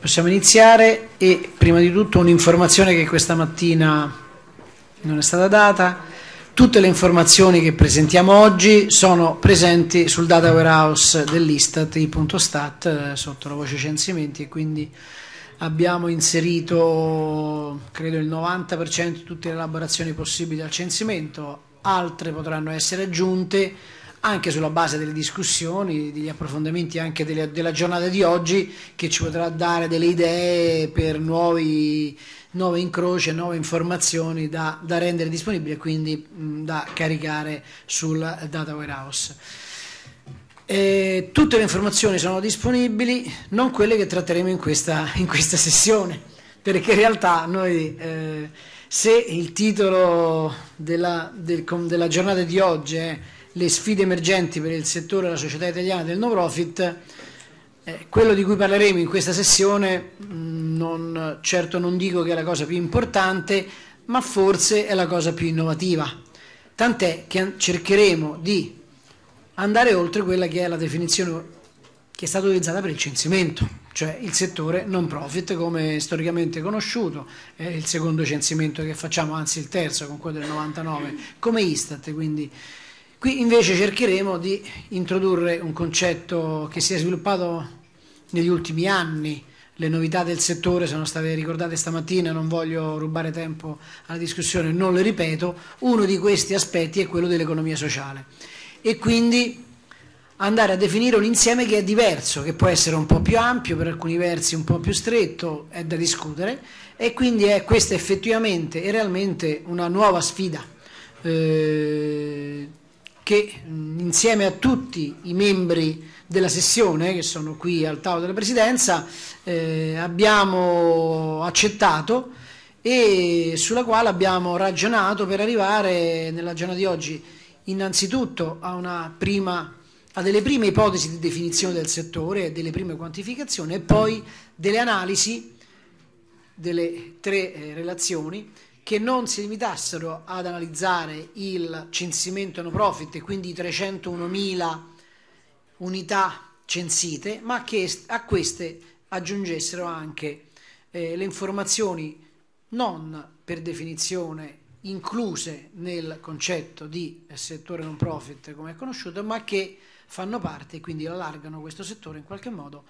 Possiamo iniziare e prima di tutto un'informazione che questa mattina non è stata data. Tutte le informazioni che presentiamo oggi sono presenti sul data warehouse dell'Istat, i.stat, eh, sotto la voce censimenti e quindi abbiamo inserito credo il 90% di tutte le elaborazioni possibili al censimento, altre potranno essere aggiunte anche sulla base delle discussioni, degli approfondimenti anche delle, della giornata di oggi, che ci potrà dare delle idee per nuovi, nuove incroci, nuove informazioni da, da rendere disponibili e quindi mh, da caricare sul data warehouse. E tutte le informazioni sono disponibili, non quelle che tratteremo in questa, in questa sessione, perché in realtà noi... Eh, se il titolo della, del, della giornata di oggi è le sfide emergenti per il settore della società italiana del no profit, eh, quello di cui parleremo in questa sessione, mm, non, certo non dico che è la cosa più importante, ma forse è la cosa più innovativa. Tant'è che cercheremo di andare oltre quella che è la definizione che è stata utilizzata per il censimento, cioè il settore non profit come storicamente conosciuto, è il secondo censimento che facciamo, anzi il terzo con quello del 99, come Istat, quindi Qui invece cercheremo di introdurre un concetto che si è sviluppato negli ultimi anni, le novità del settore sono state ricordate stamattina, non voglio rubare tempo alla discussione, non le ripeto, uno di questi aspetti è quello dell'economia sociale e quindi andare a definire un insieme che è diverso, che può essere un po' più ampio, per alcuni versi un po' più stretto, è da discutere e quindi è questa effettivamente e realmente una nuova sfida. Eh, che mm, insieme a tutti i membri della sessione che sono qui al tavolo della presidenza eh, abbiamo accettato e sulla quale abbiamo ragionato per arrivare nella giornata di oggi innanzitutto a, prima, a delle prime ipotesi di definizione del settore, delle prime quantificazioni e poi delle analisi delle tre eh, relazioni che non si limitassero ad analizzare il censimento no profit e quindi 301.000 unità censite, ma che a queste aggiungessero anche eh, le informazioni non per definizione incluse nel concetto di settore non profit come è conosciuto, ma che fanno parte e quindi allargano questo settore in qualche modo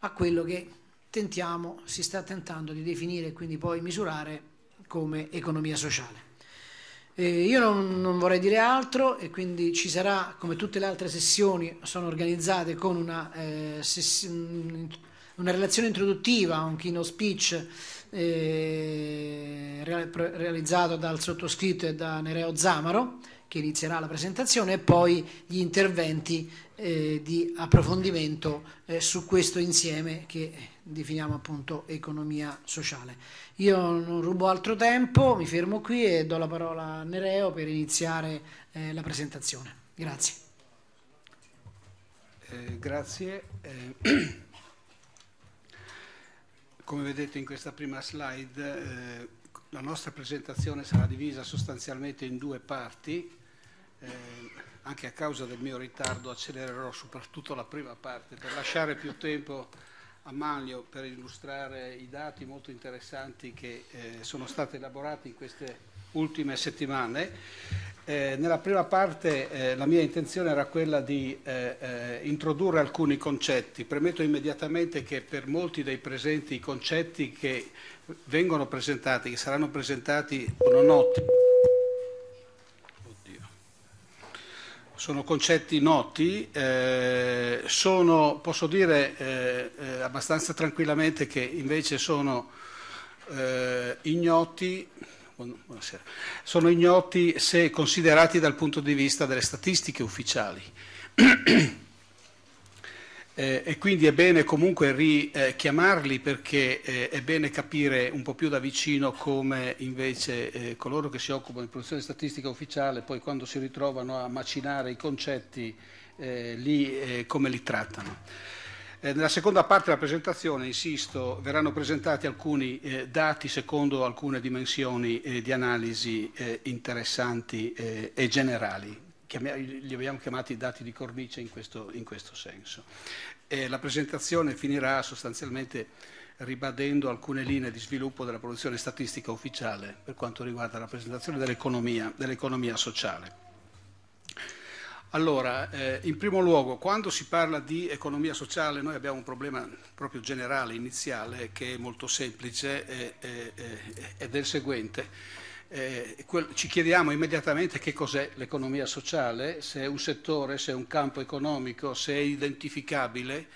a quello che tentiamo, si sta tentando di definire e quindi poi misurare come economia sociale. Eh, io non, non, vorrei dire altro e quindi ci sarà, come tutte le altre sessioni, sono organizzate con una, eh, mm, una relazione introduttiva, un keynote speech eh, realizzato dal sottoscritto e da Nereo Zamaro che inizierà la presentazione e poi gli interventi eh, di approfondimento eh, su questo insieme che definiamo appunto economia sociale. Io non rubo altro tempo, mi fermo qui e do la parola a Nereo per iniziare eh, la presentazione. Grazie. Eh, grazie. Eh, come vedete in questa prima slide eh, la nostra presentazione sarà divisa sostanzialmente in due parti. Eh, anche a causa del mio ritardo accelererò soprattutto la prima parte per lasciare più tempo a Manlio per illustrare i dati molto interessanti che eh, sono stati elaborati in queste ultime settimane. Eh, nella prima parte eh, la mia intenzione era quella di eh, eh introdurre alcuni concetti. Premetto immediatamente che per molti dei presenti i concetti che vengono presentati, che saranno presentati, sono noti sono concetti noti, eh, sono, posso dire eh, eh abbastanza tranquillamente che invece sono eh, ignoti Buonasera. Sono ignoti se considerati dal punto di vista delle statistiche ufficiali. eh, e quindi è bene comunque richiamarli perché eh, è bene capire un po' più da vicino come invece eh, coloro che si occupano di produzione statistica ufficiale poi quando si ritrovano a macinare i concetti eh, lì eh, come li trattano. Eh, nella seconda parte della presentazione, insisto, verranno presentati alcuni dati secondo alcune dimensioni di analisi interessanti e generali li abbiamo chiamati dati di cornice in questo, in questo senso. E la presentazione finirà sostanzialmente ribadendo alcune linee di sviluppo della produzione statistica ufficiale per quanto riguarda la presentazione dell'economia, dell sociale. Allora, eh, in primo luogo, quando si parla di economia sociale noi abbiamo un problema proprio generale, iniziale, che è molto semplice eh, eh, ed è il seguente eh, ci chiediamo immediatamente che cos'è l'economia sociale, se è un settore, se è un campo economico, se è identificabile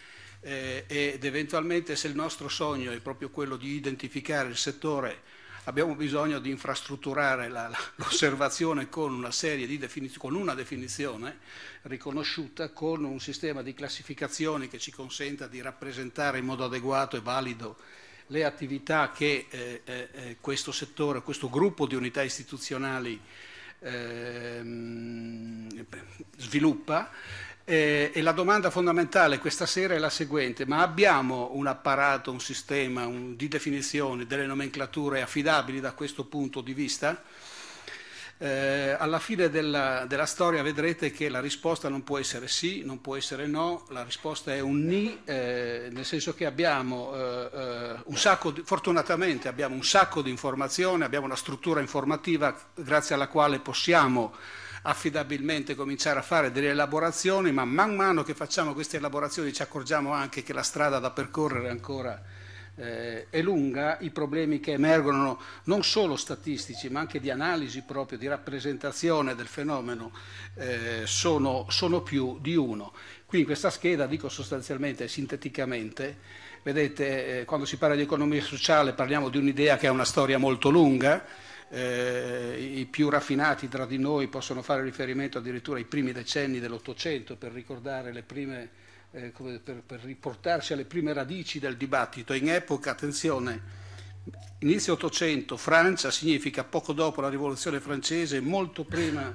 eh, ed eventualmente se il nostro sogno è proprio quello di identificare il settore, abbiamo bisogno di infrastrutturare l'osservazione con una serie di definizioni, con una definizione riconosciuta, con un sistema di classificazioni che ci consenta di rappresentare in modo adeguato e valido le attività che eh, eh, eh, questo settore, questo gruppo di unità istituzionali ehm, eh, sviluppa e la domanda fondamentale questa sera è la seguente, ma abbiamo un apparato, un sistema un, di definizione delle nomenclature affidabili da questo punto di vista? Eh, alla fine della, della, storia vedrete che la risposta non può essere sì, non può essere no, la risposta è un ni, eh, nel senso che abbiamo eh, eh, un sacco, di, fortunatamente abbiamo un sacco di informazioni, abbiamo una struttura informativa grazie alla quale possiamo affidabilmente cominciare a fare delle elaborazioni, ma man mano che facciamo queste elaborazioni ci accorgiamo anche che la strada da percorrere è ancora eh, e lunga i problemi che emergono non solo statistici ma anche di analisi proprio, di rappresentazione del fenomeno, eh, sono, sono più di uno. Qui in questa scheda dico sostanzialmente e sinteticamente Vedete, eh, quando si parla di economia sociale parliamo di un'idea che ha una storia molto lunga, eh, i più raffinati tra di noi possono fare riferimento addirittura ai primi decenni dell'Ottocento per ricordare le prime eh, per, per, riportarci alle prime radici del dibattito, in epoca, attenzione, inizio 800, Francia significa poco dopo la rivoluzione francese, molto prima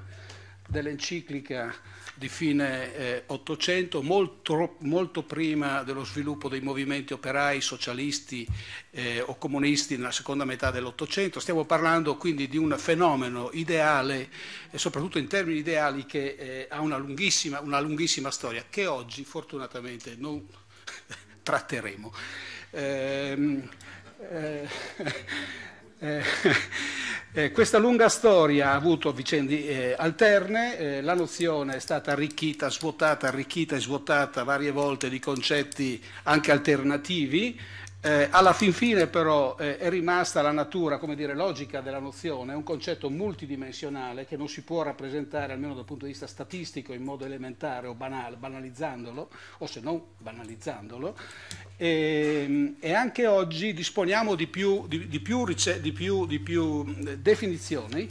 dell'enciclica di fine eh, Ottocento, eh, molto, molto, prima dello sviluppo dei movimenti operai, socialisti eh, o comunisti nella seconda metà dell'Ottocento. Stiamo parlando quindi di un fenomeno ideale, e eh, soprattutto in termini ideali, che eh, ha una lunghissima, una lunghissima storia, che oggi fortunatamente non tratteremo. Ehm, eh, eh eh, questa lunga storia ha avuto vicende eh, alterne, eh, la nozione è stata arricchita, svuotata, arricchita e svuotata varie volte di concetti anche alternativi, eh, alla fin fine però eh, è rimasta la natura, come dire, logica della nozione, un concetto multidimensionale che non si può rappresentare almeno dal punto di vista statistico in modo elementare o banale, banalizzandolo, o se non banalizzandolo, e, ehm, e anche oggi disponiamo di più, di, di più, di più, più eh, definizioni,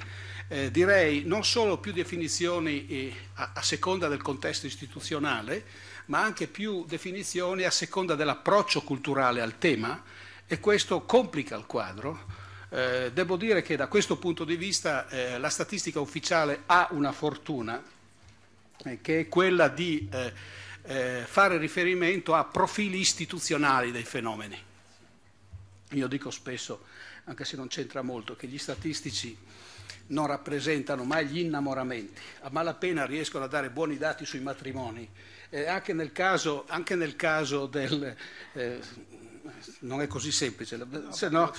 direi non solo più definizioni eh, a, a seconda del contesto istituzionale, ma anche più definizioni a seconda dell'approccio culturale al tema e questo complica il quadro. Eh, devo dire che da questo punto di vista eh, la statistica ufficiale ha una fortuna eh, che è quella di eh, eh, fare riferimento a profili istituzionali dei fenomeni. Io dico spesso, anche se non c'entra molto, che gli statistici non rappresentano mai gli innamoramenti, a malapena riescono a dare buoni dati sui matrimoni, eh, anche, nel caso, anche, nel caso, del... Eh, non è così semplice, no, se no,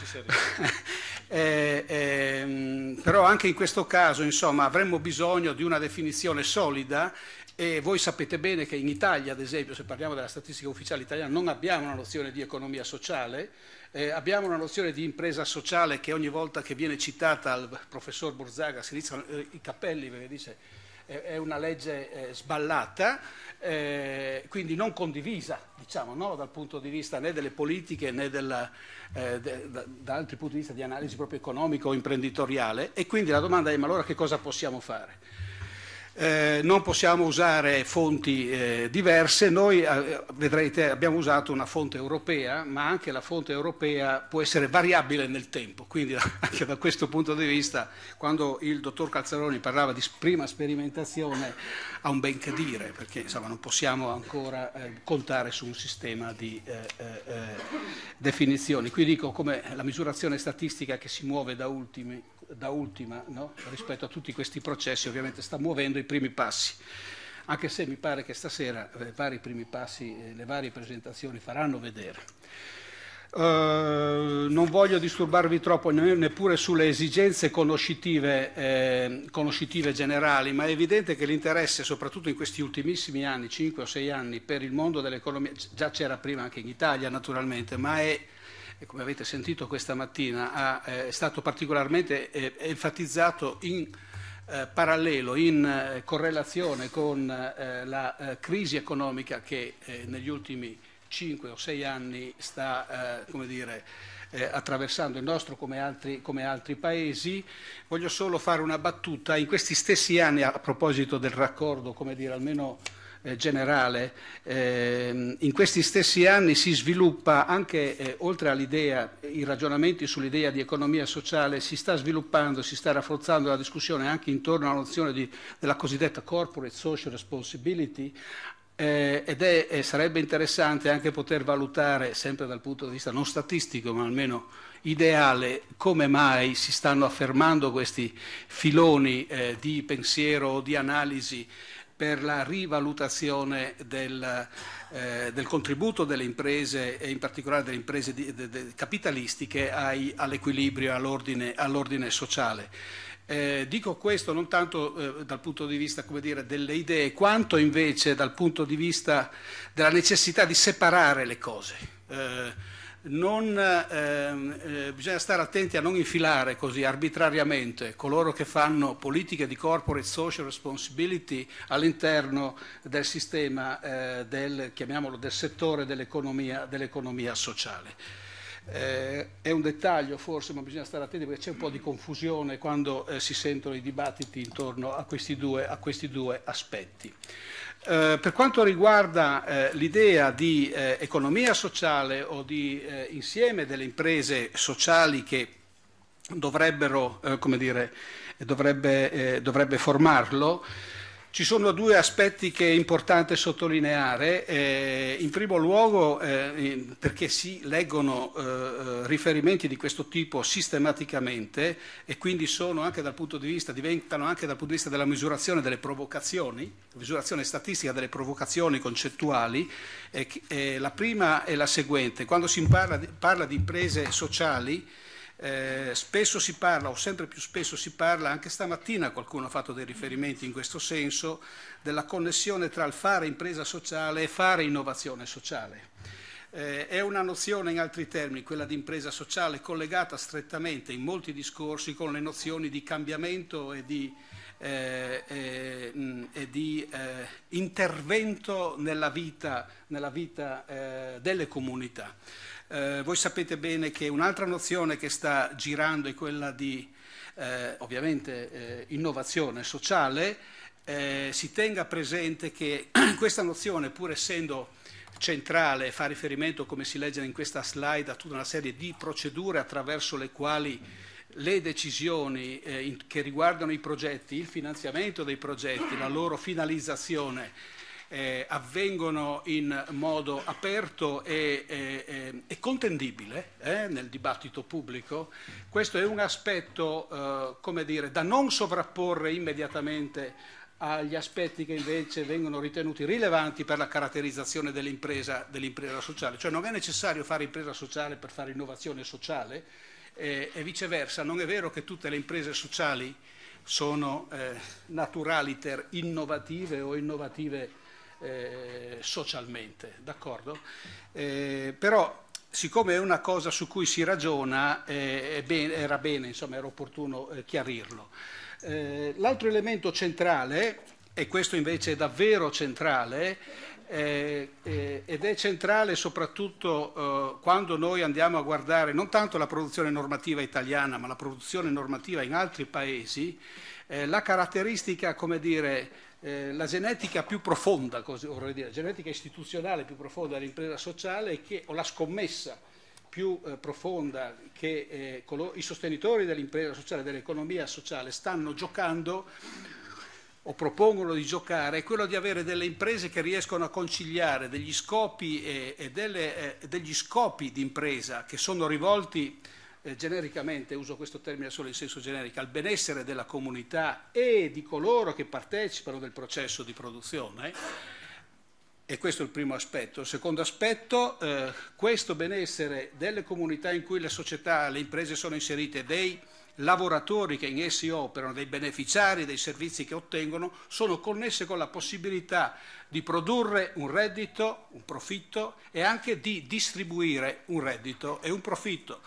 eh, ehm, però anche in questo caso insomma, avremmo bisogno di una definizione solida e voi sapete bene che in Italia, ad esempio, se parliamo della statistica ufficiale italiana, non abbiamo una nozione di economia sociale, eh, abbiamo una nozione di impresa sociale che ogni volta che viene citata al professor Borzaga si iniziano eh, i capelli perché dice è una legge eh, sballata, eh, quindi non condivisa diciamo, no? dal punto di vista né delle politiche né della, eh, de, da, da, altri punti di vista di analisi proprio economico o imprenditoriale e quindi la domanda è ma allora che cosa possiamo fare? eh, non possiamo usare fonti eh, diverse, noi eh, vedrete abbiamo usato una fonte europea, ma anche la fonte europea può essere variabile nel tempo, quindi anche da questo punto di vista quando il dottor Calzaroni parlava di prima sperimentazione ha un ben che dire, perché insomma, non possiamo ancora eh, contare su un sistema di eh, eh, definizioni. Qui dico come la misurazione statistica che si muove da ultimi da ultima no? rispetto a tutti questi processi, ovviamente sta muovendo i primi passi. Anche se mi pare che stasera i eh, vari primi passi, eh, le varie presentazioni faranno vedere. Uh, non voglio disturbarvi troppo neppure sulle esigenze conoscitive, eh, conoscitive generali, ma è evidente che l'interesse, soprattutto in questi ultimissimi anni, 5 o 6 anni, per il mondo dell'economia, già c'era prima anche in Italia naturalmente, ma è come avete sentito questa mattina ha, eh, è stato particolarmente eh, enfatizzato in eh, parallelo, in eh, correlazione con eh, la eh, crisi economica che negli ultimi 5 o 6 anni sta come dire, attraversando il nostro come altri, come altri, paesi. Voglio solo fare una battuta. In questi stessi anni, a proposito del raccordo, come dire, almeno eh, generale, eh, in questi stessi anni si sviluppa anche eh, oltre all'idea, i ragionamenti sull'idea di economia sociale, si sta sviluppando, si sta rafforzando la discussione anche intorno alla nozione di, della cosiddetta corporate social responsibility, eh, ed è, eh, sarebbe interessante anche poter valutare, sempre dal punto di vista non statistico, ma almeno ideale, come mai si stanno affermando questi filoni eh, di pensiero o di analisi per la rivalutazione del, eh, del, contributo delle imprese e in particolare delle imprese di, de, de, capitalistiche all'equilibrio e all'ordine, sociale. Eh, dico questo non tanto eh, dal punto di vista dire, delle idee, quanto invece dal punto di vista della necessità di separare le cose. Eh, non, eh, eh, bisogna stare attenti a non infilare così arbitrariamente coloro che fanno politiche di corporate social responsibility all'interno del sistema, eh, del, chiamiamolo, del settore dell'economia, dell sociale. Eh, è un dettaglio forse, ma bisogna stare attenti perché c'è un po' di confusione quando eh, si sentono i dibattiti intorno a questi due, a questi due aspetti. Eh, per quanto riguarda eh, l'idea di eh, economia sociale o di eh, insieme delle imprese sociali che dovrebbero, eh, dire, dovrebbe, dovrebbe formarlo, ci sono due aspetti che è importante sottolineare, eh, in primo luogo eh, perché si leggono eh, eh, riferimenti di questo tipo sistematicamente e quindi anche vista, diventano anche dal punto di vista della misurazione delle provocazioni, misurazione statistica delle provocazioni concettuali, la prima è la seguente, quando si parla di, parla di imprese sociali eh, spesso si parla, o sempre più spesso si parla, anche stamattina qualcuno ha fatto dei riferimenti in questo senso, della connessione tra il fare impresa sociale e fare innovazione sociale. Eh, è una nozione, in altri termini, quella di impresa sociale, collegata strettamente in molti discorsi con le nozioni di cambiamento e di, eh, eh, mh, e di eh, intervento nella vita, nella vita eh, delle comunità. Eh, voi sapete bene che un'altra nozione che sta girando è quella di, eh, ovviamente, eh, innovazione sociale. Eh, si tenga presente che questa nozione, pur essendo centrale, fa riferimento, come si legge in questa slide, a tutta una serie di procedure attraverso le quali le decisioni eh, in, che riguardano i progetti, il finanziamento dei progetti, la loro finalizzazione, eh, avvengono in modo aperto e, e, e contendibile eh, nel dibattito pubblico, questo è un aspetto, eh, come dire, da non sovrapporre immediatamente agli aspetti che invece vengono ritenuti rilevanti per la caratterizzazione dell'impresa, dell'impresa sociale. Cioè non è necessario fare impresa sociale per fare innovazione sociale eh, e viceversa, non è vero che tutte le imprese sociali sono eh, naturaliter innovative o innovative eh, socialmente, d'accordo? Eh, però siccome è una cosa su cui si ragiona, eh, ben, era bene, insomma era opportuno eh, chiarirlo. Eh, l'altro elemento centrale, e questo invece è davvero centrale, eh, ed è centrale soprattutto quando noi andiamo a guardare non tanto la produzione normativa italiana, ma la produzione normativa in altri paesi, la caratteristica, come dire, eh, la genetica più profonda, così vorrei dire, la genetica istituzionale più profonda dell'impresa sociale che, o la scommessa più eh, profonda che eh, i sostenitori dell'impresa sociale, dell'economia sociale stanno giocando o propongono di giocare è quello di avere delle imprese che riescono a conciliare degli scopi, e, e delle, eh, degli scopi di impresa che sono rivolti eh, genericamente, uso questo termine solo in senso generico, al benessere della comunità e di coloro che partecipano del processo di produzione. Eh, e questo è il primo aspetto. Il secondo aspetto, eh, questo benessere delle comunità in cui la società, le imprese sono inserite, dei lavoratori che in essi operano, dei beneficiari dei servizi che ottengono, sono connesse con la possibilità di produrre un reddito, un profitto e anche di distribuire un reddito e un profitto.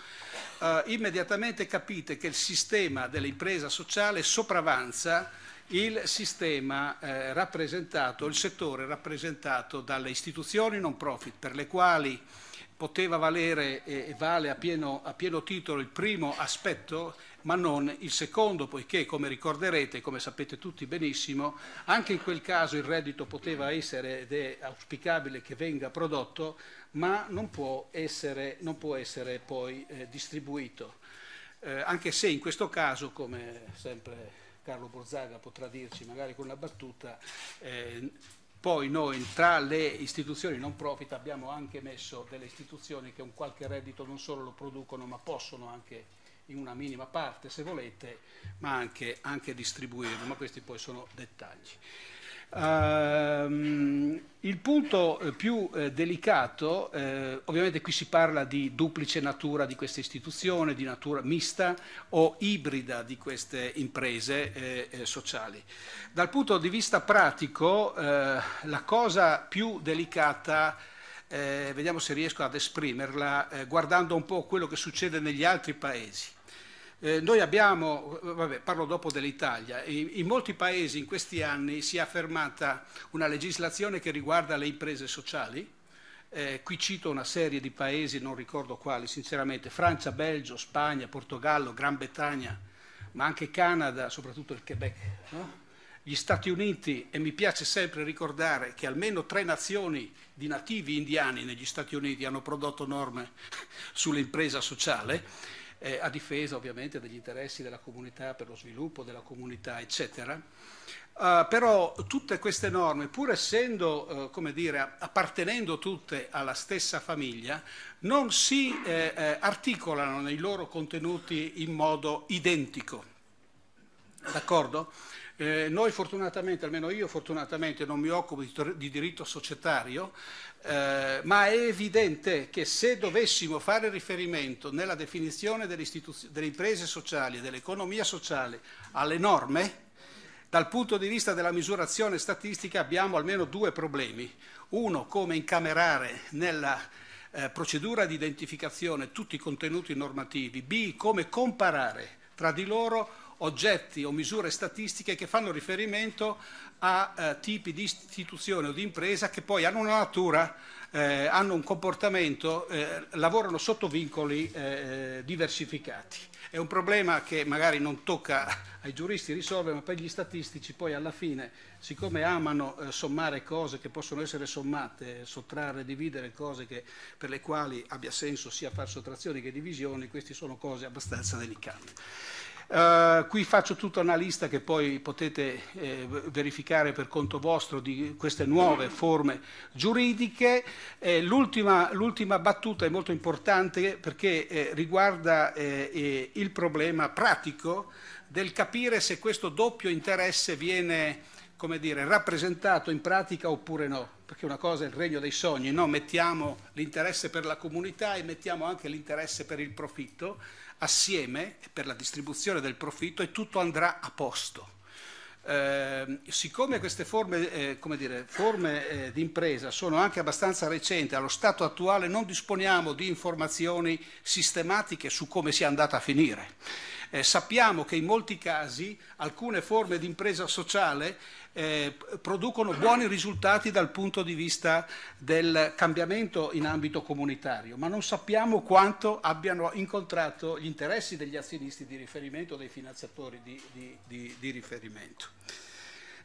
Uh, immediatamente capite che il sistema dell'impresa sociale sopravanza il sistema eh, rappresentato, il settore rappresentato dalle istituzioni non profit per le quali poteva valere e vale a pieno, a pieno, titolo il primo aspetto, ma non il secondo, poiché, come ricorderete, come sapete tutti benissimo, anche in quel caso il reddito poteva essere, ed è auspicabile che venga prodotto, ma non può essere, non può essere poi eh, distribuito. Eh, anche se in questo caso, come sempre Carlo Borzaga potrà dirci magari con una battuta, eh, poi noi tra le istituzioni non profit abbiamo anche messo delle istituzioni che un qualche reddito non solo lo producono ma possono anche in una minima parte se volete, ma anche, anche distribuirlo, ma questi poi sono dettagli. Uh, il punto eh, più eh, delicato, eh, ovviamente qui si parla di duplice natura di questa istituzione, di natura mista o ibrida di queste imprese eh, eh sociali. Dal punto di vista pratico, eh, la cosa più delicata vediamo se riesco ad esprimerla, guardando un po' quello che succede negli altri paesi. Eh, noi abbiamo, eh, vabbè, parlo dopo dell'Italia, in, in, molti paesi in questi anni si è affermata una legislazione che riguarda le imprese sociali, eh, qui cito una serie di paesi, non ricordo quali sinceramente, Francia, Belgio, Spagna, Portogallo, Gran Bretagna, ma anche Canada, soprattutto il Quebec, no? gli Stati Uniti e mi piace sempre ricordare che almeno tre nazioni di nativi indiani negli Stati Uniti hanno prodotto norme sull'impresa sociale eh, a difesa ovviamente degli interessi della comunità, per lo sviluppo della comunità, eccetera. Uh, però tutte queste norme, pur essendo, uh, come dire, appartenendo tutte alla stessa famiglia, non si eh, eh, articolano nei loro contenuti in modo identico. D'accordo? Eh, noi fortunatamente, almeno io fortunatamente, non mi occupo di, di diritto societario, eh, ma è evidente che se dovessimo fare riferimento nella definizione dell delle imprese sociali e dell'economia sociale alle norme, dal punto di vista della misurazione statistica abbiamo almeno due problemi. Uno, come incamerare nella eh, procedura di identificazione tutti i contenuti normativi. B, come comparare tra di loro oggetti o misure statistiche che fanno riferimento a eh, tipi di istituzione o di impresa che poi hanno una natura, eh, hanno un comportamento, eh, lavorano sotto vincoli eh, eh, diversificati. È un problema che magari non tocca ai giuristi risolvere, ma per gli statistici poi alla fine, siccome amano eh, sommare cose che possono essere sommate, sottrarre, dividere cose che, per le quali abbia senso sia far sottrazioni che divisioni, queste sono cose abbastanza delicate. Eh, qui faccio tutta una lista che poi potete eh, verificare per conto vostro di queste nuove forme giuridiche. Eh, l'ultima, battuta è molto importante perché eh, riguarda eh, eh, il problema pratico del capire se questo doppio interesse viene come dire, rappresentato in pratica oppure no, perché una cosa è il regno dei sogni, no? mettiamo l'interesse per la comunità e mettiamo anche l'interesse per il profitto, assieme per la distribuzione del profitto e tutto andrà a posto. Eh, siccome queste forme, eh, dire, forme eh, di impresa sono anche abbastanza recenti, allo stato attuale non disponiamo di informazioni sistematiche su come sia andata a finire. Eh, sappiamo che in molti casi alcune forme di impresa sociale eh, producono buoni risultati dal punto di vista del cambiamento in ambito comunitario, ma non sappiamo quanto abbiano incontrato gli interessi degli azionisti di riferimento dei finanziatori di, di, di, di riferimento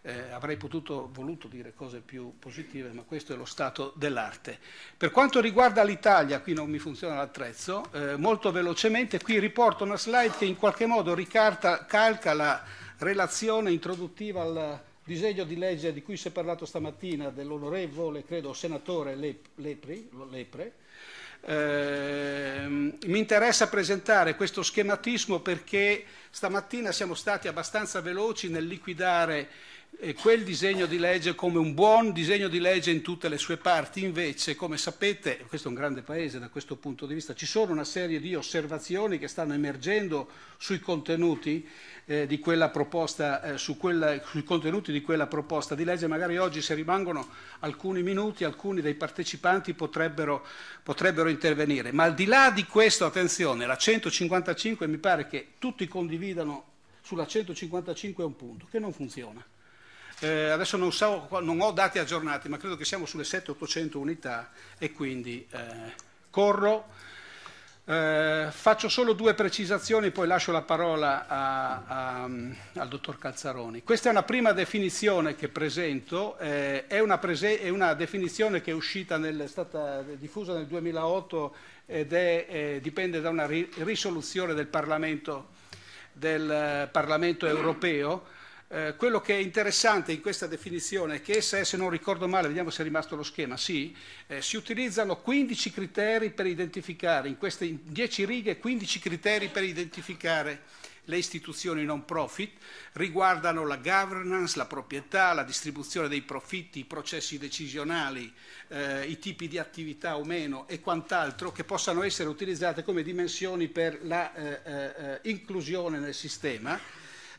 eh, avrei potuto, voluto dire cose più positive, ma questo è lo stato dell'arte. Per quanto riguarda l'Italia, qui non mi funziona l'attrezzo, eh, molto velocemente qui riporto una slide che in qualche modo ricarta, calca la relazione introduttiva al disegno di legge di cui si è parlato stamattina dell'onorevole, credo, senatore Lepri, Lepre. Eh, mi interessa presentare questo schematismo perché stamattina siamo stati abbastanza veloci nel liquidare quel disegno di legge come un buon disegno di legge in tutte le sue parti. Invece, come sapete, questo è un grande paese da questo punto di vista, ci sono una serie di osservazioni che stanno emergendo sui contenuti, eh, di, quella proposta, eh, su quella, sui contenuti di quella proposta, di legge. Magari oggi, se rimangono alcuni minuti, alcuni dei partecipanti potrebbero, potrebbero intervenire. Ma al di là di questo, attenzione, la 155 mi pare che tutti condividano sulla 155 un punto che non funziona eh, adesso non, so, non, ho dati aggiornati, ma credo che siamo sulle 700-800 unità e quindi eh, corro. Eh, faccio solo due precisazioni, poi lascio la parola a, a, al dottor Calzaroni. Questa è una prima definizione che presento, eh, è una, prese, è, una definizione che è, nel, è stata diffusa nel 2008 ed è, eh, dipende da una risoluzione del Parlamento, del Parlamento europeo eh, quello che è interessante in questa definizione è che essa, se non ricordo male, vediamo se è rimasto lo schema, sì, eh, si utilizzano 15 criteri per identificare, in queste 10 righe 15 criteri per identificare le istituzioni non profit riguardano la governance, la proprietà, la distribuzione dei profitti, i processi decisionali, eh, i tipi di attività o meno e quant'altro che possano essere utilizzate come dimensioni per l'inclusione eh, eh, eh nel sistema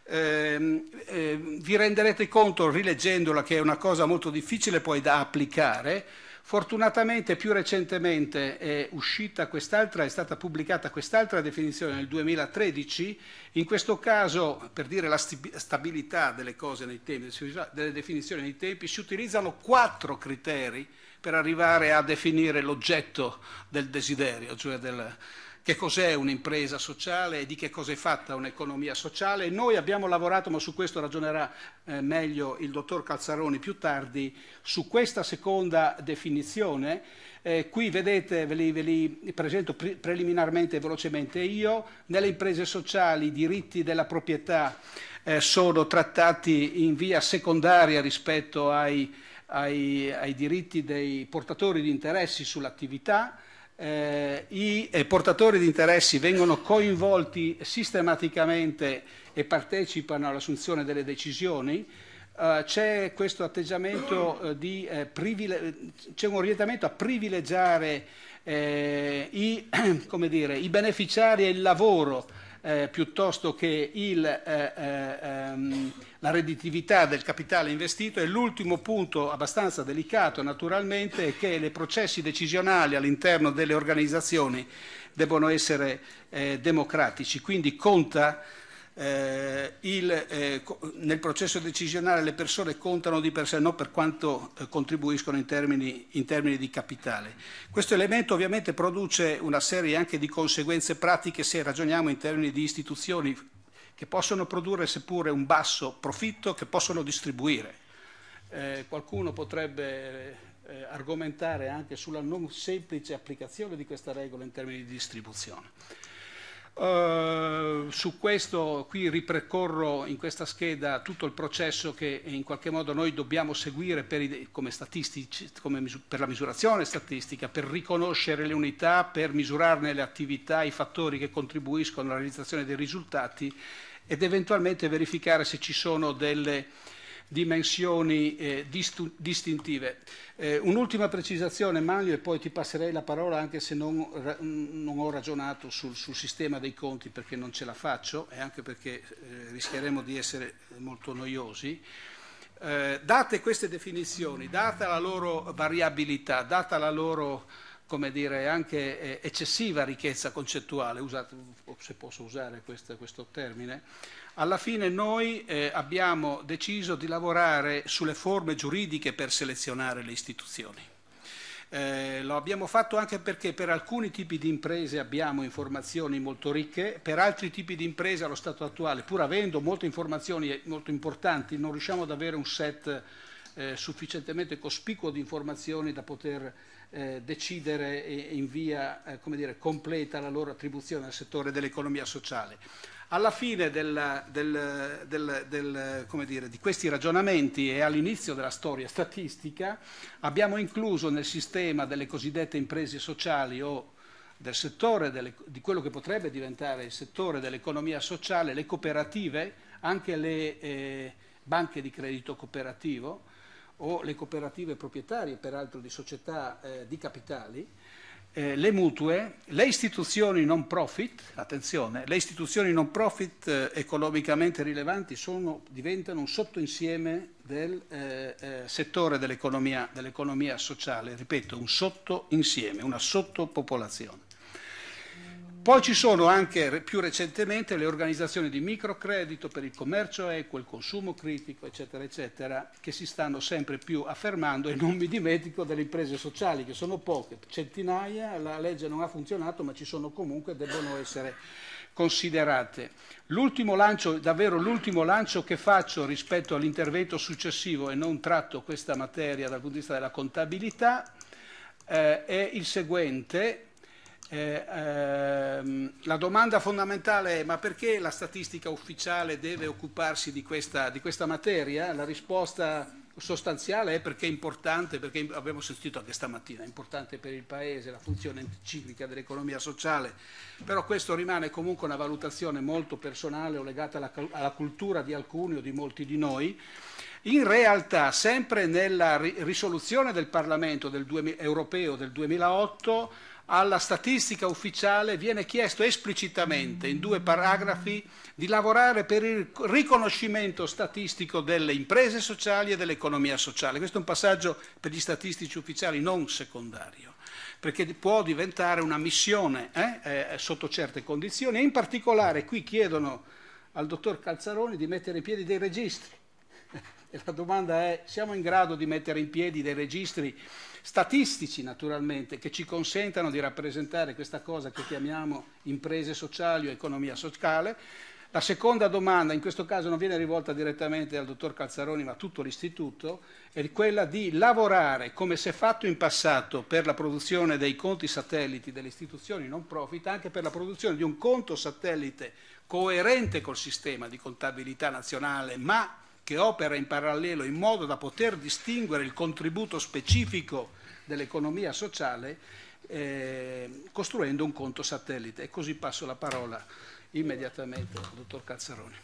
eh, vi renderete conto rileggendola che è una cosa molto difficile poi da applicare. Fortunatamente più recentemente è uscita quest'altra, è stata pubblicata quest'altra definizione nel 2013, in questo caso per dire la stabilità delle cose nei tempi, delle definizioni nei tempi, si utilizzano quattro criteri per arrivare a definire l'oggetto del desiderio, cioè del, che cos'è un'impresa sociale e di che cosa è fatta un'economia sociale. Noi abbiamo lavorato, ma su questo ragionerà eh, meglio il dottor Calzaroni più tardi, su questa seconda definizione. Eh, qui vedete, ve li, ve li presento pre preliminarmente e velocemente io, nelle imprese sociali i diritti della proprietà eh, sono trattati in via secondaria rispetto ai, ai, ai diritti dei portatori di interessi sull'attività, eh, i eh, portatori di interessi vengono coinvolti sistematicamente e partecipano all'assunzione delle decisioni, Uh, c'è questo atteggiamento uh, di eh, privile... c'è un orientamento a privilegiare eh, i, dire, i, beneficiari e il lavoro eh, piuttosto che il, eh, eh, ehm, la redditività del capitale investito e l'ultimo punto abbastanza delicato naturalmente è che i processi decisionali all'interno delle organizzazioni devono essere eh, democratici, quindi conta eh, il, eh, nel processo decisionale le persone contano di per sé, non per quanto eh, contribuiscono in termini, in termini, di capitale. Questo elemento ovviamente produce una serie anche di conseguenze pratiche se ragioniamo in termini di istituzioni che possono produrre seppure un basso profitto che possono distribuire. Eh, qualcuno potrebbe eh, argomentare anche sulla non semplice applicazione di questa regola in termini di distribuzione. Eh, su questo qui ripercorro in questa scheda tutto il processo che in qualche modo noi dobbiamo seguire per come come per la misurazione statistica, per riconoscere le unità, per misurarne le attività, i fattori che contribuiscono alla realizzazione dei risultati ed eventualmente verificare se ci sono delle dimensioni eh, distintive. Eh, un'ultima precisazione, Manlio, e poi ti passerei la parola anche se non, non ho ragionato sul, sul, sistema dei conti perché non ce la faccio e anche perché eh, rischieremo di essere molto noiosi. Eh, date queste definizioni, data la loro variabilità, data la loro come dire, anche eh, eccessiva ricchezza concettuale, usate, se posso usare questo, questo termine, alla fine noi eh, abbiamo deciso di lavorare sulle forme giuridiche per selezionare le istituzioni. Eh, lo abbiamo fatto anche perché per alcuni tipi di imprese abbiamo informazioni molto ricche, per altri tipi di imprese allo stato attuale, pur avendo molte informazioni molto importanti, non riusciamo ad avere un set eh, sufficientemente cospicuo di informazioni da poter eh, decidere in via eh, dire, completa la loro attribuzione al settore dell'economia sociale alla fine del, del, del, dire, di questi ragionamenti e all'inizio della storia statistica abbiamo incluso nel sistema delle cosiddette imprese sociali o del settore delle, di quello che potrebbe diventare il settore dell'economia sociale, le cooperative, anche le eh, banche di credito cooperativo o le cooperative proprietarie peraltro di società eh, di capitali eh, le mutue, le istituzioni non profit, attenzione, le istituzioni non profit eh, economicamente rilevanti sono, diventano un sottoinsieme del eh, eh settore dell'economia, dell sociale, ripeto, un sottoinsieme, una sottopopolazione. Poi ci sono anche più recentemente le organizzazioni di microcredito per il commercio equo, il consumo critico, eccetera, eccetera, che si stanno sempre più affermando e non mi dimentico delle imprese sociali, che sono poche, centinaia, la legge non ha funzionato, ma ci sono comunque, e devono essere considerate. L'ultimo lancio, davvero l'ultimo lancio che faccio rispetto all'intervento successivo e non tratto questa materia dal punto di vista della contabilità, eh, è il seguente eh, ehm, la domanda fondamentale è ma perché la statistica ufficiale deve occuparsi di questa, di questa materia? La risposta sostanziale è perché è importante, perché abbiamo sentito anche stamattina, è importante per il Paese la funzione ciclica dell'economia sociale, però questo rimane comunque una valutazione molto personale o legata alla, alla cultura di alcuni o di molti di noi. In realtà, sempre nella risoluzione del Parlamento del 2000, europeo del 2008, alla statistica ufficiale viene chiesto esplicitamente in due paragrafi di lavorare per il riconoscimento statistico delle imprese sociali e dell'economia sociale. Questo è un passaggio per gli statistici ufficiali non secondario, perché può diventare una missione eh, eh, sotto certe condizioni e in particolare qui chiedono al dottor Calzaroni di mettere in piedi dei registri. e la domanda è, siamo in grado di mettere in piedi dei registri statistici naturalmente che ci consentano di rappresentare questa cosa che chiamiamo imprese sociali o economia sociale. La seconda domanda, in questo caso non viene rivolta direttamente al dottor Calzaroni ma a tutto l'Istituto, è quella di lavorare, come si è fatto in passato, per la produzione dei conti satelliti delle istituzioni non profit, anche per la produzione di un conto satellite coerente col sistema di contabilità nazionale, ma che opera in parallelo in modo da poter distinguere il contributo specifico dell'economia sociale eh, costruendo un conto satellite. E così passo la parola immediatamente al dottor Calzaroni.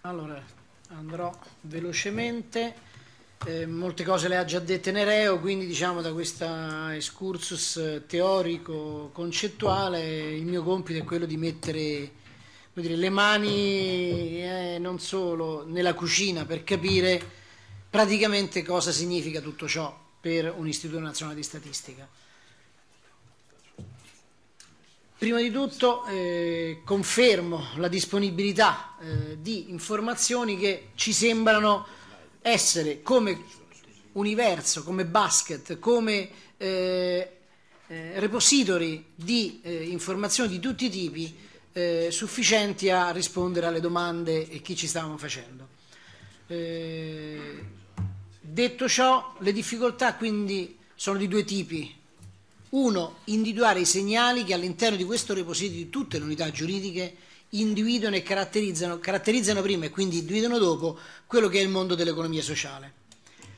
Allora, andrò velocemente. Eh, molte cose le ha già dette Nereo, quindi diciamo da questo excursus teorico concettuale il mio compito è quello di mettere dire, le mani eh, non solo nella cucina per capire praticamente cosa significa tutto ciò per un istituto nazionale di statistica. Prima di tutto eh, confermo la disponibilità eh, di informazioni che ci sembrano essere come universo, come basket, come eh, eh, repository di eh, informazioni di tutti i tipi eh, sufficienti a rispondere alle domande e chi ci stavano facendo. Eh, detto ciò, le difficoltà quindi sono di due tipi. Uno, individuare i segnali che all'interno di questo repository di tutte le unità giuridiche individuano e caratterizzano, caratterizzano prima e quindi individuano dopo quello che è il mondo dell'economia sociale.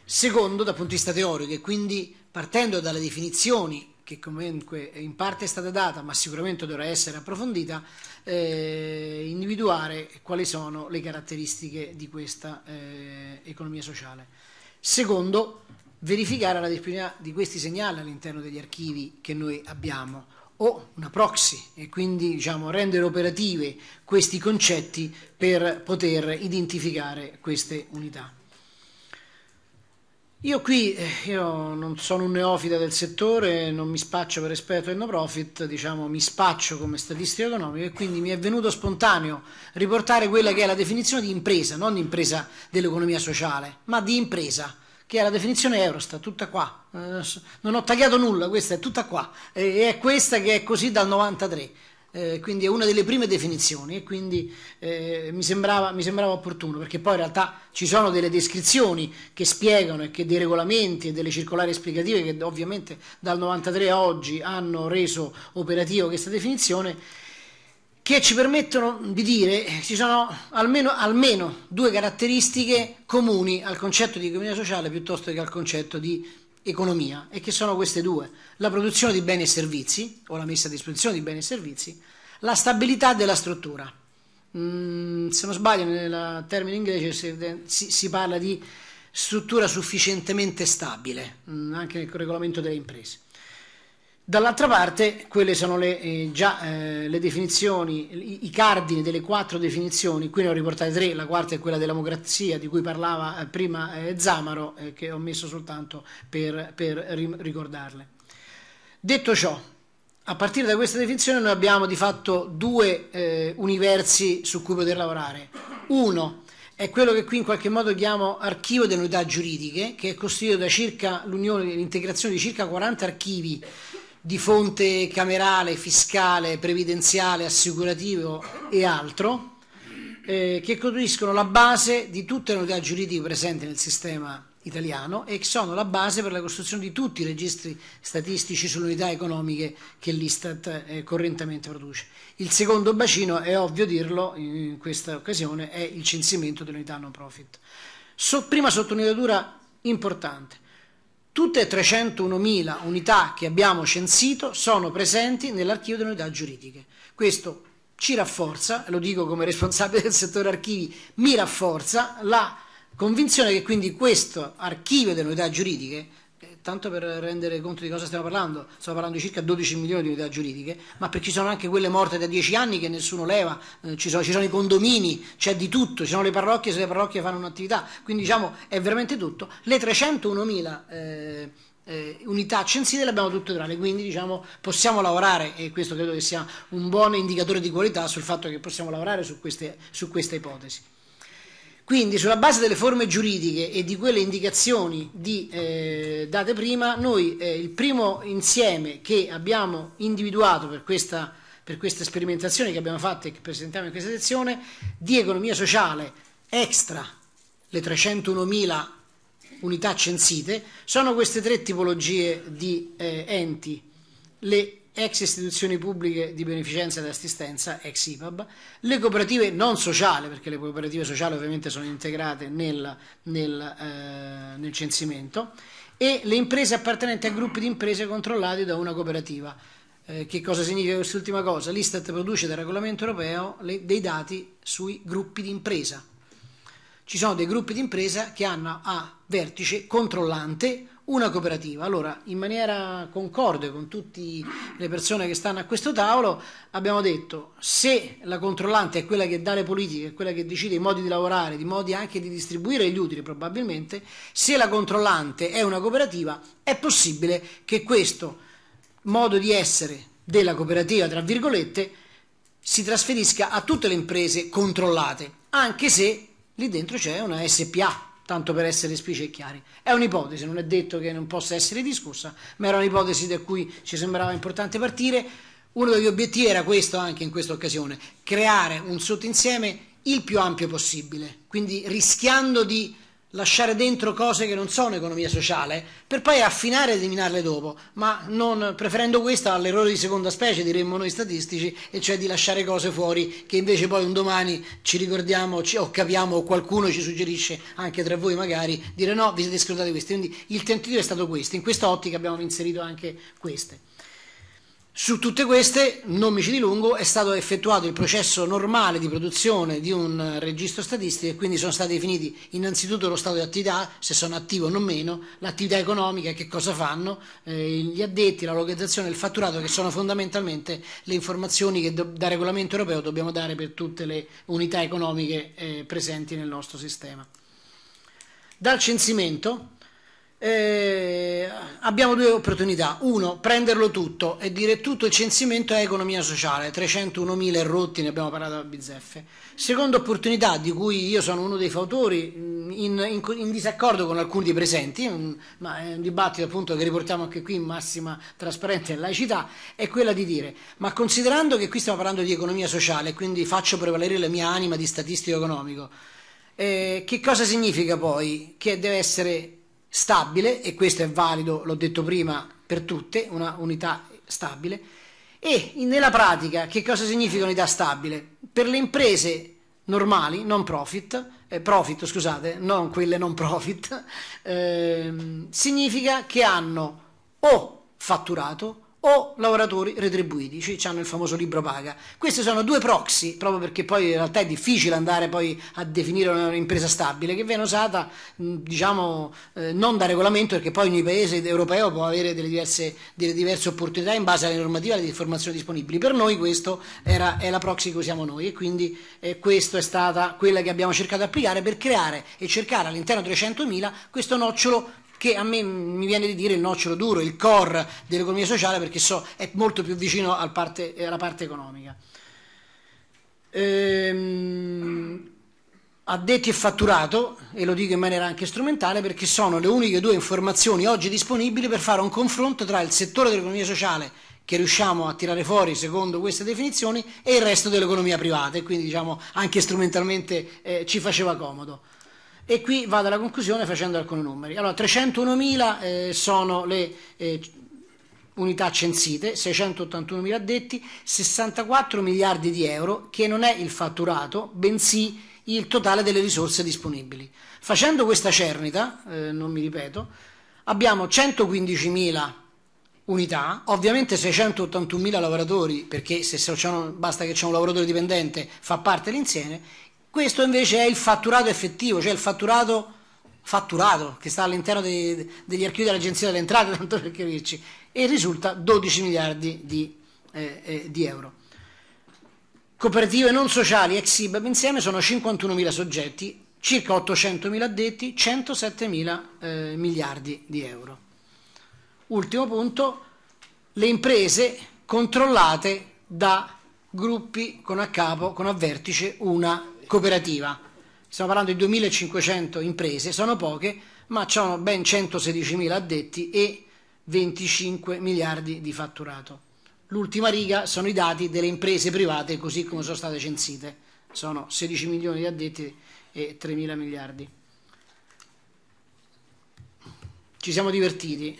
Secondo, dal punto di vista teorico, e quindi partendo dalle definizioni che comunque in parte è stata data, ma sicuramente dovrà essere approfondita, eh, individuare quali sono le caratteristiche di questa eh, economia sociale. Secondo, verificare la disciplina di questi segnali all'interno degli archivi che noi abbiamo o una proxy e quindi diciamo, rendere operative questi concetti per poter identificare queste unità. Io qui eh, io non sono un neofita del settore, non mi spaccio per esperto del no profit, diciamo mi spaccio come statistico economico e quindi mi è venuto spontaneo riportare quella che è la definizione di impresa, non di impresa dell'economia sociale, ma di impresa che è la definizione Eurostat, tutta qua. Eh, non ho tagliato nulla, questa è tutta qua. E è questa che è così dal 93. Eh, quindi è una delle prime definizioni e quindi eh, mi, sembrava, mi, sembrava, opportuno perché poi in realtà ci sono delle descrizioni che spiegano e che dei regolamenti e delle circolari esplicative che ovviamente dal 93 a oggi hanno reso operativa questa definizione che ci permettono di dire che eh, ci sono almeno, almeno due caratteristiche comuni al concetto di economia sociale piuttosto che al concetto di economia e che sono queste due, la produzione di beni e servizi o la messa a disposizione di beni e servizi, la stabilità della struttura. Mm, se non sbaglio nel termine inglese si, parla di struttura sufficientemente stabile, mm, anche nel regolamento delle imprese. Dall'altra parte, quelle sono le, eh, già eh, le definizioni, i, i, cardini delle quattro definizioni, qui ne ho riportate tre, la quarta è quella della democrazia di cui parlava eh, prima eh, Zamaro, eh, che ho messo soltanto per, per ricordarle. Detto ciò, a partire da questa definizione noi abbiamo di fatto due universi su cui poter lavorare. Uno, è quello che qui in qualche modo chiamo archivio delle unità giuridiche, che è costituito da circa l'unione, l'integrazione di circa 40 archivi di fonte camerale, fiscale, previdenziale, assicurativo e altro, eh, che costituiscono la base di tutte le unità giuridiche presenti nel sistema italiano e che sono la base per la costruzione di tutti i registri statistici sulle unità economiche che l'Istat eh, correntemente produce. Il secondo bacino, è ovvio dirlo in questa occasione, è il censimento delle unità non profit. So, prima sottolineatura importante. Tutte 301.000 unità che abbiamo censito sono presenti nell'archivio delle unità giuridiche. Questo ci rafforza, lo dico come responsabile del settore archivi, mi rafforza la convinzione che quindi questo archivio delle unità giuridiche tanto per rendere conto di cosa stiamo parlando, stiamo parlando di circa 12 milioni di unità giuridiche, ma per ci sono anche quelle morte da 10 anni che nessuno leva, eh, ci, sono, ci, sono, i condomini, c'è di tutto, ci sono le parrocchie se le parrocchie fanno un'attività, quindi diciamo è veramente tutto. Le 301.000 eh, eh, unità censite le abbiamo tutte tranne, quindi diciamo, possiamo lavorare e questo credo che sia un buon indicatore di qualità sul fatto che possiamo lavorare su queste, su queste ipotesi. Quindi sulla base delle forme giuridiche e di quelle indicazioni di, eh, date prima, noi eh, il primo insieme che abbiamo individuato per questa, per questa sperimentazione che abbiamo fatto e che presentiamo in questa sezione, di economia sociale extra le 301.000 unità censite, sono queste tre tipologie di eh, enti, le ex istituzioni pubbliche di beneficenza ed assistenza, ex IPAB, le cooperative non sociali, perché le cooperative sociali ovviamente sono integrate nel, nel, eh, nel censimento, e le imprese appartenenti a gruppi di imprese controllati da una cooperativa. Eh, che cosa significa quest'ultima cosa? L'Istat produce dal regolamento europeo le, dei dati sui gruppi di impresa. Ci sono dei gruppi di impresa che hanno a vertice controllante una cooperativa. Allora, in maniera concorde con tutte le persone che stanno a questo tavolo, abbiamo detto se la controllante è quella che dà le politiche, è quella che decide i modi di lavorare, i modi anche di distribuire gli utili probabilmente, se la controllante è una cooperativa, è possibile che questo modo di essere della cooperativa, tra virgolette, si trasferisca a tutte le imprese controllate, anche se lì dentro c'è una SPA tanto per essere spicci e chiari. È un'ipotesi, non è detto che non possa essere discussa, ma era un'ipotesi da cui ci sembrava importante partire. Uno degli obiettivi era questo anche in questa occasione, creare un sottoinsieme il più ampio possibile, quindi rischiando di lasciare dentro cose che non sono economia sociale per poi affinare e eliminarle dopo, ma non, preferendo questa all'errore di seconda specie, diremmo noi statistici, e cioè di lasciare cose fuori che invece poi un domani ci ricordiamo ci, o capiamo o qualcuno ci suggerisce, anche tra voi magari, dire no, vi siete scordati queste. Quindi il tentativo è stato questo, in questa ottica abbiamo inserito anche queste. Su tutte queste, non mi ci dilungo, è stato effettuato il processo normale di produzione di un eh, registro statistico e quindi sono stati definiti innanzitutto lo stato di attività, se sono attivo o non meno, l'attività economica, che cosa fanno, eh, gli addetti, la localizzazione, il fatturato, che sono fondamentalmente le informazioni che da regolamento europeo dobbiamo dare per tutte le unità economiche eh, presenti nel nostro sistema. Dal censimento eh, abbiamo due opportunità. Uno, prenderlo tutto e dire tutto il censimento è economia sociale, 301.000 rotti, ne abbiamo parlato a bizzeffe. Seconda opportunità, di cui io sono uno dei fautori, mm, in, in, in disaccordo con alcuni dei presenti, un, mm, ma è un dibattito appunto che riportiamo anche qui in massima trasparenza e laicità, è quella di dire, ma considerando che qui stiamo parlando di economia sociale, quindi faccio prevalere la mia anima di statistico economico, eh, che cosa significa poi che deve essere stabile, e questo è valido, l'ho detto prima, per tutte, una unità stabile. E nella pratica che cosa significa unità stabile? Per le imprese normali, non profit, eh, profit scusate, non quelle non profit, eh, significa che hanno o fatturato o lavoratori retribuiti, cioè hanno il famoso libro paga. Questi sono due proxy, proprio perché poi in realtà è difficile andare poi a definire un'impresa stabile, che viene usata diciamo eh, non da regolamento, perché poi ogni paese europeo può avere delle diverse, delle diverse opportunità in base alle normative e alle informazioni disponibili. Per noi questa è la proxy che usiamo noi e quindi eh, questa è stata quella che abbiamo cercato di applicare per creare e cercare all'interno delle 100.000 questo nocciolo che a me mi viene di dire il nocciolo duro, il core dell'economia sociale perché so è molto più vicino al parte, eh, alla parte economica. Ehm, addetti e fatturato, e lo dico in maniera anche strumentale, perché sono le uniche due informazioni oggi disponibili per fare un confronto tra il settore dell'economia sociale che riusciamo a tirare fuori secondo queste definizioni e il resto dell'economia privata e quindi diciamo anche strumentalmente eh, ci faceva comodo e qui vado alla conclusione facendo alcuni numeri. Allora, 301.000 eh, sono le eh, unità censite, 681.000 addetti, 64 miliardi di euro, che non è il fatturato, bensì il totale delle risorse disponibili. Facendo questa cernita, eh, non mi ripeto, abbiamo 115.000 unità, ovviamente 681.000 lavoratori, perché se basta che c'è un lavoratore dipendente fa parte dell'insieme, questo invece è il fatturato effettivo, cioè il fatturato fatturato che sta all'interno dei, degli archivi dell'Agenzia delle Entrate, tanto per capirci, e risulta 12 miliardi di, eh, eh, di euro. Cooperative non sociali ex IBAB insieme sono 51.000 soggetti, circa 800.000 addetti, 107.000 eh, miliardi di euro. Ultimo punto, le imprese controllate da gruppi con a capo, con a vertice una cooperativa. Stiamo parlando di 2.500 imprese, sono poche, ma hanno ben 116.000 addetti e 25 miliardi di fatturato. L'ultima riga sono i dati delle imprese private così come sono state censite, sono 16 milioni di addetti e 3 mila miliardi. Ci siamo divertiti.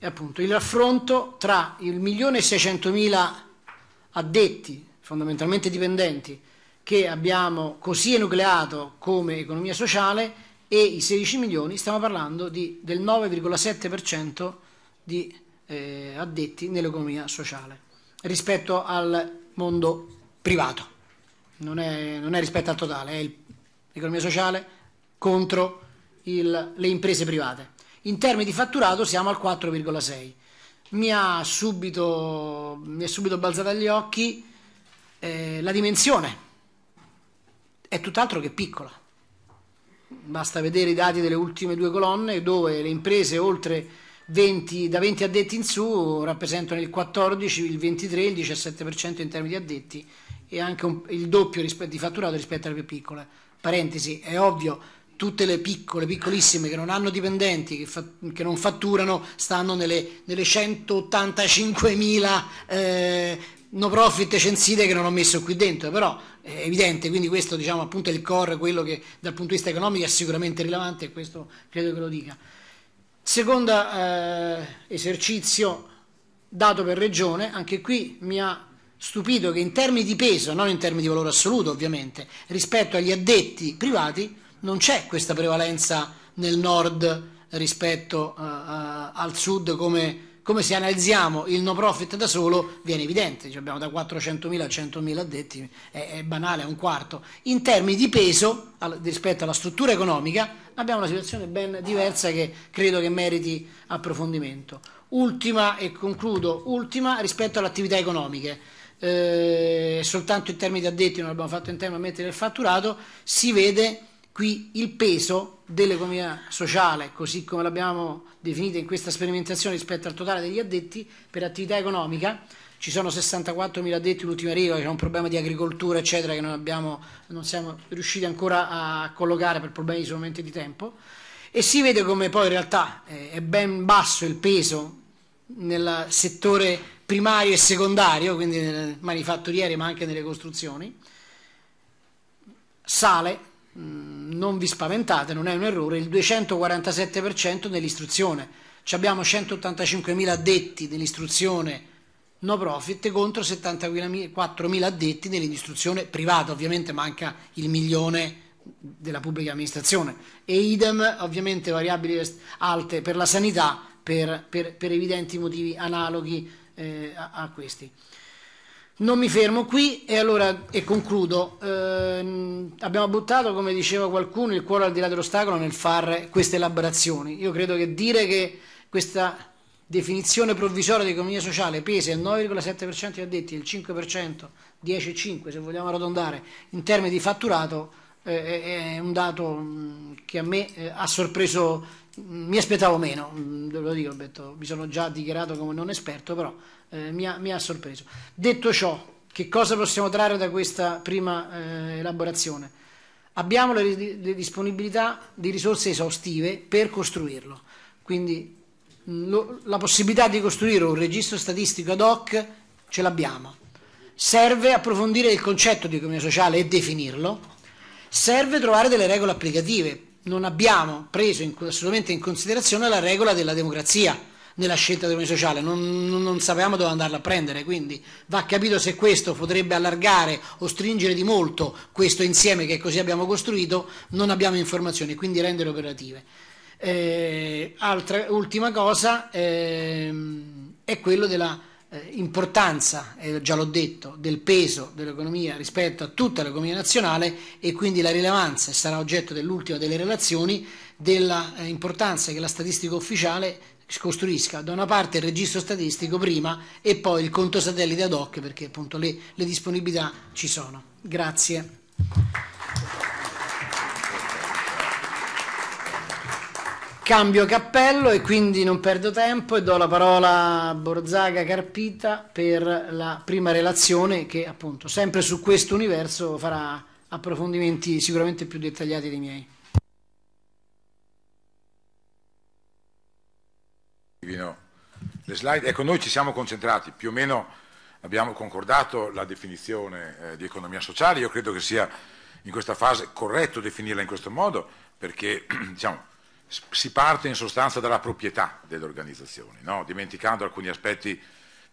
E appunto il raffronto tra il milione e 600 mila addetti, fondamentalmente dipendenti, che abbiamo così enucleato come economia sociale e i 16 milioni, stiamo parlando di, del 9,7% di eh, addetti nell'economia sociale rispetto al mondo privato, non è, non è rispetto al totale, è l'economia sociale contro il, le imprese private. In termini di fatturato siamo al 4,6%. Mi, ha subito, mi è subito balzata agli occhi eh, la dimensione è tutt'altro che piccola. Basta vedere i dati delle ultime due colonne dove le imprese oltre 20, da 20 addetti in su rappresentano il 14, il 23, il 17% in termini di addetti e anche un, il doppio rispetto, di fatturato rispetto alle più piccole. Parentesi, è ovvio, tutte le piccole, piccolissime che non hanno dipendenti, che, fa, che non fatturano, stanno nelle, nelle 185.000 eh, no profit censite che non ho messo qui dentro, però è evidente, quindi questo diciamo appunto è il core, quello che dal punto di vista economico è sicuramente rilevante e questo credo che lo dica. Secondo eh, esercizio dato per regione, anche qui mi ha stupito che in termini di peso, non in termini di valore assoluto ovviamente, rispetto agli addetti privati non c'è questa prevalenza nel nord rispetto eh, eh al sud come come se analizziamo il no profit da solo viene evidente, cioè abbiamo da 400.000 a 100.000 addetti, è, è, banale, è un quarto. In termini di peso al, rispetto alla struttura economica abbiamo una situazione ben diversa che credo che meriti approfondimento. Ultima e concludo, ultima rispetto alle attività economiche. Eh, soltanto in termini di addetti, non abbiamo fatto in termini il fatturato, si vede qui il peso dell'economia sociale, così come l'abbiamo definita in questa sperimentazione rispetto al totale degli addetti per attività economica, ci sono 64.000 addetti l'ultima riva, c'è un problema di agricoltura eccetera che non, abbiamo, non siamo riusciti ancora a collocare per problemi solamente di tempo e si vede come poi in realtà eh, è ben basso il peso nel settore primario e secondario, quindi nel manifatturiere ma anche nelle costruzioni, sale Mm, non vi spaventate, non è un errore, il 247% nell'istruzione. Ci abbiamo 185.000 addetti nell'istruzione no profit contro 74.000 addetti nell'istruzione privata, ovviamente manca il milione della pubblica amministrazione e idem ovviamente variabili alte per la sanità per, per, per evidenti motivi analoghi eh, a, a questi. Non mi fermo qui e allora e concludo. Eh, abbiamo buttato, come diceva qualcuno, il cuore al di là dell'ostacolo nel fare queste elaborazioni. Io credo che dire che questa definizione provvisoria di economia sociale pesi al 9,7% di addetti, e il 5%, 10,5% se vogliamo arrotondare, in termini di fatturato, eh, è un dato mm, che a me eh, ha sorpreso mi aspettavo meno, mm, lo dico Alberto, mi sono già dichiarato come non esperto, però eh, mi, ha, mi, ha, sorpreso. Detto ciò, che cosa possiamo trarre da questa prima eh, elaborazione? Abbiamo le, le, disponibilità di risorse esaustive per costruirlo, quindi mm, lo, la possibilità di costruire un registro statistico ad hoc ce l'abbiamo. Serve approfondire il concetto di economia sociale e definirlo, serve trovare delle regole applicative non abbiamo preso in, assolutamente in considerazione la regola della democrazia nella scelta dell'unione sociale, non, non, non, sapevamo dove andarla a prendere, quindi va capito se questo potrebbe allargare o stringere di molto questo insieme che così abbiamo costruito, non abbiamo informazioni, quindi rendere operative. Eh, altra, ultima cosa eh, è quello della eh, importanza, eh, già l'ho detto, del peso dell'economia rispetto a tutta l'economia nazionale e quindi la rilevanza, e sarà oggetto dell'ultima delle relazioni, dell'importanza eh, che la statistica ufficiale costruisca da una parte il registro statistico prima e poi il conto satellite ad hoc perché appunto le, le disponibilità ci sono. Grazie. Cambio cappello e quindi non perdo tempo e do la parola a Borzaga Carpita per la prima relazione che appunto sempre su questo universo farà approfondimenti sicuramente più dettagliati dei miei. Le slide, ecco noi ci siamo concentrati, più o meno abbiamo concordato la definizione eh, di economia sociale, io credo che sia in questa fase corretto definirla in questo modo perché diciamo, si parte in sostanza dalla proprietà delle organizzazioni, no? dimenticando alcuni aspetti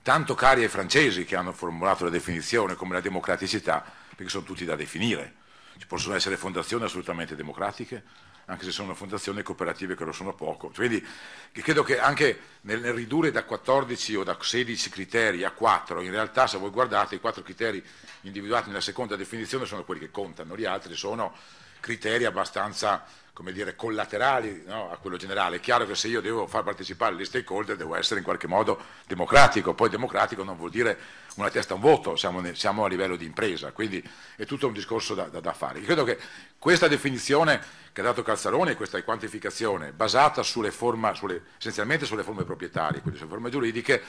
tanto cari ai francesi che hanno formulato la definizione come la democraticità, perché sono tutti da definire. Ci possono essere fondazioni assolutamente democratiche, anche se sono fondazioni cooperative che lo sono poco. Cioè, quindi credo che anche nel, nel ridurre da 14 o da 16 criteri a 4, in realtà se voi guardate i 4 criteri individuati nella seconda definizione sono quelli che contano, gli altri sono criteri abbastanza come dire, collaterali no, a quello generale. È chiaro che se io devo far partecipare gli stakeholder devo essere in qualche modo democratico, poi democratico non vuol dire una testa a un voto, siamo, ne, siamo a livello di impresa, quindi è tutto un discorso da, da, da fare. Io credo che questa definizione che ha dato Calzaroni, questa quantificazione basata sulle forma, sulle, essenzialmente sulle forme proprietarie, quindi sulle forme giuridiche,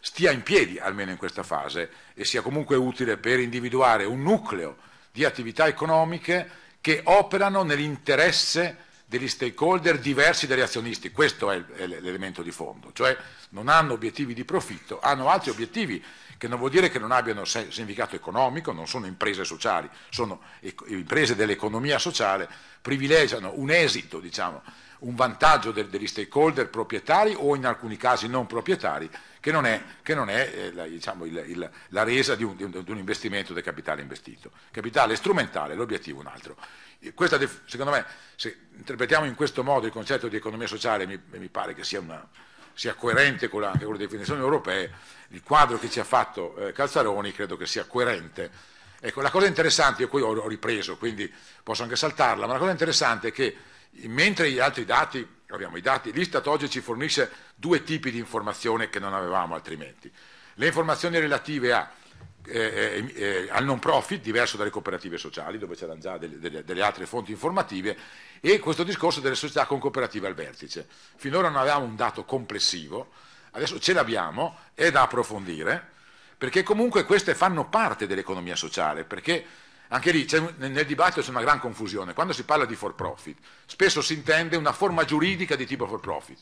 stia in piedi almeno in questa fase e sia comunque utile per individuare un nucleo di attività economiche che operano nell'interesse degli stakeholder diversi dagli azionisti, questo è l'elemento di fondo, cioè non hanno obiettivi di profitto, hanno altri obiettivi, che non vuol dire che non abbiano significato economico, non sono imprese sociali, sono imprese dell'economia sociale, privilegiano un esito, diciamo, un vantaggio del, degli stakeholder proprietari o in alcuni casi non proprietari, che non è, che non è eh, la, diciamo, il, il, la, resa di un, di, un, di un, investimento del capitale investito. Capitale strumentale, l'obiettivo è un altro. Questa, secondo me, se interpretiamo in questo modo il concetto di economia sociale, mi, mi pare che sia una, sia coerente con, la, con le definizioni europee, il quadro che ci ha fatto eh, Calzaroni credo che sia coerente. Ecco, la cosa interessante, io qui ho, ho ripreso, quindi posso anche saltarla, ma la cosa interessante è che Mentre gli altri dati, abbiamo i dati, l'Istat oggi ci fornisce due tipi di informazione che non avevamo altrimenti. Le informazioni relative a, eh, eh, eh al non profit, diverso dalle cooperative sociali, dove c'erano già delle, delle, delle, altre fonti informative, e questo discorso delle società con cooperative al vertice. Finora non avevamo un dato complessivo, adesso ce l'abbiamo, è da approfondire, perché comunque queste fanno parte dell'economia sociale, perché anche lì un, nel dibattito c'è una gran confusione. Quando si parla di for profit, spesso si intende una forma giuridica di tipo for profit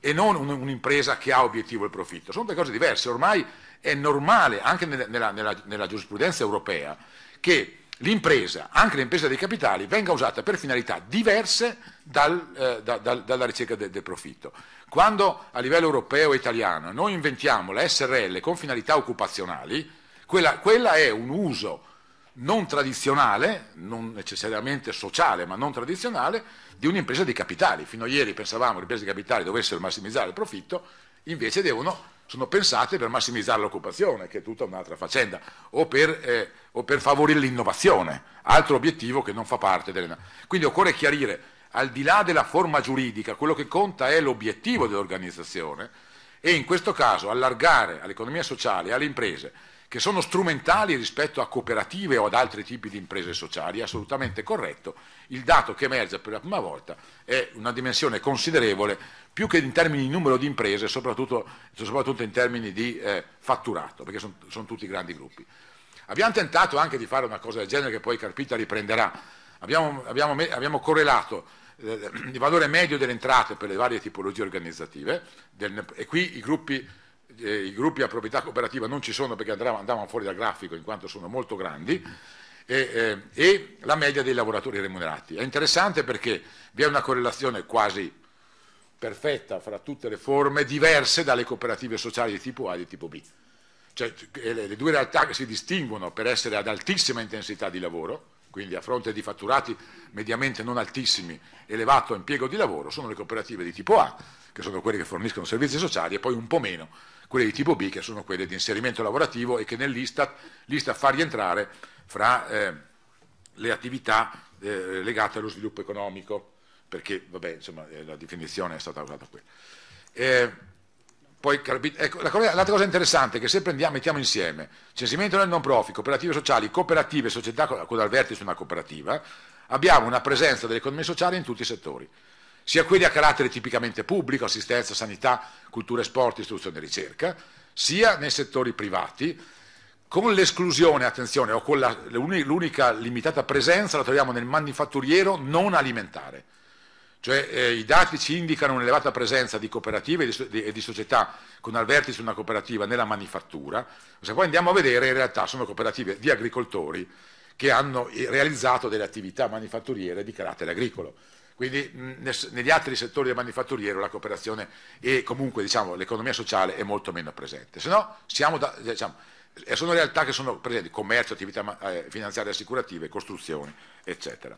e non un'impresa che ha obiettivo il profitto. Sono due cose diverse. Ormai è normale, anche nella, nella, nella giurisprudenza europea, che l'impresa, anche l'impresa dei capitali, venga usata per finalità diverse dal, eh, da, da, dalla ricerca del profitto. Quando a livello europeo e italiano noi inventiamo la SRL con finalità occupazionali, quella, quella è un uso non tradizionale, non necessariamente sociale, ma non tradizionale, di un'impresa di capitali. Fino a ieri pensavamo che le imprese di capitali dovessero massimizzare il profitto, invece devono, sono pensate per massimizzare l'occupazione, che è tutta un'altra faccenda, o per, eh, o per favorire l'innovazione, altro obiettivo che non fa parte delle... Quindi occorre chiarire, al di là della forma giuridica, quello che conta è l'obiettivo dell'organizzazione e in questo caso allargare all'economia sociale, alle imprese, che sono strumentali rispetto a cooperative o ad altri tipi di imprese sociali, è assolutamente corretto. Il dato che emerge per la prima volta è una dimensione considerevole, più che in termini di numero di imprese, soprattutto, soprattutto in termini di eh, fatturato, perché sono son tutti grandi gruppi. Abbiamo tentato anche di fare una cosa del genere che poi Carpita riprenderà. Abbiamo, abbiamo, abbiamo correlato eh, il valore medio delle entrate per le varie tipologie organizzative del, e qui i gruppi eh, i gruppi a proprietà cooperativa non ci sono perché andavano fuori dal grafico in quanto sono molto grandi, e, eh, e la media dei lavoratori remunerati. È interessante perché vi è una correlazione quasi perfetta fra tutte le forme diverse dalle cooperative sociali di tipo A e di tipo B. Cioè, eh, le due realtà che si distinguono per essere ad altissima intensità di lavoro, quindi a fronte di fatturati mediamente non altissimi, elevato impiego di lavoro, sono le cooperative di tipo A, che sono quelle che forniscono servizi sociali, e poi un po' meno quelle di tipo B che sono quelle di inserimento lavorativo e che nell'Istat l'Istat fa rientrare fra eh, le attività eh, legate allo sviluppo economico, perché vabbè, insomma, eh, la definizione è stata usata qui. Eh, poi, ecco, la cosa, l'altra cosa interessante è che se prendiamo, mettiamo insieme censimento del non profit, cooperative sociali, cooperative, società con dal vertice una cooperativa, abbiamo una presenza dell'economia sociale in tutti i settori sia quelli a carattere tipicamente pubblico, assistenza, sanità, cultura e sport, istruzione e ricerca, sia nei settori privati, con l'esclusione, attenzione, o con l'unica limitata presenza la troviamo nel manifatturiero non alimentare. Cioè eh, i dati ci indicano un'elevata presenza di cooperative e di, di, e di società con al vertice una cooperativa nella manifattura, se poi andiamo a vedere in realtà sono cooperative di agricoltori che hanno eh, realizzato delle attività manifatturiere di carattere agricolo. Quindi negli altri settori del manifatturiero la cooperazione e comunque diciamo, l'economia sociale è molto meno presente. Se no da, eh, diciamo, eh, sono realtà che sono presenti, commercio, attività eh, finanziarie assicurative, costruzioni, eccetera.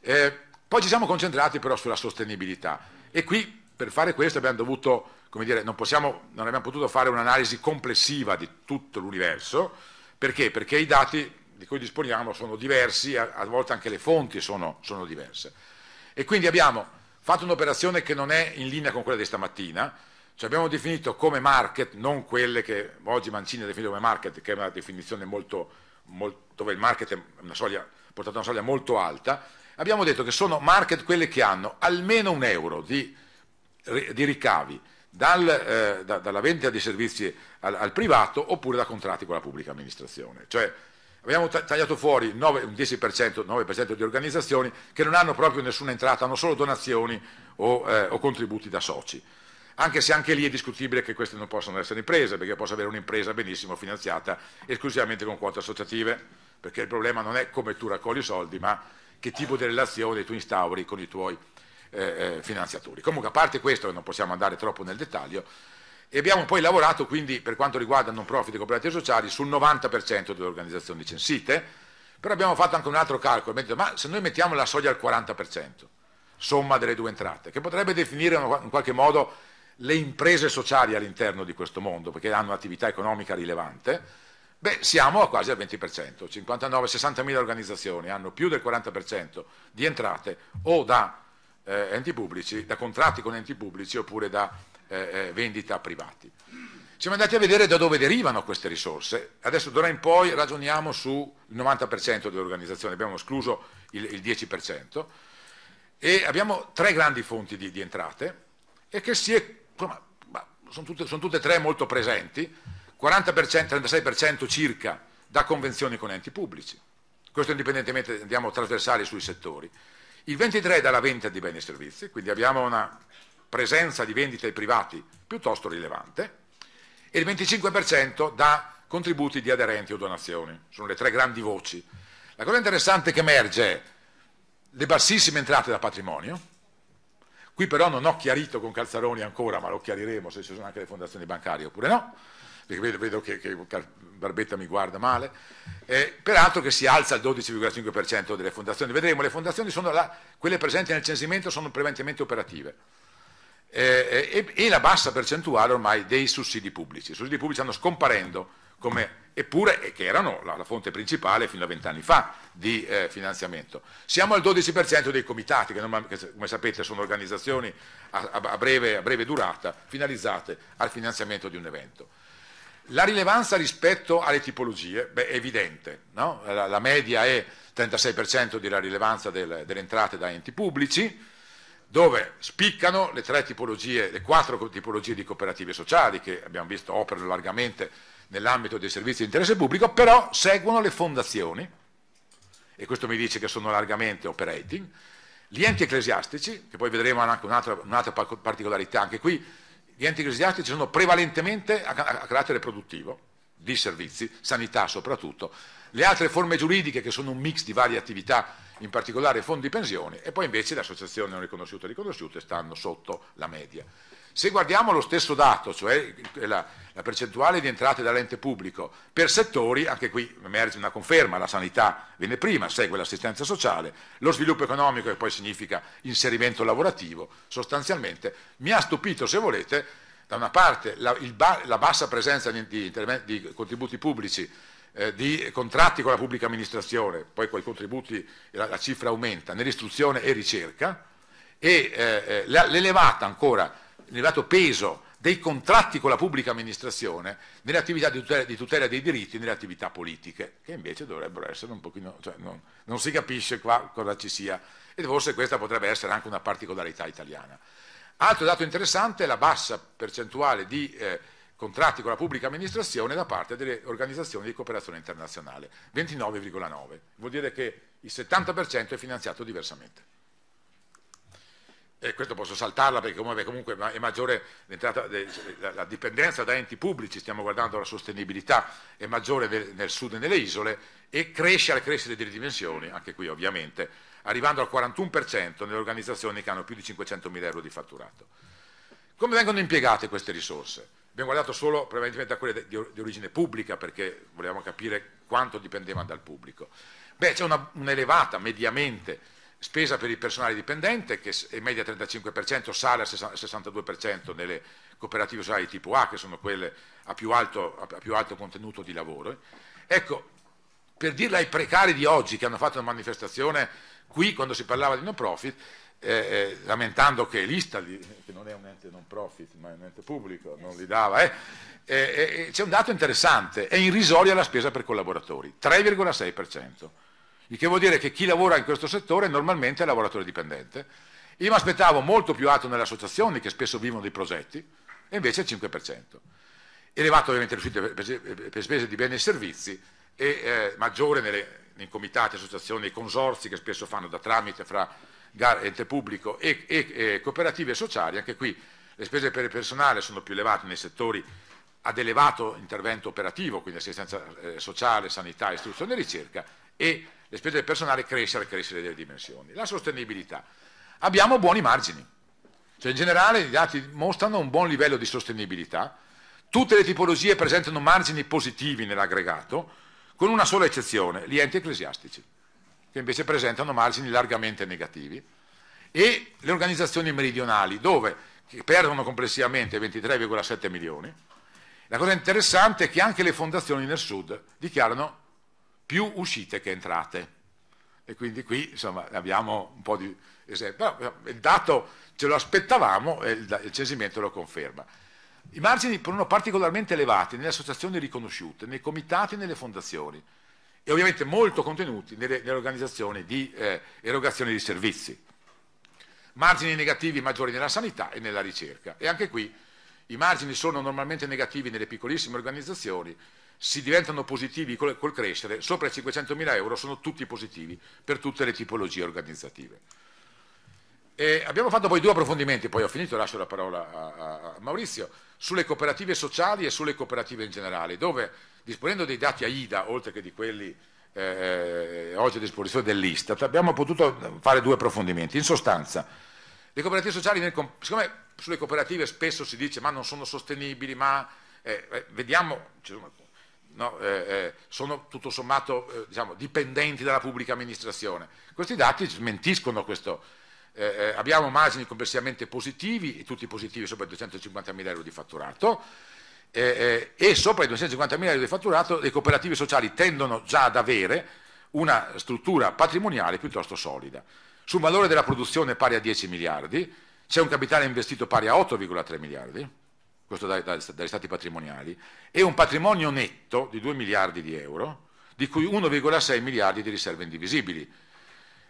Eh, poi ci siamo concentrati però sulla sostenibilità e qui per fare questo abbiamo dovuto, come dire, non, possiamo, non abbiamo potuto fare un'analisi complessiva di tutto l'universo, perché? Perché i dati di cui disponiamo sono diversi, a, a volte anche le fonti sono, sono diverse. E quindi abbiamo fatto un'operazione che non è in linea con quella di stamattina, cioè abbiamo definito come market, non quelle che oggi Mancini ha definito come market, che è una definizione molto, molto dove il market è una soglia, portato a una soglia molto alta, abbiamo detto che sono market quelle che hanno almeno un euro di, di ricavi dal, eh, da, dalla vendita di servizi al, al privato oppure da contratti con la pubblica amministrazione. Cioè, Abbiamo tagliato fuori 9, un 10%, 9% di organizzazioni che non hanno proprio nessuna entrata, hanno solo donazioni o, eh, o contributi da soci anche se anche lì è discutibile che queste non possano essere imprese, perché posso avere un'impresa benissimo finanziata esclusivamente con quote associative, perché il problema non è come tu raccogli i soldi, ma che tipo di relazione tu instauri con i tuoi eh, eh finanziatori. Comunque, a parte questo, non possiamo andare troppo nel dettaglio, e abbiamo poi lavorato quindi per quanto riguarda non profit e cooperative sociali sul 90% delle organizzazioni censite, però abbiamo fatto anche un altro calcolo, abbiamo detto ma se noi mettiamo la soglia al 40%, somma delle due entrate, che potrebbe definire in qualche modo le imprese sociali all'interno di questo mondo, perché hanno attività economica rilevante, beh siamo a quasi al 20%, 59-60 organizzazioni hanno più del 40% di entrate o da eh, enti pubblici, da contratti con enti pubblici oppure da eh, eh, vendita a privati. Siamo andati a vedere da dove derivano queste risorse, adesso d'ora in poi ragioniamo sul 90% delle organizzazioni, abbiamo escluso il, il 10%, e abbiamo tre grandi fonti di, di entrate e che si è, insomma, sono, tutte, sono tutte e tre molto presenti, 40%, 36% circa da convenzioni con enti pubblici, questo indipendentemente andiamo trasversali sui settori, il 23% dalla vendita di beni e servizi, quindi abbiamo una presenza di vendite ai privati piuttosto rilevante, e il 25% da contributi di aderenti o donazioni. Sono le tre grandi voci. La cosa interessante che emerge è le bassissime entrate da patrimonio. Qui però non ho chiarito con Calzaroni ancora, ma lo chiariremo se ci sono anche le fondazioni bancarie oppure no, perché vedo, vedo che, che, Barbetta mi guarda male. Eh, peraltro che si alza il 12,5% delle fondazioni. Vedremo, le fondazioni sono là, quelle presenti nel censimento sono prevalentemente operative eh, e, eh, e, la bassa percentuale ormai dei sussidi pubblici. I sussidi pubblici stanno scomparendo, come, eppure che erano la, la, fonte principale fino a vent'anni fa di eh, finanziamento. Siamo al 12% dei comitati, che, non, che, come sapete sono organizzazioni a, a, breve, a breve durata finalizzate al finanziamento di un evento. La rilevanza rispetto alle tipologie beh, è evidente, no? la, la, media è 36% della rilevanza del, delle entrate da enti pubblici, dove spiccano le, le quattro tipologie di cooperative sociali che abbiamo visto operano largamente nell'ambito dei servizi di interesse pubblico, però seguono le fondazioni, e questo mi dice che sono largamente operating, gli enti ecclesiastici, che poi vedremo anche un'altra, un'altra particolarità, anche qui gli enti ecclesiastici sono prevalentemente a, a, a carattere produttivo, di servizi, sanità soprattutto, le altre forme giuridiche che sono un mix di varie attività, in particolare fondi pensioni, e poi invece le associazioni non riconosciute e riconosciute stanno sotto la media. Se guardiamo lo stesso dato, cioè la, la percentuale di entrate dall'ente pubblico per settori, anche qui emerge una conferma, la sanità viene prima, segue l'assistenza sociale, lo sviluppo economico che poi significa inserimento lavorativo, sostanzialmente mi ha stupito, se volete, da una parte la, ba, la bassa presenza di, di, di contributi pubblici eh, di contratti con la pubblica amministrazione, poi con i contributi la, la cifra aumenta, nell'istruzione e ricerca, e eh, eh l'elevata ancora, l'elevato peso dei contratti con la pubblica amministrazione nelle attività di tutela, di tutela dei diritti e nelle attività politiche, che invece dovrebbero essere un pochino, cioè non, non si capisce qua cosa ci sia, e forse questa potrebbe essere anche una particolarità italiana. Altro dato interessante è la bassa percentuale di eh, contratti con la pubblica amministrazione da parte delle organizzazioni di cooperazione internazionale, 29,9. Vuol dire che il 70% è finanziato diversamente. E questo posso saltarla perché comunque è maggiore l'entrata, la dipendenza da enti pubblici, stiamo guardando la sostenibilità, è maggiore nel sud e nelle isole e cresce alla crescita delle dimensioni, anche qui ovviamente, arrivando al 41% nelle organizzazioni che hanno più di 500.000 euro di fatturato. Come vengono impiegate queste risorse? Abbiamo guardato solo prevalentemente a quelle di, di origine pubblica perché volevamo capire quanto dipendeva dal pubblico. Beh, c'è un'elevata, una mediamente, spesa per il personale dipendente che è media 35%, sale al 62% nelle cooperative sociali tipo A, che sono quelle a più alto, a più alto contenuto di lavoro. Ecco, per dirla ai precari di oggi che hanno fatto una manifestazione qui quando si parlava di no profit, eh, eh, lamentando che l'Ista, che non è un ente non profit ma è un ente pubblico, non li dava, eh, eh, eh, eh c'è un dato interessante, è irrisoria la spesa per collaboratori, 3,6%, il che vuol dire che chi lavora in questo settore normalmente è lavoratore dipendente. Io mi aspettavo molto più alto nelle associazioni che spesso vivono dei progetti, e invece il 5%. Elevato ovviamente per spese di beni e servizi e maggiore nelle, in comitati, associazioni e consorzi che spesso fanno da tramite fra ente pubblico e, e, e cooperative sociali, anche qui le spese per il personale sono più elevate nei settori ad elevato intervento operativo, quindi assistenza eh, sociale, sanità, istruzione e ricerca, e le spese del personale crescere, crescere delle dimensioni. La sostenibilità. Abbiamo buoni margini, cioè in generale i dati mostrano un buon livello di sostenibilità, tutte le tipologie presentano margini positivi nell'aggregato, con una sola eccezione, gli enti ecclesiastici che invece presentano margini largamente negativi, e le organizzazioni meridionali, dove perdono complessivamente 23,7 milioni. La cosa interessante è che anche le fondazioni nel sud dichiarano più uscite che entrate. E quindi qui insomma, abbiamo un po' di esempio. il dato ce lo aspettavamo e il, il censimento lo conferma. I margini furono particolarmente elevati nelle associazioni riconosciute, nei comitati e nelle fondazioni e ovviamente molto contenuti nelle, nelle organizzazioni di eh, erogazione di servizi. Margini negativi maggiori nella sanità e nella ricerca. E anche qui i margini sono normalmente negativi nelle piccolissime organizzazioni, si diventano positivi col, col crescere, sopra i 500.000 euro sono tutti positivi per tutte le tipologie organizzative. E abbiamo fatto poi due approfondimenti, poi ho finito, lascio la parola a, a Maurizio, sulle cooperative sociali e sulle cooperative in generale, dove Disponendo dei dati AIDA, oltre che di quelli eh, oggi a disposizione dell'Istat, abbiamo potuto fare due approfondimenti. In sostanza, le cooperative sociali, siccome sulle cooperative spesso si dice ma non sono sostenibili, ma eh, eh vediamo, no, eh, eh, sono tutto sommato eh, diciamo, dipendenti dalla pubblica amministrazione. Questi dati smentiscono questo. abbiamo margini complessivamente positivi, tutti positivi sopra i 250 mila euro di fatturato, eh, eh, e sopra i 250 miliardi di fatturato le cooperative sociali tendono già ad avere una struttura patrimoniale piuttosto solida. Sul valore della produzione pari a 10 miliardi, c'è un capitale investito pari a 8,3 miliardi, questo dai, dai, dagli stati patrimoniali, e un patrimonio netto di 2 miliardi di euro, di cui 1,6 miliardi di riserve indivisibili.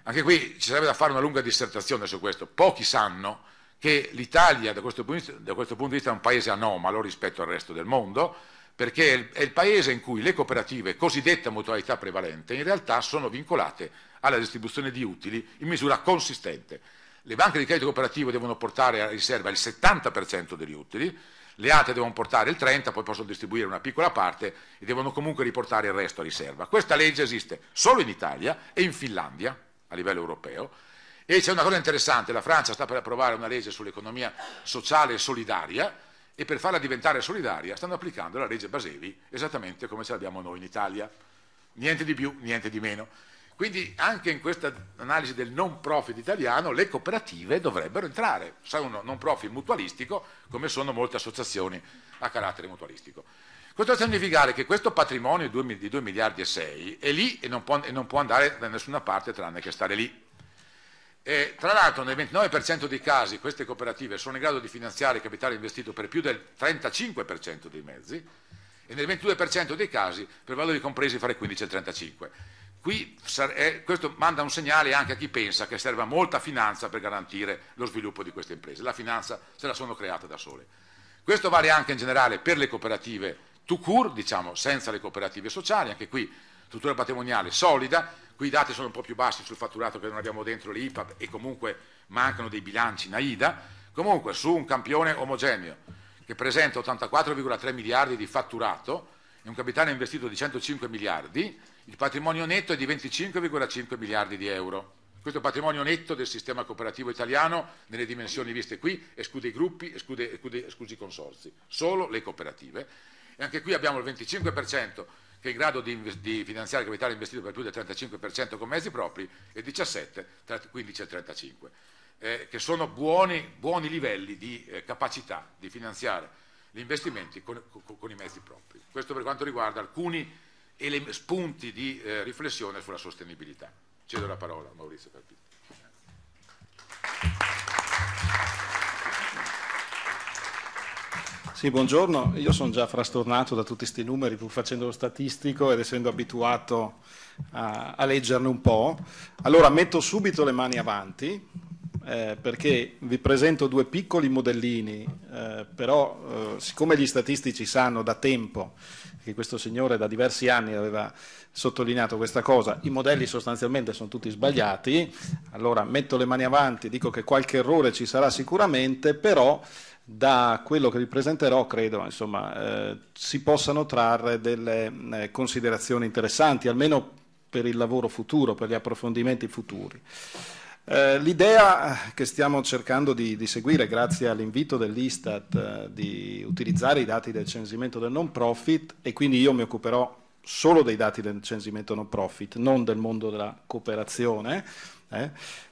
Anche qui ci sarebbe da fare una lunga dissertazione su questo. Pochi sanno che l'Italia da questo, punto, da questo punto di vista è un paese anomalo rispetto al resto del mondo, perché è il paese in cui le cooperative, cosiddetta mutualità prevalente, in realtà sono vincolate alla distribuzione di utili in misura consistente. Le banche di credito cooperativo devono portare a riserva il 70% degli utili, le altre devono portare il 30%, poi possono distribuire una piccola parte e devono comunque riportare il resto a riserva. Questa legge esiste solo in Italia e in Finlandia a livello europeo e c'è una cosa interessante, la Francia sta per approvare una legge sull'economia sociale solidaria e per farla diventare solidaria stanno applicando la legge Basevi esattamente come ce l'abbiamo noi in Italia. Niente di più, niente di meno. Quindi anche in questa analisi del non profit italiano le cooperative dovrebbero entrare, sono non profit mutualistico come sono molte associazioni a carattere mutualistico. Questo sta a significare che questo patrimonio di 2 miliardi e 6 è lì e non può, e non può andare da nessuna parte tranne che stare lì e, tra l'altro nel 29% dei casi queste cooperative sono in grado di finanziare il capitale investito per più del 35% dei mezzi e nel 22% dei casi per valori compresi fra i 15 e i 35%. Qui, eh, questo manda un segnale anche a chi pensa che serva molta finanza per garantire lo sviluppo di queste imprese. La finanza se la sono creata da sole. Questo vale anche in generale per le cooperative to cure, diciamo, senza le cooperative sociali, anche qui struttura patrimoniale solida, qui i dati sono un po' più bassi sul fatturato che non abbiamo dentro le IPAP e comunque mancano dei bilanci in AIDA, comunque su un campione omogeneo che presenta 84,3 miliardi di fatturato e un capitale investito di 105 miliardi, il patrimonio netto è di 25,5 miliardi di euro. Questo è il patrimonio netto del sistema cooperativo italiano nelle dimensioni viste qui, esclude i gruppi, esclude, esclude, esclude i consorzi, solo le cooperative. E anche qui abbiamo il 25% che è in grado di, di finanziare il capitale investito per più del 35% con mezzi propri e 17 tra 15 e 35, eh, che sono buoni, buoni livelli di eh, capacità di finanziare gli investimenti con, con, con, i mezzi propri. Questo per quanto riguarda alcuni spunti di eh, riflessione sulla sostenibilità. Cedo la parola a Maurizio Carpini. Sì, buongiorno. Io sono già frastornato da tutti questi numeri, pur facendo lo statistico ed essendo abituato a, a leggerne un po'. Allora metto subito le mani avanti eh, perché vi presento due piccoli modellini, eh, però eh, siccome gli statistici sanno da tempo che questo signore da diversi anni aveva sottolineato questa cosa, i modelli sostanzialmente sono tutti sbagliati, allora metto le mani avanti, dico che qualche errore ci sarà sicuramente, però da quello che vi presenterò credo insomma, eh, si possano trarre delle eh, considerazioni interessanti, almeno per il lavoro futuro, per gli approfondimenti futuri. Eh, l'idea che stiamo cercando di, di seguire, grazie all'invito dell'Istat eh, di utilizzare i dati del censimento del non profit, e quindi io mi occuperò solo dei dati del censimento non profit, non del mondo della cooperazione, eh,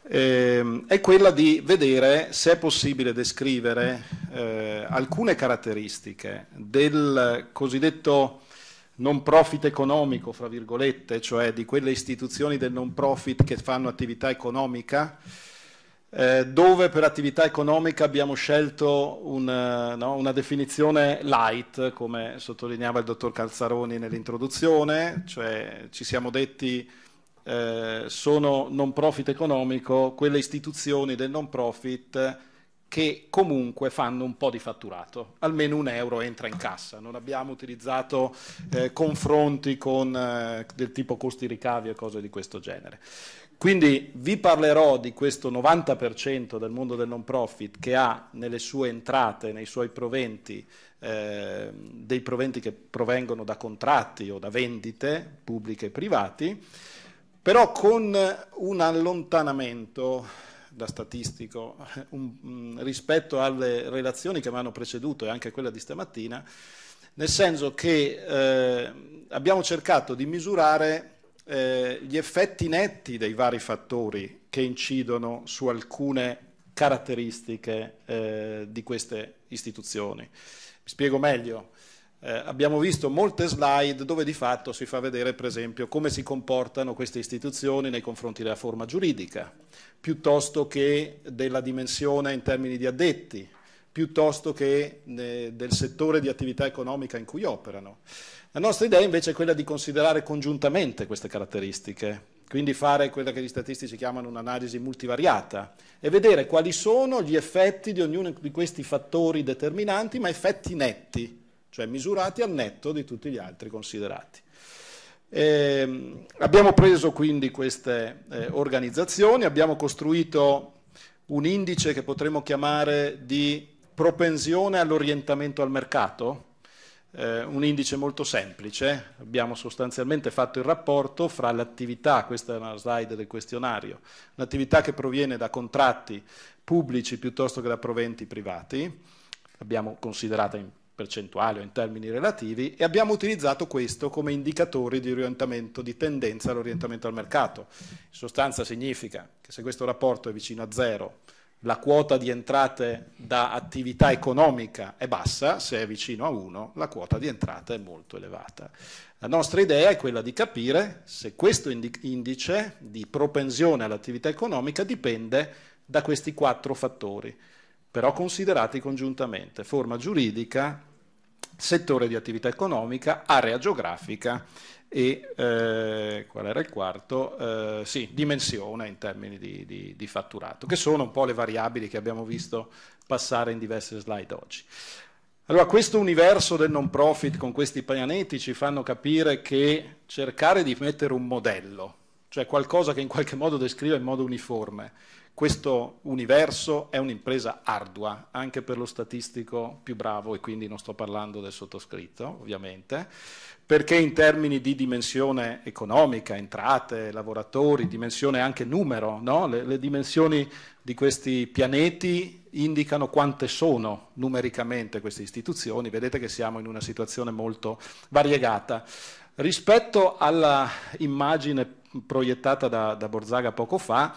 ehm, è quella di vedere se è possibile descrivere eh, alcune caratteristiche del cosiddetto non profit economico, fra virgolette, cioè di quelle istituzioni del non profit che fanno attività economica, eh, dove per attività economica abbiamo scelto una, eh, no, una definizione light, come sottolineava il dottor Calzaroni nell'introduzione, cioè ci siamo detti eh, sono non profit economico quelle istituzioni del non profit che comunque fanno un po' di fatturato, almeno un euro entra in cassa, non abbiamo utilizzato eh, confronti con, eh, del tipo costi ricavi e cose di questo genere. Quindi vi parlerò di questo 90% del mondo del non profit che ha nelle sue entrate, nei suoi proventi, eh, dei proventi che provengono da contratti o da vendite pubbliche e privati, però con eh, un allontanamento da statistico un, mm, rispetto alle relazioni che mi hanno preceduto e anche quella di stamattina, nel senso che eh, abbiamo cercato di misurare eh, gli effetti netti dei vari fattori che incidono su alcune caratteristiche eh, di queste istituzioni. Mi spiego meglio eh, abbiamo visto molte slide dove di fatto si fa vedere per esempio come si comportano queste istituzioni nei confronti della forma giuridica, piuttosto che della dimensione in termini di addetti, piuttosto che eh, del settore di attività economica in cui operano. La nostra idea invece è quella di considerare congiuntamente queste caratteristiche, quindi fare quella che gli statistici chiamano un'analisi multivariata e vedere quali sono gli effetti di ognuno di questi fattori determinanti, ma effetti netti cioè misurati al netto di tutti gli altri considerati. Eh, abbiamo preso quindi queste eh, organizzazioni, abbiamo costruito un indice che potremmo chiamare di propensione all'orientamento al mercato, eh, un indice molto semplice, abbiamo sostanzialmente fatto il rapporto fra l'attività, questa è una slide del questionario, un'attività che proviene da contratti pubblici piuttosto che da proventi privati, l'abbiamo considerata in percentuali o in termini relativi e abbiamo utilizzato questo come indicatore di orientamento, di tendenza all'orientamento al mercato. In sostanza significa che se questo rapporto è vicino a zero, la quota di entrate da attività economica è bassa, se è vicino a 1 la quota di entrate è molto elevata. La nostra idea è quella di capire se questo indice di propensione all'attività economica dipende da questi quattro fattori, però considerati congiuntamente, forma giuridica, settore di attività economica, area geografica e eh, qual era il quarto? Eh, sì, dimensione in termini di, di, di, fatturato, che sono un po' le variabili che abbiamo visto passare in diverse slide oggi. Allora, questo universo del non profit con questi pianeti ci fanno capire che cercare di mettere un modello, cioè qualcosa che in qualche modo descriva in modo uniforme, questo universo è un'impresa ardua, anche per lo statistico più bravo, e quindi non sto parlando del sottoscritto, ovviamente, perché in termini di dimensione economica, entrate, lavoratori, dimensione anche numero, no? le, le dimensioni di questi pianeti indicano quante sono numericamente queste istituzioni, vedete che siamo in una situazione molto variegata. Rispetto all'immagine proiettata da, da Borzaga poco fa,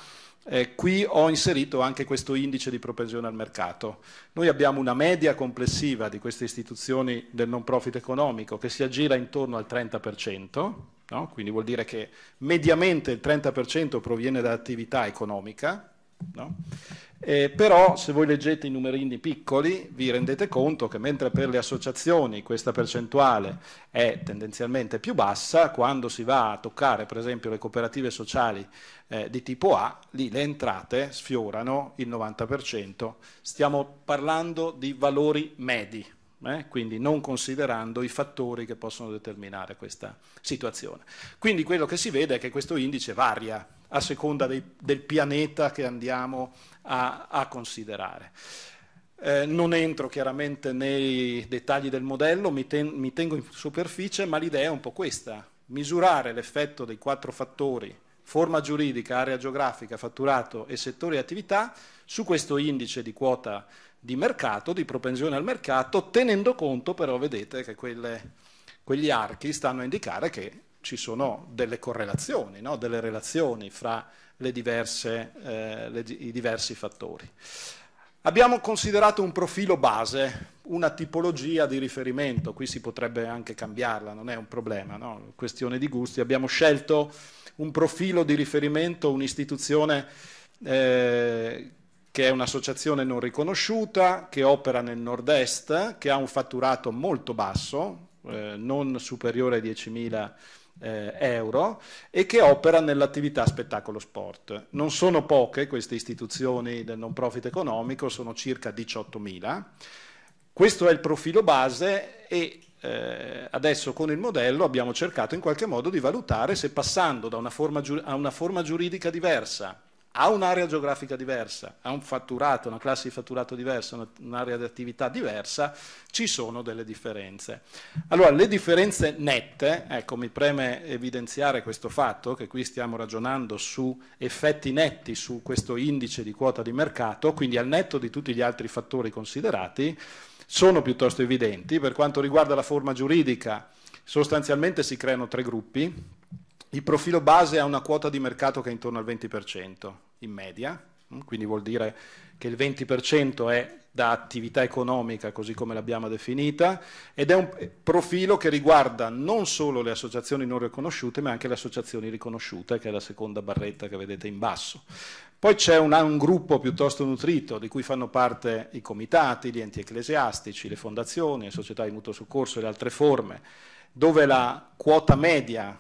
eh, qui ho inserito anche questo indice di propensione al mercato. Noi abbiamo una media complessiva di queste istituzioni del non profit economico che si aggira intorno al 30%, no? quindi vuol dire che mediamente il 30% proviene da attività economica. No? Eh, però se voi leggete i numerini piccoli vi rendete conto che mentre per le associazioni questa percentuale è tendenzialmente più bassa, quando si va a toccare per esempio le cooperative sociali eh, di tipo A, lì le entrate sfiorano il 90%. Stiamo parlando di valori medi, eh? quindi non considerando i fattori che possono determinare questa situazione. Quindi quello che si vede è che questo indice varia a seconda dei, del pianeta che andiamo a, a considerare. Eh, non entro chiaramente nei dettagli del modello, mi, ten, mi tengo in superficie, ma l'idea è un po' questa, misurare l'effetto dei quattro fattori forma giuridica, area geografica, fatturato e settore attività su questo indice di quota di mercato, di propensione al mercato, tenendo conto però, vedete, che quelle, quegli archi stanno a indicare che ci sono delle correlazioni, no? delle relazioni fra diverse, eh, le, i diversi fattori. Abbiamo considerato un profilo base, una tipologia di riferimento, qui si potrebbe anche cambiarla, non è un problema, no? questione di gusti. Abbiamo scelto un profilo di riferimento, un'istituzione eh, che è un'associazione non riconosciuta, che opera nel nord-est, che ha un fatturato molto basso, eh, non superiore ai 10.000 euro eh, euro e che opera nell'attività spettacolo sport. Non sono poche queste istituzioni del non profit economico, sono circa 18.000. Questo è il profilo base e eh, adesso con il modello abbiamo cercato in qualche modo di valutare se passando da una forma, a una forma giuridica diversa ha un'area geografica diversa, ha un fatturato, una classe di fatturato diversa, un'area di attività diversa, ci sono delle differenze. Allora, le differenze nette, ecco, mi preme evidenziare questo fatto, che qui stiamo ragionando su effetti netti su questo indice di quota di mercato, quindi al netto di tutti gli altri fattori considerati, sono piuttosto evidenti. Per quanto riguarda la forma giuridica, sostanzialmente si creano tre gruppi, il profilo base ha una quota di mercato che è intorno al 20% in media, mm, quindi vuol dire che il 20% è da attività economica, così come l'abbiamo definita, ed è un profilo che riguarda non solo le associazioni non riconosciute, ma anche le associazioni riconosciute, che è la seconda barretta che vedete in basso. Poi c'è un, un gruppo piuttosto nutrito, di cui fanno parte i comitati, gli enti ecclesiastici, le fondazioni, le società di mutuo soccorso e le altre forme, dove la quota media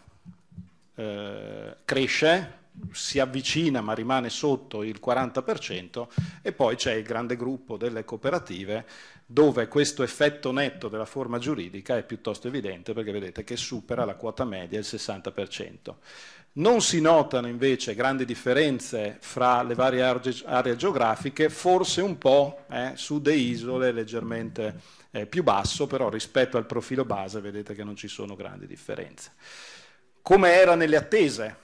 eh, cresce, si avvicina ma rimane sotto il 40% e poi c'è il grande gruppo delle cooperative dove questo effetto netto della forma giuridica è piuttosto evidente perché vedete che supera la quota media il 60%. Non si notano invece grandi differenze fra le varie aree geografiche, forse un po' eh, su de isole leggermente eh, più basso, però rispetto al profilo base vedete che non ci sono grandi differenze come era nelle attese.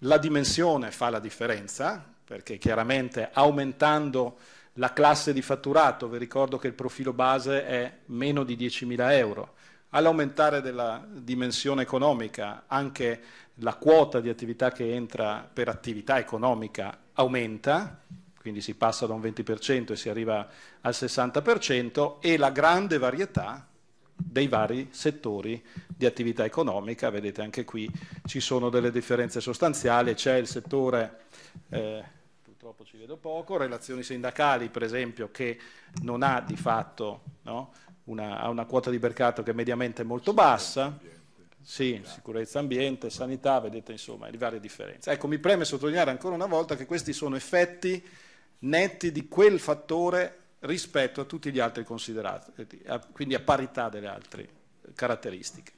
La dimensione fa la differenza, perché chiaramente aumentando la classe di fatturato, vi ricordo che il profilo base è meno di 10.000 euro, all'aumentare della dimensione economica anche la quota di attività che entra per attività economica aumenta, quindi si passa da un 20% e si arriva al 60% e la grande varietà dei vari settori di attività economica, vedete anche qui ci sono delle differenze sostanziali, c'è il settore, eh, purtroppo ci vedo poco, relazioni sindacali per esempio che non ha di fatto no, una, una, quota di mercato che è mediamente molto bassa, sì, sicurezza ambiente, sanità, vedete insomma le varie differenze. Ecco, mi preme sottolineare ancora una volta che questi sono effetti netti di quel fattore rispetto a tutti gli altri considerati, quindi a parità delle altre caratteristiche.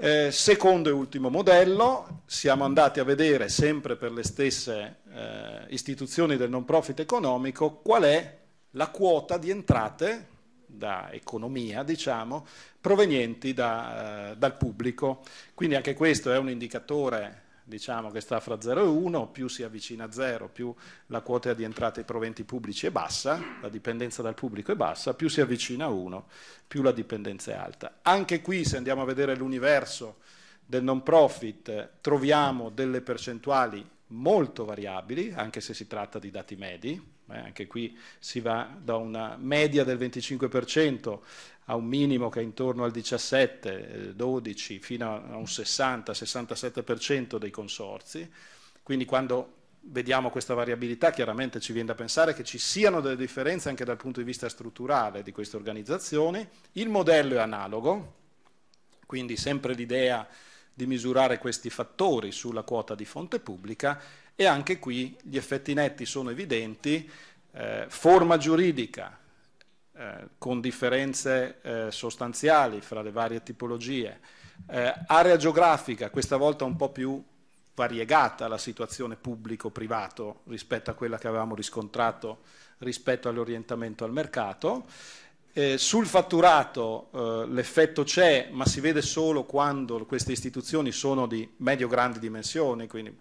Eh, secondo e ultimo modello, siamo andati a vedere sempre per le stesse eh, istituzioni del non profit economico qual è la quota di entrate da economia, diciamo, provenienti da, eh, dal pubblico. Quindi anche questo è un indicatore diciamo che sta fra 0 e 1, più si avvicina a 0, più la quota di entrate e proventi pubblici è bassa, la dipendenza dal pubblico è bassa, più si avvicina a 1, più la dipendenza è alta. Anche qui se andiamo a vedere l'universo del non profit troviamo delle percentuali molto variabili, anche se si tratta di dati medi, Beh, anche qui si va da una media del 25% a un minimo che è intorno al 17, 12, eh, fino a un 60-67% dei consorzi. Quindi quando vediamo questa variabilità, chiaramente ci viene da pensare che ci siano delle differenze anche dal punto di vista strutturale di queste organizzazioni. Il modello è analogo, quindi sempre l'idea di misurare questi fattori sulla quota di fonte pubblica e anche qui gli effetti netti sono evidenti, eh, forma giuridica eh, con differenze eh, sostanziali fra le varie tipologie, eh, area geografica questa volta un po' più variegata la situazione pubblico-privato rispetto a quella che avevamo riscontrato rispetto all'orientamento al mercato. Eh, sul fatturato eh, l'effetto c'è, ma si vede solo quando queste istituzioni sono di medio-grandi dimensioni, quindi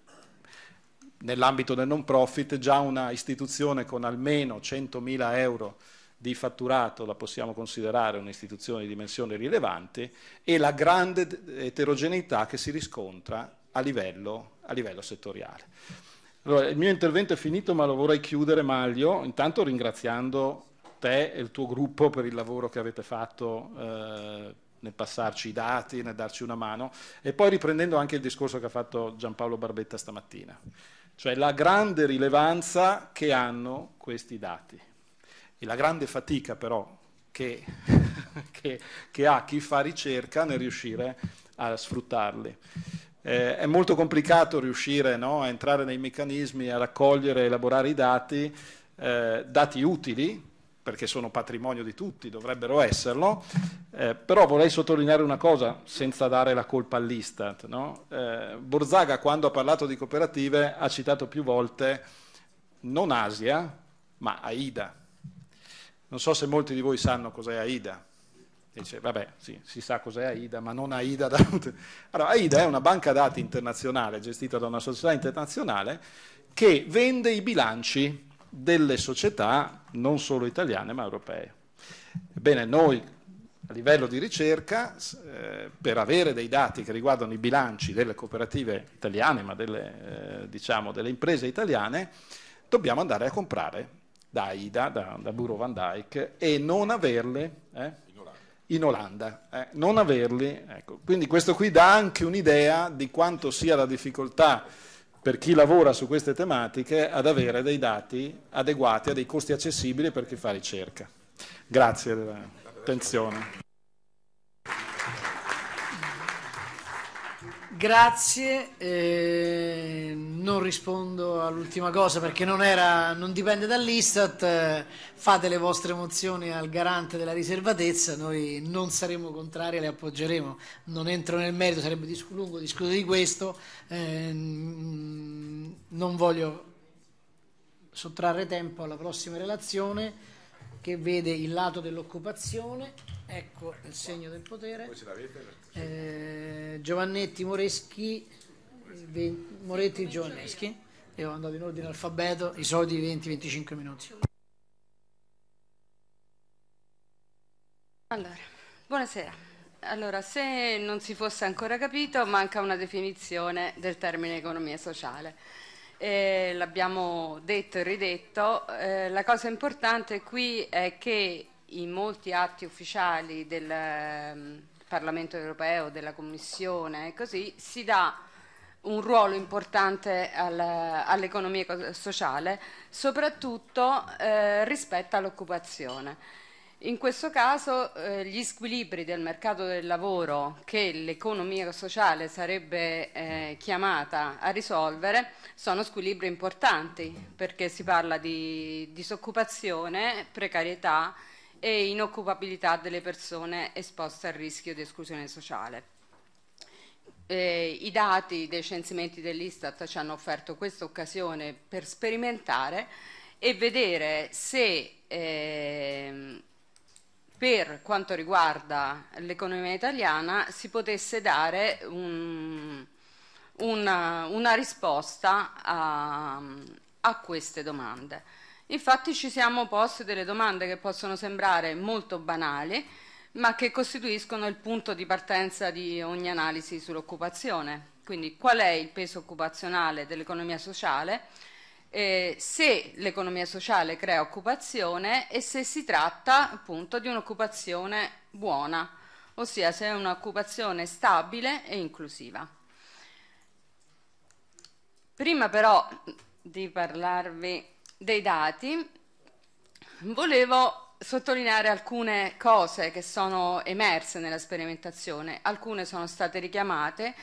nell'ambito del non profit già una istituzione con almeno 100.000 euro di fatturato la possiamo considerare un'istituzione di dimensioni rilevanti e la grande eterogeneità che si riscontra a livello, a livello settoriale. Allora, il mio intervento è finito ma lo vorrei chiudere Maglio, intanto ringraziando te e il tuo gruppo per il lavoro che avete fatto eh, nel passarci i dati, nel darci una mano e poi riprendendo anche il discorso che ha fatto Giampaolo Barbetta stamattina cioè la grande rilevanza che hanno questi dati e la grande fatica però che, che, che ha chi fa ricerca nel riuscire a sfruttarli. Eh, è molto complicato riuscire no, a entrare nei meccanismi, a raccogliere, e elaborare i dati, eh, dati utili, perché sono patrimonio di tutti, dovrebbero esserlo, eh, però vorrei sottolineare una cosa senza dare la colpa all'Istat. No? Eh, Borzaga quando ha parlato di cooperative ha citato più volte non Asia, ma AIDA. Non so se molti di voi sanno cos'è AIDA. Dice, vabbè, sì, si sa cos'è AIDA, ma non AIDA. Da... Allora, AIDA è una banca dati internazionale gestita da una società internazionale che vende i bilanci delle società non solo italiane ma europee. Ebbene, noi a livello di ricerca, eh, per avere dei dati che riguardano i bilanci delle cooperative italiane, ma delle, eh, diciamo, delle imprese italiane, dobbiamo andare a comprare da AIDA, da, da Bureau Van Dyck, e non averle eh, in Olanda. Eh, non averli, ecco. Quindi questo qui dà anche un'idea di quanto sia la difficoltà per chi lavora su queste tematiche ad avere dei dati adeguati a dei costi accessibili per chi fa ricerca. Grazie dell'attenzione. Grazie, eh, non rispondo all'ultima cosa perché non, era, non dipende dall'Istat, fate le vostre emozioni al garante della riservatezza, noi non saremo contrari, e le appoggeremo, non entro nel merito, sarebbe dis- lungo discutere di questo, eh, non voglio sottrarre tempo alla prossima relazione che vede il lato dell'occupazione, ecco il segno del potere. Eh, Giovannetti Moreschi, 20, Moretti Giovanneschi, io andato in ordine alfabeto, i soliti 20-25 minuti. Allora, buonasera. Allora, se non si fosse ancora capito, manca una definizione del termine economia sociale. Eh, l'abbiamo detto e ridetto, eh, la cosa importante qui è che in molti atti ufficiali del, Parlamento europeo, della Commissione e così, si dà un ruolo importante al, all'economia sociale, soprattutto eh, rispetto all'occupazione. In questo caso eh, gli squilibri del mercato del lavoro che l'economia sociale sarebbe eh, chiamata a risolvere sono squilibri importanti perché si parla di disoccupazione, precarietà, e inoccupabilità delle persone esposte al rischio di esclusione sociale. Eh, I dati dei censimenti dell'Istat ci hanno offerto questa occasione per sperimentare e vedere se eh, per quanto riguarda l'economia italiana si potesse dare un, una, una, risposta a, a queste domande. Infatti ci siamo posti delle domande che possono sembrare molto banali, ma che costituiscono il punto di partenza di ogni analisi sull'occupazione. Quindi qual è il peso occupazionale dell'economia sociale, eh, se l'economia sociale crea occupazione e se si tratta appunto di un'occupazione buona, ossia se è un'occupazione stabile e inclusiva. Prima però di parlarvi dei dati, volevo sottolineare alcune cose che sono emerse nella sperimentazione, alcune sono state richiamate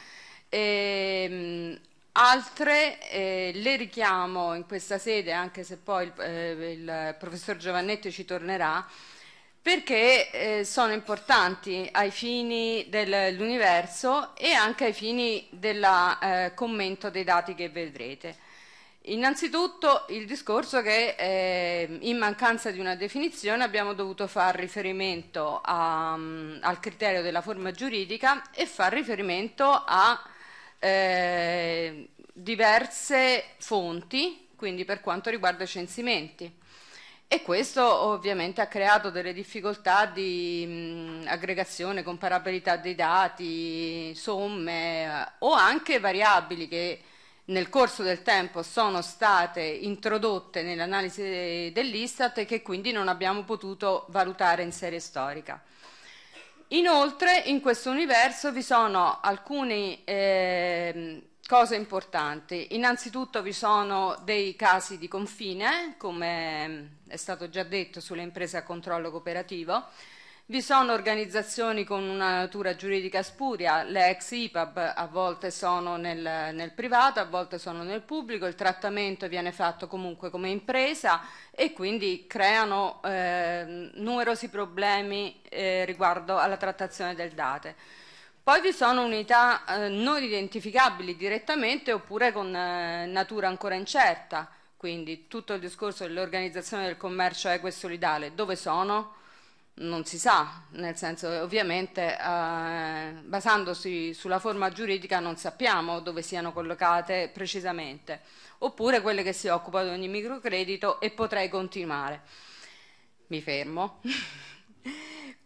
e ehm, altre eh, le richiamo in questa sede, anche se poi il, eh, il professor Giovannetti ci tornerà, perché eh, sono importanti ai fini dell'universo e anche ai fini del eh, commento dei dati che vedrete. Innanzitutto il discorso che eh, in mancanza di una definizione abbiamo dovuto fare riferimento a, um, al criterio della forma giuridica e far riferimento a eh, diverse fonti, quindi per quanto riguarda i censimenti. E questo ovviamente ha creato delle difficoltà di mh, mm, aggregazione, comparabilità dei dati, somme eh, o anche variabili che nel corso del tempo sono state introdotte nell'analisi dell'Istat e che quindi non abbiamo potuto valutare in serie storica. Inoltre in questo universo vi sono alcune eh, cose importanti. Innanzitutto vi sono dei casi di confine, come è stato già detto, sulle imprese a controllo cooperativo, vi sono organizzazioni con una natura giuridica spuria, le ex IPAB a volte sono nel, nel, privato, a volte sono nel pubblico, il trattamento viene fatto comunque come impresa e quindi creano eh, numerosi problemi eh, riguardo alla trattazione del date. Poi vi sono unità eh, non identificabili direttamente oppure con eh, natura ancora incerta, quindi tutto il discorso dell'organizzazione del commercio equo e solidale, dove sono? non si sa, nel senso che eh, ovviamente eh, basandosi sulla forma giuridica non sappiamo dove siano collocate precisamente, oppure quelle che si occupano di ogni microcredito e potrei continuare. Mi fermo.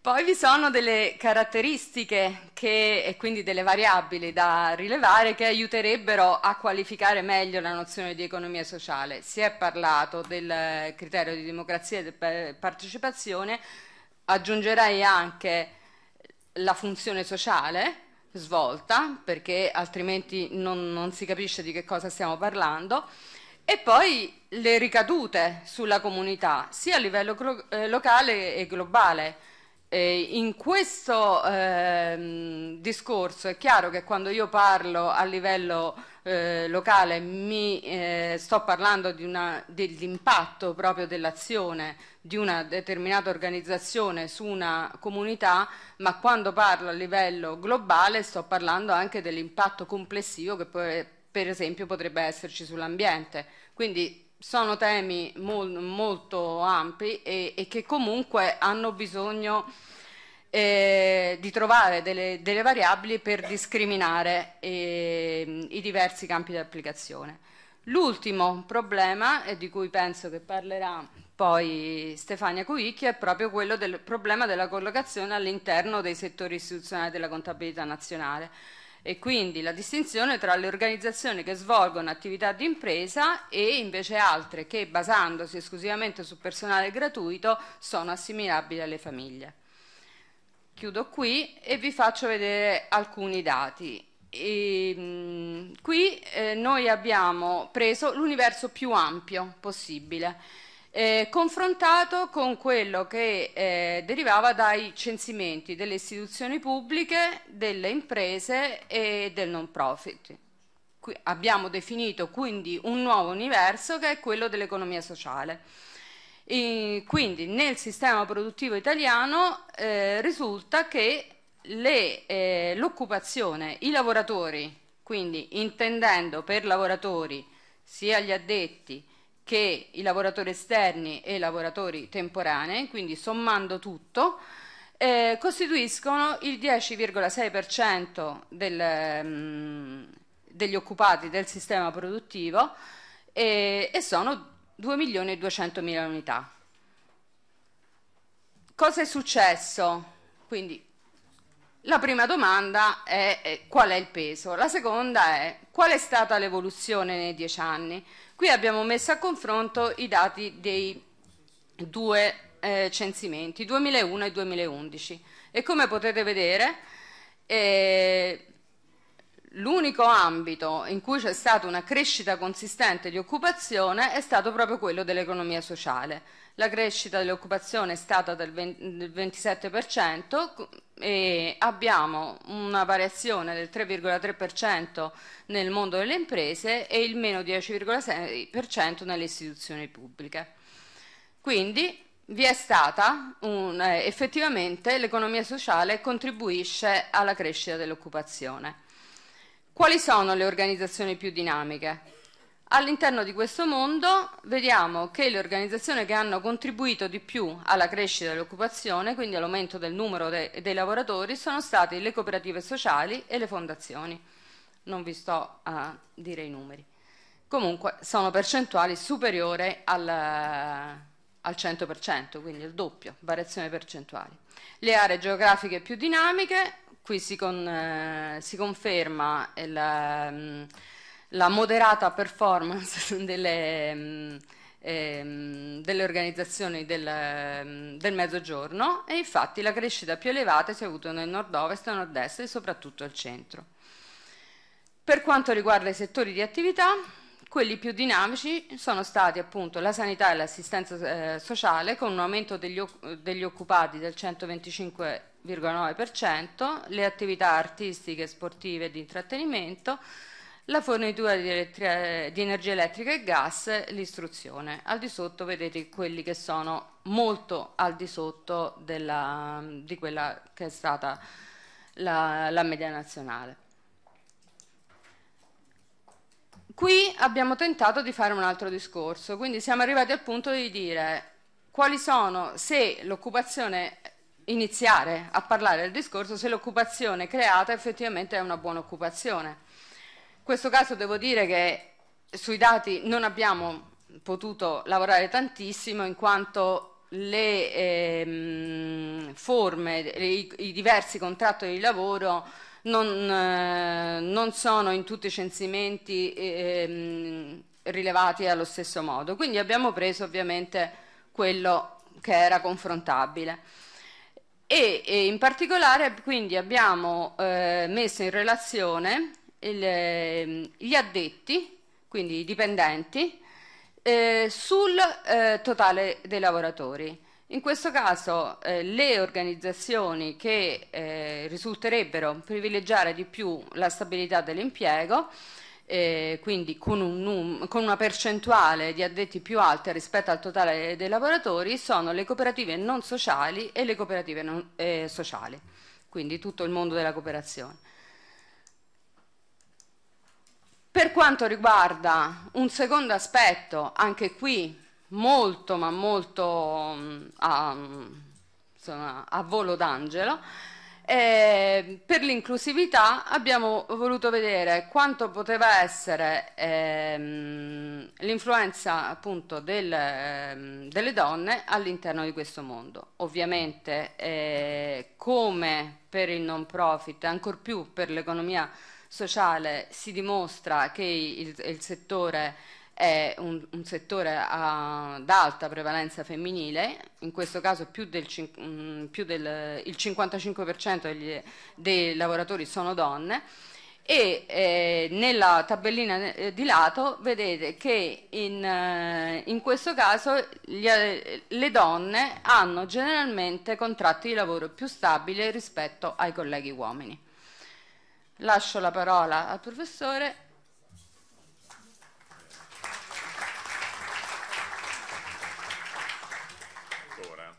Poi vi sono delle caratteristiche che, e quindi delle variabili da rilevare che aiuterebbero a qualificare meglio la nozione di economia sociale. Si è parlato del eh, criterio di democrazia e di eh, partecipazione, aggiungerei anche la funzione sociale svolta, perché altrimenti non, non, si capisce di che cosa stiamo parlando, e poi le ricadute sulla comunità, sia a livello eh, locale e globale eh, in questo eh, discorso è chiaro che quando io parlo a livello eh, locale mi eh, sto parlando dell'impatto proprio dell'azione di una determinata organizzazione su una comunità, ma quando parlo a livello globale sto parlando anche dell'impatto complessivo che può, per esempio potrebbe esserci sull'ambiente. Quindi sono temi mol, molto ampi e, e, che comunque hanno bisogno eh, di trovare delle, delle, variabili per discriminare eh, i diversi campi di applicazione. L'ultimo problema, e di cui penso che parlerà poi Stefania Cuicchi, è proprio quello del problema della collocazione all'interno dei settori istituzionali della contabilità nazionale e quindi la distinzione tra le organizzazioni che svolgono attività di impresa e invece altre che basandosi esclusivamente su personale gratuito sono assimilabili alle famiglie. Chiudo qui e vi faccio vedere alcuni dati. E, ehm, mh, qui eh, noi abbiamo preso l'universo più ampio possibile eh, confrontato con quello che eh, derivava dai censimenti delle istituzioni pubbliche, delle imprese e del non profit. Qui abbiamo definito quindi un nuovo universo che è quello dell'economia sociale. E quindi nel sistema produttivo italiano eh, risulta che eh, l'occupazione, i lavoratori, quindi intendendo per lavoratori sia gli addetti che i lavoratori esterni e i lavoratori temporanei, quindi sommando tutto, eh, costituiscono il 10,6% del, mm, degli occupati del sistema produttivo e, e sono 2 milioni e 200 mila unità. Cosa è successo? Quindi la prima domanda è, è qual è il peso, la seconda è qual è stata l'evoluzione nei dieci anni. Qui abbiamo messo a confronto i dati dei due eh, censimenti, 2001 e 2011 e come potete vedere eh, l'unico ambito in cui c'è stata una crescita consistente di occupazione è stato proprio quello dell'economia sociale la crescita dell'occupazione è stata del 27% e abbiamo una variazione del 3,3% nel mondo delle imprese e il meno 10,6% nelle istituzioni pubbliche. Quindi vi è stata un, eh, effettivamente l'economia sociale contribuisce alla crescita dell'occupazione. Quali sono le organizzazioni più dinamiche? All'interno di questo mondo vediamo che le organizzazioni che hanno contribuito di più alla crescita dell'occupazione, quindi all'aumento del numero de dei lavoratori, sono state le cooperative sociali e le fondazioni. Non vi sto a dire i numeri. Comunque sono percentuali superiori al, al 100%, quindi il doppio, variazione percentuali. Le aree geografiche più dinamiche, qui si, con, eh, si conferma il... Eh, la moderata performance delle, mm, ehm, delle organizzazioni del, mm, del, mezzogiorno e infatti la crescita più elevata si è avuta nel nord-ovest, nord-est e soprattutto al centro. Per quanto riguarda i settori di attività, quelli più dinamici sono stati appunto la sanità e l'assistenza eh, sociale con un aumento degli, degli occupati del 125,9%, le attività artistiche, sportive e di intrattenimento, la fornitura di, di, energia elettrica e gas, l'istruzione. Al di sotto vedete quelli che sono molto al di sotto della, di quella che è stata la, la media nazionale. Qui abbiamo tentato di fare un altro discorso, quindi siamo arrivati al punto di dire quali sono, se l'occupazione iniziare a parlare del discorso se l'occupazione creata effettivamente è una buona occupazione questo caso devo dire che sui dati non abbiamo potuto lavorare tantissimo in quanto le ehm, forme, i, i, diversi contratti di lavoro non, eh, non, sono in tutti i censimenti ehm, rilevati allo stesso modo. Quindi abbiamo preso ovviamente quello che era confrontabile. E, e in particolare quindi abbiamo eh, messo in relazione il, ehm, gli addetti, quindi i dipendenti, eh, sul eh, totale dei lavoratori. In questo caso eh, le organizzazioni che eh, risulterebbero privilegiare di più la stabilità dell'impiego eh, quindi con, un, con, una percentuale di addetti più alta rispetto al totale dei lavoratori sono le cooperative non sociali e le cooperative non, eh, sociali, quindi tutto il mondo della cooperazione. Per quanto riguarda un secondo aspetto, anche qui molto ma molto mm, a, mm, insomma, a, volo d'angelo, eh, per l'inclusività abbiamo voluto vedere quanto poteva essere ehm, l'influenza appunto del, ehm, delle donne all'interno di questo mondo. Ovviamente eh, come per il non profit, ancor più per l'economia sociale si dimostra che il, il settore è un, un settore ad alta prevalenza femminile, in questo caso più del, mm, più del 55% degli, dei lavoratori sono donne e eh, nella tabellina eh, di lato vedete che in, eh, in questo caso gli, eh, le donne hanno generalmente contratti di lavoro più stabili rispetto ai colleghi uomini. Lascio la parola al professore. Ora.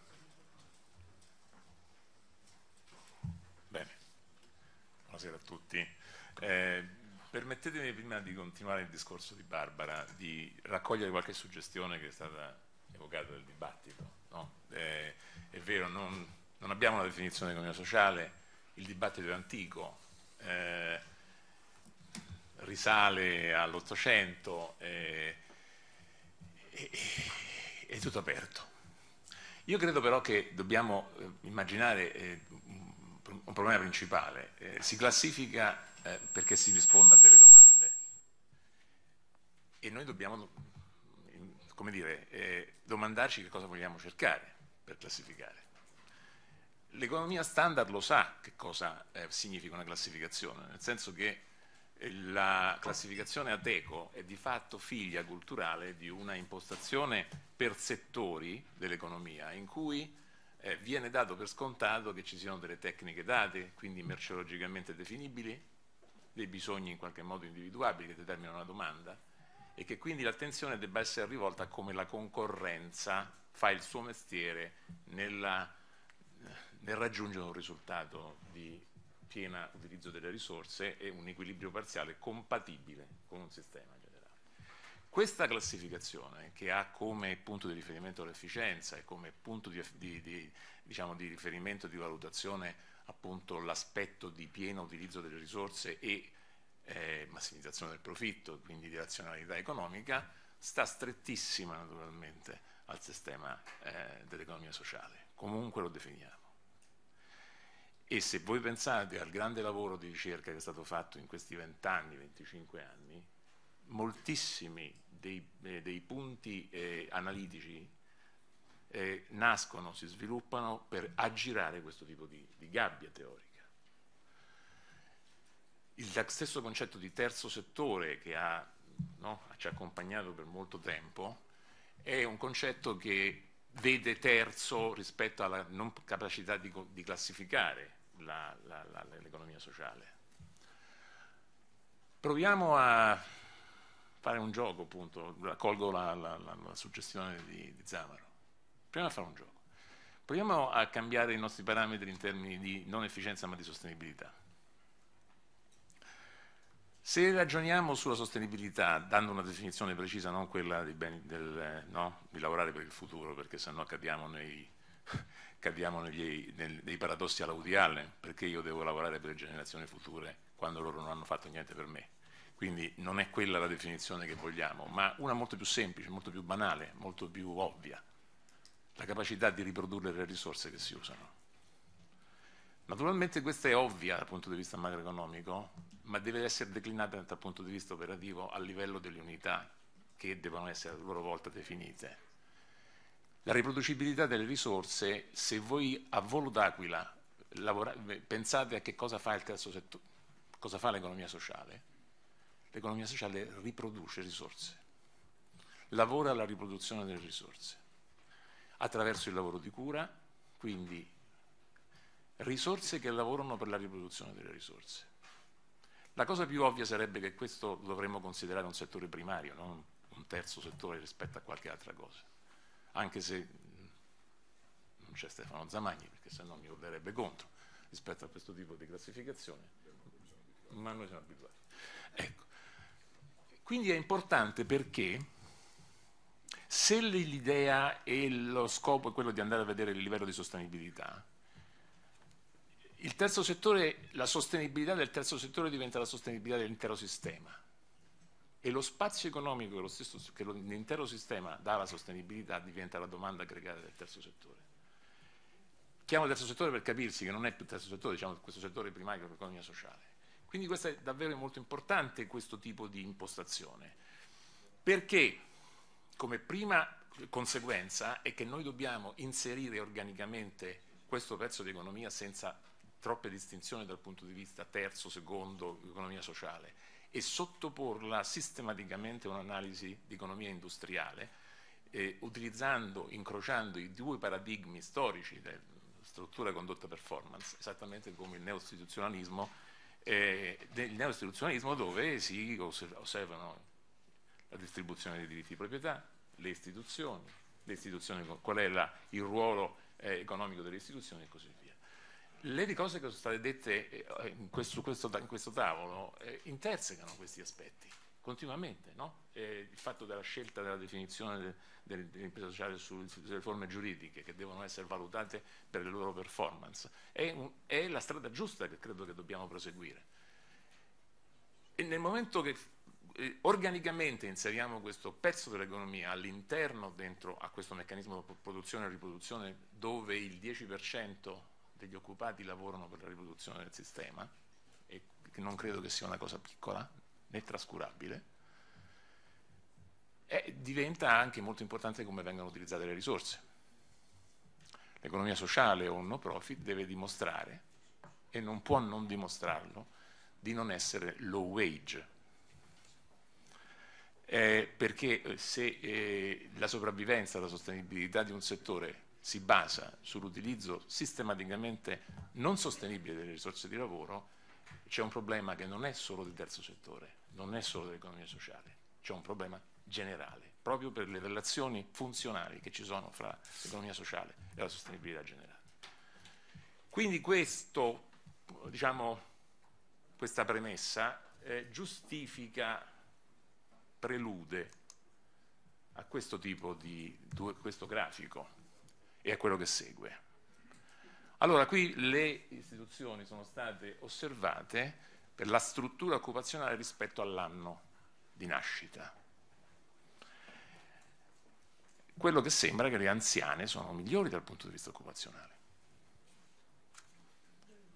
Bene, buonasera a tutti. Eh, permettetemi prima di continuare il discorso di Barbara, di raccogliere qualche suggestione che è stata evocata dal dibattito. No? Eh, è vero, non, non abbiamo una definizione di economia sociale, il dibattito è antico, eh, risale all'Ottocento, eh, è tutto aperto. Io credo però che dobbiamo eh, immaginare eh, un problema principale. Eh, si classifica perché si risponde a delle domande. E noi dobbiamo, come dire, domandarci che cosa vogliamo cercare per classificare. L'economia standard lo sa che cosa eh, significa una classificazione, nel senso che eh, la classificazione ad eco è di fatto figlia culturale di una impostazione per settori dell'economia in cui eh, viene dato per scontato che ci siano delle tecniche date, quindi merceologicamente definibili, dei bisogni in qualche modo individuabili che determinano la domanda e che quindi l'attenzione debba essere rivolta a come la concorrenza fa il suo mestiere nella nel raggiungere un risultato di piena utilizzo delle risorse e un equilibrio parziale compatibile con un sistema generale. Questa classificazione, che ha come punto di riferimento l'efficienza e come punto di, di, di, diciamo, di riferimento di valutazione appunto l'aspetto di pieno utilizzo delle risorse e eh, massimizzazione del profitto, quindi di razionalità economica, sta strettissima naturalmente al sistema eh, dell'economia sociale, comunque lo definiamo. E se voi pensate al grande lavoro di ricerca che è stato fatto in questi 20 25 anni, moltissimi dei, eh, dei punti eh, analitici eh, nascono, si sviluppano per aggirare questo tipo di, di gabbia teorica. Il stesso concetto di terzo settore che ha, no, ci ha accompagnato per molto tempo è un concetto che vede terzo rispetto alla non capacità di, di classificare l'economia sociale. Proviamo a fare un gioco, appunto, raccolgo la, la, la, la, suggestione di, di Zamaro. Proviamo a fare un gioco. Proviamo a cambiare i nostri parametri in termini di non efficienza ma di sostenibilità. Se ragioniamo sulla sostenibilità, dando una definizione precisa, non quella di, ben, del, no? di lavorare per il futuro, perché sennò cadiamo nei, cadiamo negli, nel, nei paradossi all'audiale, perché io devo lavorare per le generazioni future quando loro non hanno fatto niente per me. Quindi non è quella la definizione che vogliamo, ma una molto più semplice, molto più banale, molto più ovvia, la capacità di riprodurre le risorse che si usano. Naturalmente questa è ovvia dal punto di vista macroeconomico, ma deve essere declinata dal punto di vista operativo a livello delle unità che devono essere a loro volta definite. La riproducibilità delle risorse, se voi a volo d'aquila pensate a che cosa fa il terzo settore, cosa fa l'economia sociale, l'economia sociale riproduce risorse, lavora alla riproduzione delle risorse attraverso il lavoro di cura, quindi risorse che lavorano per la riproduzione delle risorse. La cosa più ovvia sarebbe che questo dovremmo considerare un settore primario, non un terzo settore rispetto a qualche altra cosa anche se mm, non c'è Stefano Zamagni, perché sennò mi urlerebbe contro rispetto a questo tipo di classificazione, ma noi siamo abituati. Ecco. Quindi è importante perché se l'idea e lo scopo è quello di andare a vedere il livello di sostenibilità, la sostenibilità del terzo settore diventa la sostenibilità dell'intero sistema e lo spazio economico lo stesso, che lo, l'intero sistema dà alla sostenibilità diventa la domanda aggregata del terzo settore. Chiamo terzo settore per capirsi che non è più terzo settore, diciamo questo settore primario dell'economia sociale. Quindi questo è davvero molto importante questo tipo di impostazione, perché come prima conseguenza è che noi dobbiamo inserire organicamente questo pezzo di economia senza troppe distinzioni dal punto di vista terzo, secondo, economia sociale e sottoporla sistematicamente a un'analisi di economia industriale, eh, utilizzando, incrociando i due paradigmi storici della struttura condotta performance, esattamente come il neostituzionalismo, eh, neostituzionalismo dove si osservano la distribuzione dei diritti di proprietà, le istituzioni, le istituzioni qual è la, il ruolo eh, economico delle istituzioni e così via le cose che sono state dette eh, in questo, questo, in questo tavolo eh, intersecano questi aspetti continuamente, no? eh, il fatto della scelta della definizione de, dell'impresa sociale su, sulle forme giuridiche che devono essere valutate per le loro performance, è, un, è la strada giusta che credo che dobbiamo proseguire. E nel momento che eh, organicamente inseriamo questo pezzo dell'economia all'interno dentro a questo meccanismo di produzione e riproduzione dove il 10% degli occupati lavorano per la riproduzione del sistema, e non credo che sia una cosa piccola né trascurabile, e diventa anche molto importante come vengono utilizzate le risorse. L'economia sociale o un no profit deve dimostrare, e non può non dimostrarlo, di non essere low wage. Eh, perché eh, se eh, la sopravvivenza, la sostenibilità di un settore si basa sull'utilizzo sistematicamente non sostenibile delle risorse di lavoro, c'è un problema che non è solo del terzo settore, non è solo dell'economia sociale, c'è un problema generale, proprio per le relazioni funzionali che ci sono fra l'economia sociale e la sostenibilità generale. Quindi questo, diciamo, questa premessa eh, giustifica, prelude a questo tipo di, questo grafico e a quello che segue. Allora qui le istituzioni sono state osservate per la struttura occupazionale rispetto all'anno di nascita. Quello che sembra è che le anziane sono migliori dal punto di vista occupazionale.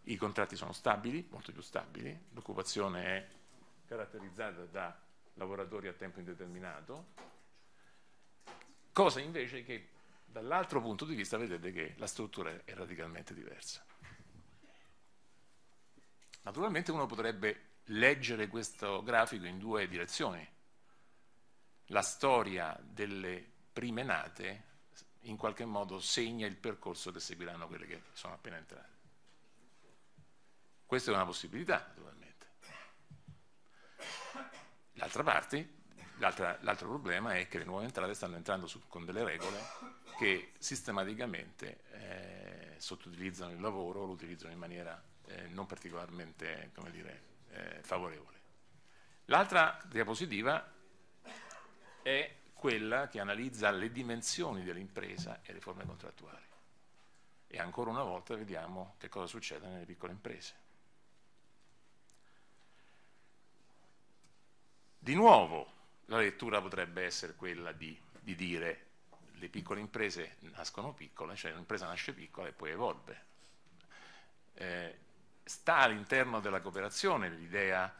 I contratti sono stabili, molto più stabili, l'occupazione è caratterizzata da lavoratori a tempo indeterminato, cosa invece che Dall'altro punto di vista vedete che la struttura è radicalmente diversa. Naturalmente uno potrebbe leggere questo grafico in due direzioni. La storia delle prime nate in qualche modo segna il percorso che seguiranno quelle che sono appena entrate. Questa è una possibilità, naturalmente. L'altra parte, l'altro problema è che le nuove entrate stanno entrando su, con delle regole che sistematicamente eh, sottoutilizzano il lavoro o lo utilizzano in maniera eh, non particolarmente dire, eh, favorevole. L'altra diapositiva è quella che analizza le dimensioni dell'impresa e le forme contrattuali. E ancora una volta vediamo che cosa succede nelle piccole imprese. Di nuovo la lettura potrebbe essere quella di, di dire le piccole imprese nascono piccole, cioè un'impresa nasce piccola e poi evolve. Eh, sta all'interno della cooperazione l'idea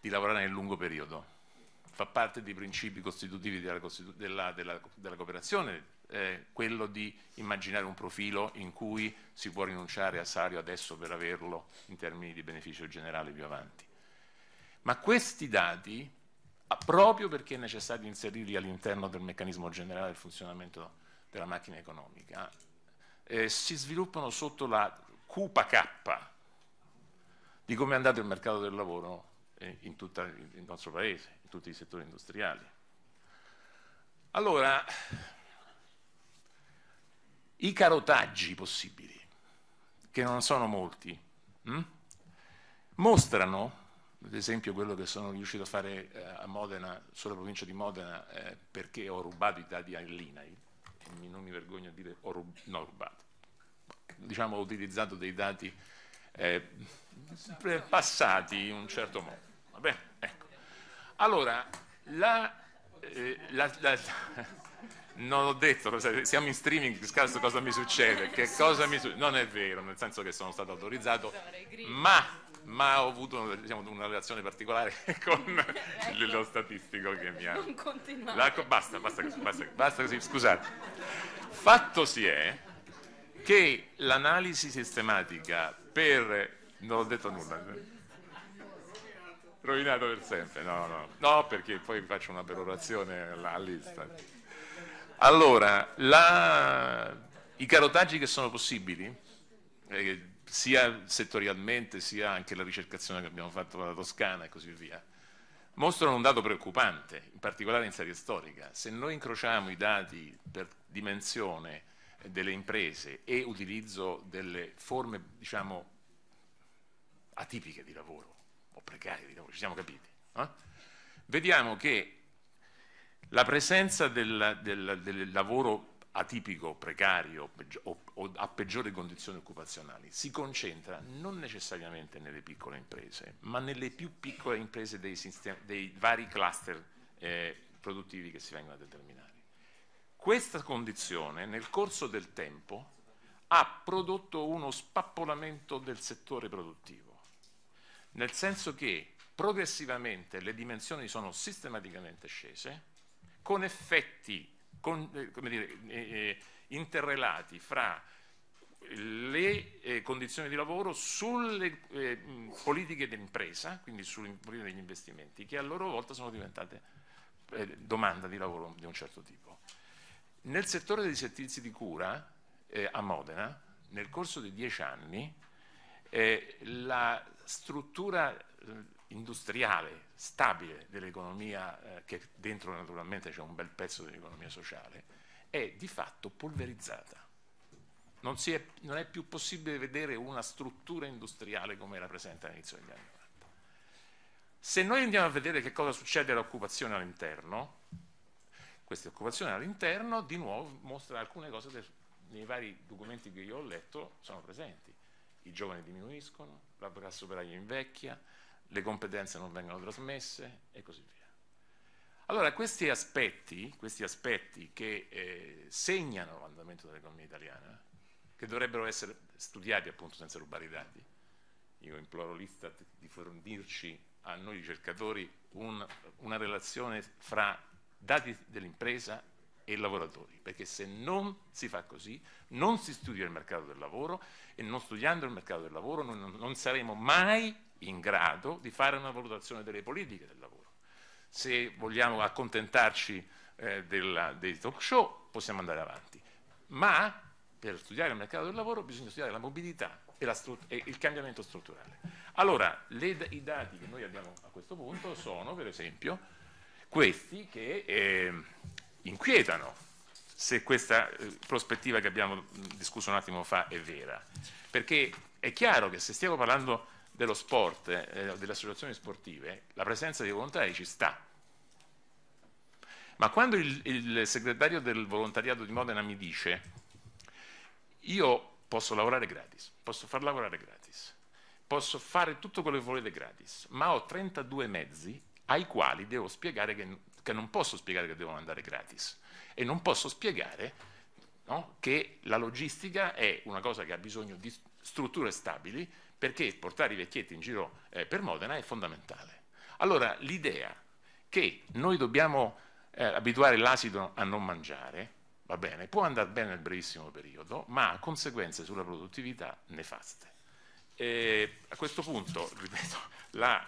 di lavorare nel lungo periodo, fa parte dei principi costitutivi della, della, della, della cooperazione, eh, quello di immaginare un profilo in cui si può rinunciare al salario adesso per averlo in termini di beneficio generale più avanti. Ma questi dati Ah, proprio perché è necessario inserirli all'interno del meccanismo generale del funzionamento della macchina economica, eh, eh si sviluppano sotto la cupa K di come è andato il mercato del lavoro eh, in tutto il nostro paese, in tutti i settori industriali. Allora, i carotaggi possibili, che non sono molti, hm, mostrano ad esempio quello che sono riuscito a fare eh, a Modena, sulla provincia di Modena, eh, perché ho rubato i dati all'INAI, non mi vergogno a dire ho rub- no, rubato, diciamo ho utilizzato dei dati eh, passati in un certo modo. Vabbè, ecco. Allora, la, eh, la, la, non ho detto, siamo in streaming, scarso cosa mi succede, che cosa mi succede, non è vero, nel senso che sono stato autorizzato, ma ma ho avuto diciamo, una relazione particolare con ecco. lo statistico che mi ha... Non continuare. Co- basta, basta così, basta, basta così, scusate. Fatto si è che l'analisi sistematica per... Non ho detto nulla. Eh. Rovinato per sempre, no, no, no, perché poi faccio una perorazione all'Istat. Allora, la... i carotaggi che sono possibili, eh, sia settorialmente sia anche la ricercazione che abbiamo fatto con la Toscana e così via, mostrano un dato preoccupante, in particolare in serie storica. Se noi incrociamo i dati per dimensione delle imprese e utilizzo delle forme, diciamo, atipiche di lavoro o precarie di lavoro, ci siamo capiti, eh? vediamo che la presenza del, del, del lavoro atipico, precario o, o a peggiori condizioni occupazionali si concentra non necessariamente nelle piccole imprese, ma nelle più piccole imprese dei, sistemi, dei vari cluster eh, produttivi che si vengono a determinare. Questa condizione nel corso del tempo ha prodotto uno spappolamento del settore produttivo, nel senso che progressivamente le dimensioni sono sistematicamente scese, con effetti con, eh, dire, eh, eh, interrelati fra le eh, condizioni di lavoro sulle eh, politiche d'impresa, quindi sulle politiche degli investimenti, che a loro volta sono diventate eh, domanda di lavoro di un certo tipo. Nel settore dei servizi di cura a Modena, nel corso di dieci anni, la struttura industriale stabile dell'economia, eh, che dentro naturalmente c'è un bel pezzo dell'economia sociale, è di fatto polverizzata. Non è, non, è, più possibile vedere una struttura industriale come era presente all'inizio degli anni 90. Se noi andiamo a vedere che cosa succede all'occupazione all'interno, questa occupazione all'interno di nuovo mostra alcune cose che nei vari documenti che io ho letto sono presenti. I giovani diminuiscono, la classe operaia invecchia, le competenze non vengono trasmesse e così via. Allora questi aspetti, questi aspetti che eh, segnano l'andamento dell'economia italiana, che dovrebbero essere studiati appunto senza rubare i dati, io imploro l'Istat di fornirci a noi ricercatori un, una relazione fra dati dell'impresa e lavoratori, perché se non si fa così non si studia il mercato del lavoro e non studiando il mercato del lavoro non, non saremo mai in grado di fare una valutazione delle politiche del lavoro. Se vogliamo accontentarci eh, della, dei talk show possiamo andare avanti, ma per studiare il mercato del lavoro bisogna studiare la mobilità e, la e il cambiamento strutturale. Allora, le, i dati che noi abbiamo a questo punto sono, per esempio, questi che eh, inquietano se questa eh, prospettiva che abbiamo discusso un attimo fa è vera. Perché è chiaro che se stiamo parlando dello sport, eh, delle associazioni sportive, la presenza dei volontari ci sta. Ma quando il, il segretario del volontariato di Modena mi dice io posso lavorare gratis, posso far lavorare gratis, posso fare tutto quello che volete gratis, ma ho 32 mezzi ai quali devo spiegare che, che non posso spiegare che devono andare gratis e non posso spiegare no, che la logistica è una cosa che ha bisogno di strutture stabili perché portare i vecchietti in giro eh, per Modena è fondamentale. Allora l'idea che noi dobbiamo eh, abituare l'asino a non mangiare, va bene, può andare bene nel brevissimo periodo, ma ha conseguenze sulla produttività nefaste. E a questo punto, ripeto, la,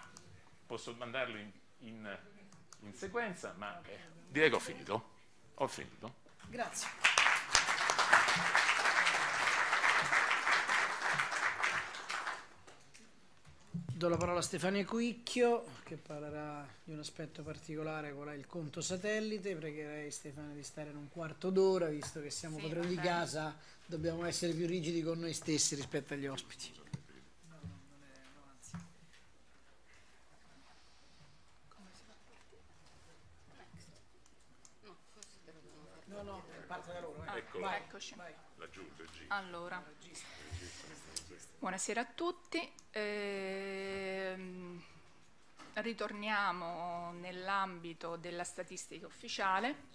posso mandarlo in, in, in sequenza, ma eh, direi che ho finito. Ho finito. Grazie. Do la parola a Stefania Cuicchio che parlerà di un aspetto particolare qual è il conto satellite. Pregherei Stefania di stare in un quarto d'ora, visto che siamo sì, padroni di casa, dobbiamo essere più rigidi con noi stessi rispetto agli ospiti. No, no, parte da loro. Eh. Ah, eccoci. Vai. Allora, buonasera a tutti. Ehm, ritorniamo nell'ambito della statistica ufficiale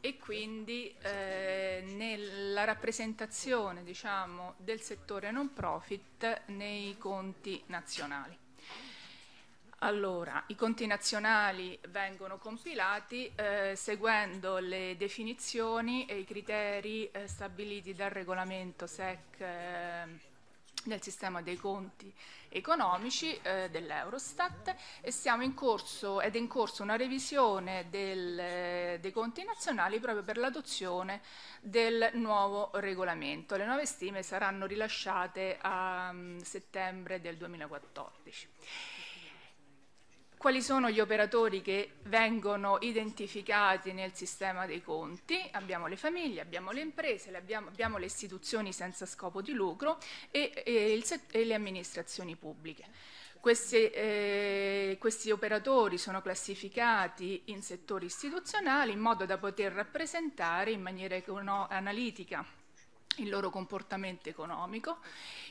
e quindi eh, nella rappresentazione diciamo, del settore non profit nei conti nazionali. Allora, i conti nazionali vengono compilati eh, seguendo le definizioni e i criteri eh, stabiliti dal regolamento SEC eh, del sistema dei conti economici eh, dell'Eurostat e siamo in corso ed è in corso una revisione del, eh, dei conti nazionali proprio per l'adozione del nuovo regolamento. Le nuove stime saranno rilasciate a mm, settembre del 2014 quali sono gli operatori che vengono identificati nel sistema dei conti. Abbiamo le famiglie, abbiamo le imprese, le abbiamo, abbiamo, le istituzioni senza scopo di lucro e, e, il, e le amministrazioni pubbliche. Questi, eh, questi, operatori sono classificati in settori istituzionali in modo da poter rappresentare in maniera analitica il loro comportamento economico,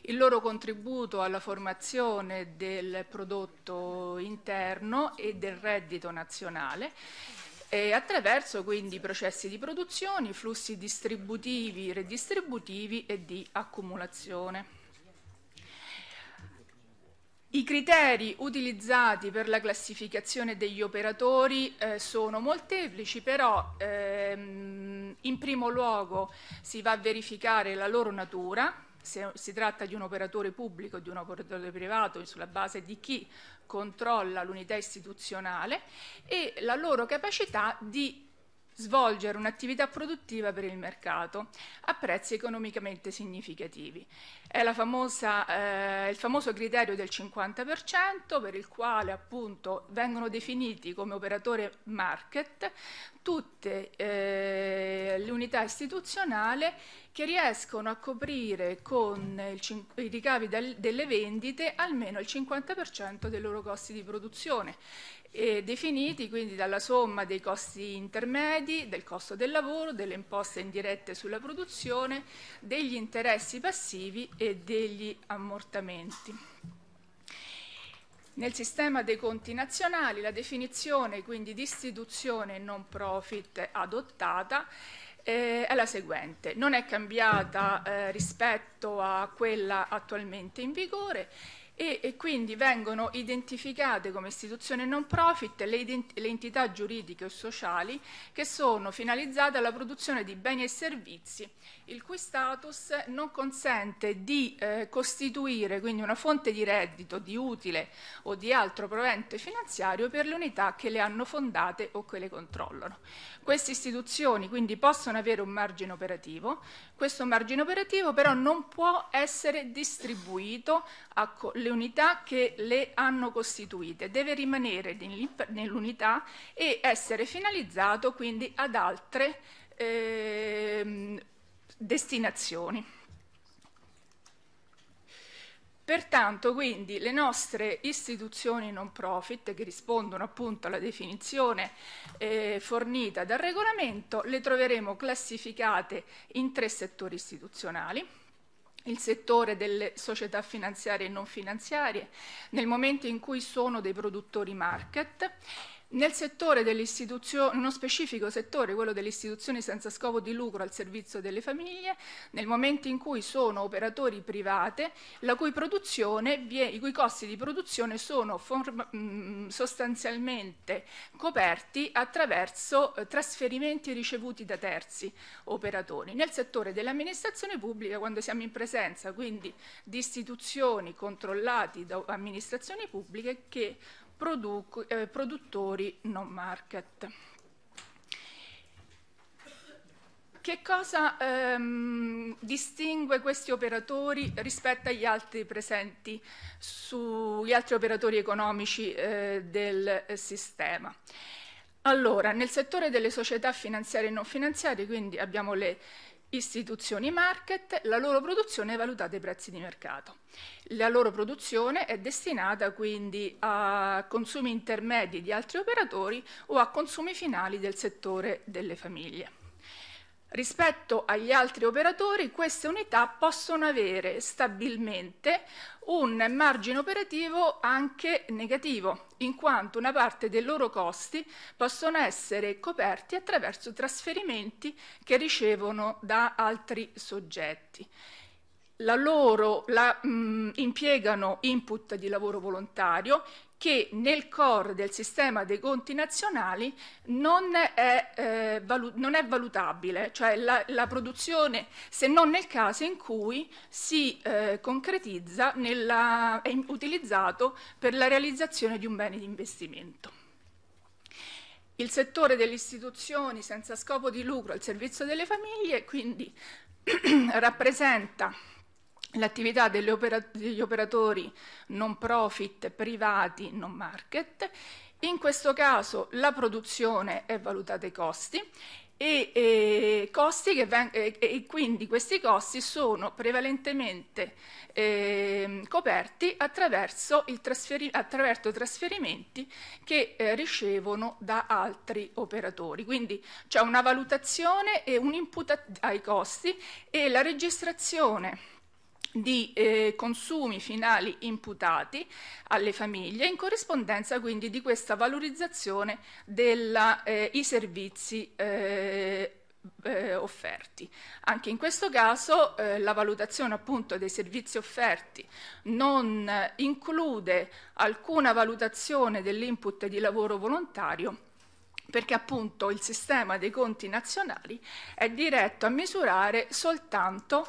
il loro contributo alla formazione del prodotto interno e del reddito nazionale e attraverso quindi processi di produzione, flussi distributivi, redistributivi e di accumulazione. I criteri utilizzati per la classificazione degli operatori eh, sono molteplici, però ehm, in primo luogo si va a verificare la loro natura, se si tratta di un operatore pubblico o di un operatore privato sulla base di chi controlla l'unità istituzionale e la loro capacità di svolgere un'attività produttiva per il mercato a prezzi economicamente significativi. È famosa, eh, il famoso criterio del 50% per il quale appunto vengono definiti come operatore market tutte eh, le unità istituzionali che riescono a coprire con il, i ricavi del, delle vendite almeno il 50% dei loro costi di produzione eh, definiti quindi dalla somma dei costi intermedi, del costo del lavoro, delle imposte indirette sulla produzione, degli interessi passivi e degli ammortamenti. Nel sistema dei conti nazionali la definizione quindi di istituzione non profit adottata eh, è la seguente, non è cambiata eh, rispetto a quella attualmente in vigore e, e, quindi vengono identificate come istituzioni non profit le, le, entità giuridiche o sociali che sono finalizzate alla produzione di beni e servizi il cui status non consente di eh, costituire quindi una fonte di reddito, di utile o di altro provente finanziario per le unità che le hanno fondate o che le controllano. Queste istituzioni quindi possono avere un margine operativo, questo margine operativo però non può essere distribuito alle unità che le hanno costituite, deve rimanere nell'unità e essere finalizzato quindi ad altre ehm, destinazioni. Pertanto quindi le nostre istituzioni non profit che rispondono appunto alla definizione eh, fornita dal regolamento le troveremo classificate in tre settori istituzionali il settore delle società finanziarie e non finanziarie nel momento in cui sono dei produttori market nel settore dell'istituzione, uno specifico settore, quello delle istituzioni senza scopo di lucro al servizio delle famiglie, nel momento in cui sono operatori private, la cui produzione, i cui costi di produzione sono mm, sostanzialmente coperti attraverso eh, trasferimenti ricevuti da terzi operatori. Nel settore dell'amministrazione pubblica, quando siamo in presenza quindi di istituzioni controllate da amministrazioni pubbliche che eh, produttori non market. Che cosa ehm, distingue questi operatori rispetto agli altri presenti sugli altri operatori economici eh, del eh, sistema? Allora, nel settore delle società finanziarie e non finanziarie, quindi abbiamo le istituzioni market, la loro produzione è valutata ai prezzi di mercato. La loro produzione è destinata quindi a consumi intermedi di altri operatori o a consumi finali del settore delle famiglie. Rispetto agli altri operatori, queste unità possono avere stabilmente un margine operativo anche negativo, in quanto una parte dei loro costi possono essere coperti attraverso trasferimenti che ricevono da altri soggetti. La loro la, mh, impiegano input di lavoro volontario, che nel core del sistema dei conti nazionali non è, eh, valu non è valutabile, cioè la, la, produzione, se non nel caso in cui si eh, concretizza, nella, è utilizzato per la realizzazione di un bene di investimento. Il settore delle istituzioni senza scopo di lucro al servizio delle famiglie quindi rappresenta l'attività opera degli operatori non profit privati non market. In questo caso la produzione è valutata ai costi e, e, costi e, e, quindi questi costi sono prevalentemente eh, coperti attraverso, trasferi attraverso, trasferimenti che eh, ricevono da altri operatori. Quindi c'è una valutazione e un input ai costi e la registrazione di eh, consumi finali imputati alle famiglie in corrispondenza quindi di questa valorizzazione dei eh, servizi eh, eh, offerti. Anche in questo caso eh, la valutazione appunto dei servizi offerti non include alcuna valutazione dell'input di lavoro volontario perché appunto il sistema dei conti nazionali è diretto a misurare soltanto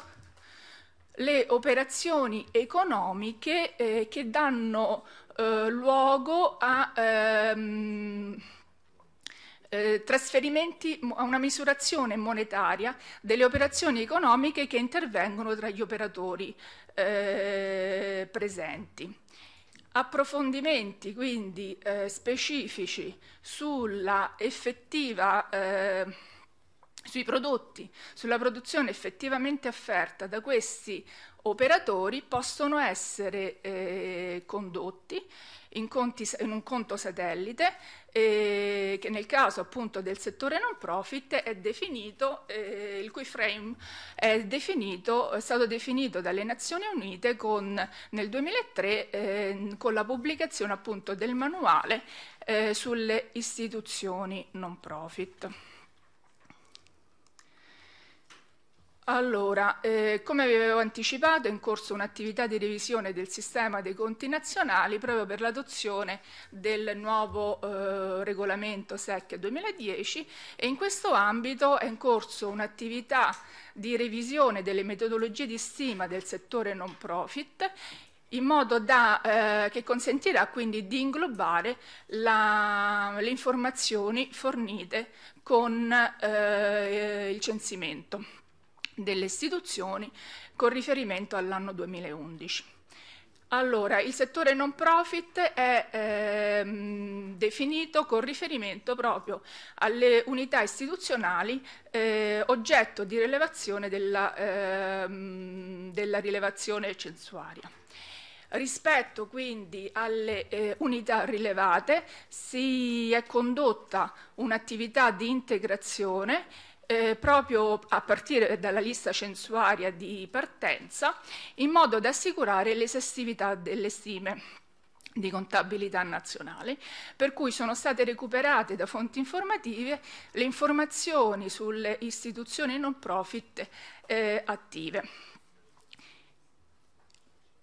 le operazioni economiche eh, che danno eh, luogo a ehm, eh, trasferimenti a una misurazione monetaria delle operazioni economiche che intervengono tra gli operatori eh, presenti. Approfondimenti quindi eh, specifici sulla effettiva eh, sui prodotti, sulla produzione effettivamente offerta da questi operatori possono essere eh, condotti in, conti, in, un conto satellite eh, che nel caso appunto del settore non profit è definito, eh, il cui frame è, definito, è, stato definito dalle Nazioni Unite con, nel 2003 eh, con la pubblicazione appunto del manuale eh, sulle istituzioni non profit. Allora, eh, come vi avevo anticipato, è in corso un'attività di revisione del sistema dei conti nazionali proprio per l'adozione del nuovo eh, regolamento SEC 2010 e in questo ambito è in corso un'attività di revisione delle metodologie di stima del settore non profit in modo da, eh, che consentirà quindi di inglobare la, le informazioni fornite con eh, il censimento delle istituzioni con riferimento all'anno 2011. Allora, il settore non profit è ehm, definito con riferimento proprio alle unità istituzionali eh, oggetto di rilevazione della, ehm, della rilevazione censuaria. Rispetto quindi alle eh, unità rilevate si è condotta un'attività di integrazione eh, proprio a partire dalla lista censuaria di partenza, in modo da assicurare l'esestività delle stime di contabilità nazionale, per cui sono state recuperate da fonti informative le informazioni sulle istituzioni non profit eh, attive.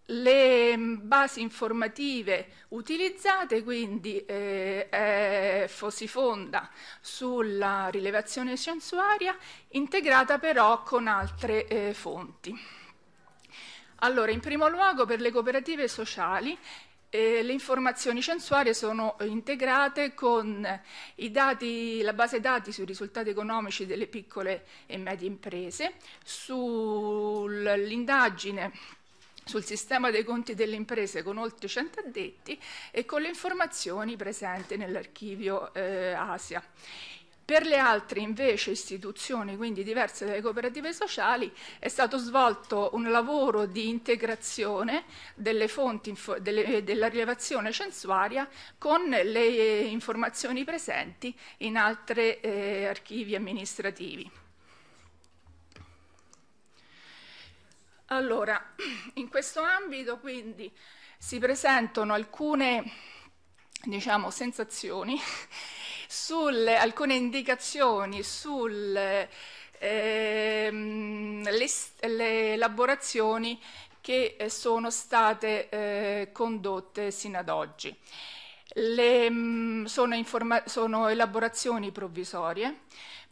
Le basi informative utilizzate quindi eh, eh, si fonda sulla rilevazione censuaria integrata però con altre eh, fonti. Allora, in primo luogo per le cooperative sociali eh, le informazioni censuarie sono integrate con dati, la base dati sui risultati economici delle piccole e medie imprese, sull'indagine sul sistema dei conti delle imprese con oltre 100 addetti e con le informazioni presenti nell'archivio eh, Asia. Per le altre invece istituzioni, quindi diverse dalle cooperative sociali, è stato svolto un lavoro di integrazione delle fonti delle, della rilevazione censuaria con le informazioni presenti in altri eh, archivi amministrativi. Allora, in questo ambito quindi si presentano alcune diciamo, sensazioni, sulle, alcune indicazioni sulle ehm, elaborazioni che eh, sono state eh, condotte sino ad oggi. Le, mm, sono, sono, elaborazioni provvisorie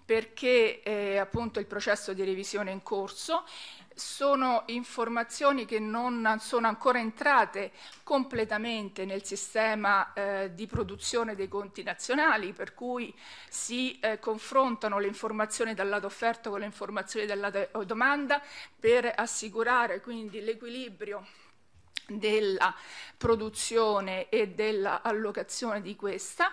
perché eh, appunto il processo di revisione è in corso sono informazioni che non sono ancora entrate completamente nel sistema eh, di produzione dei conti nazionali, per cui si eh, confrontano le informazioni dal lato offerto con le informazioni dal lato eh, domanda per assicurare quindi l'equilibrio della produzione e dell'allocazione di questa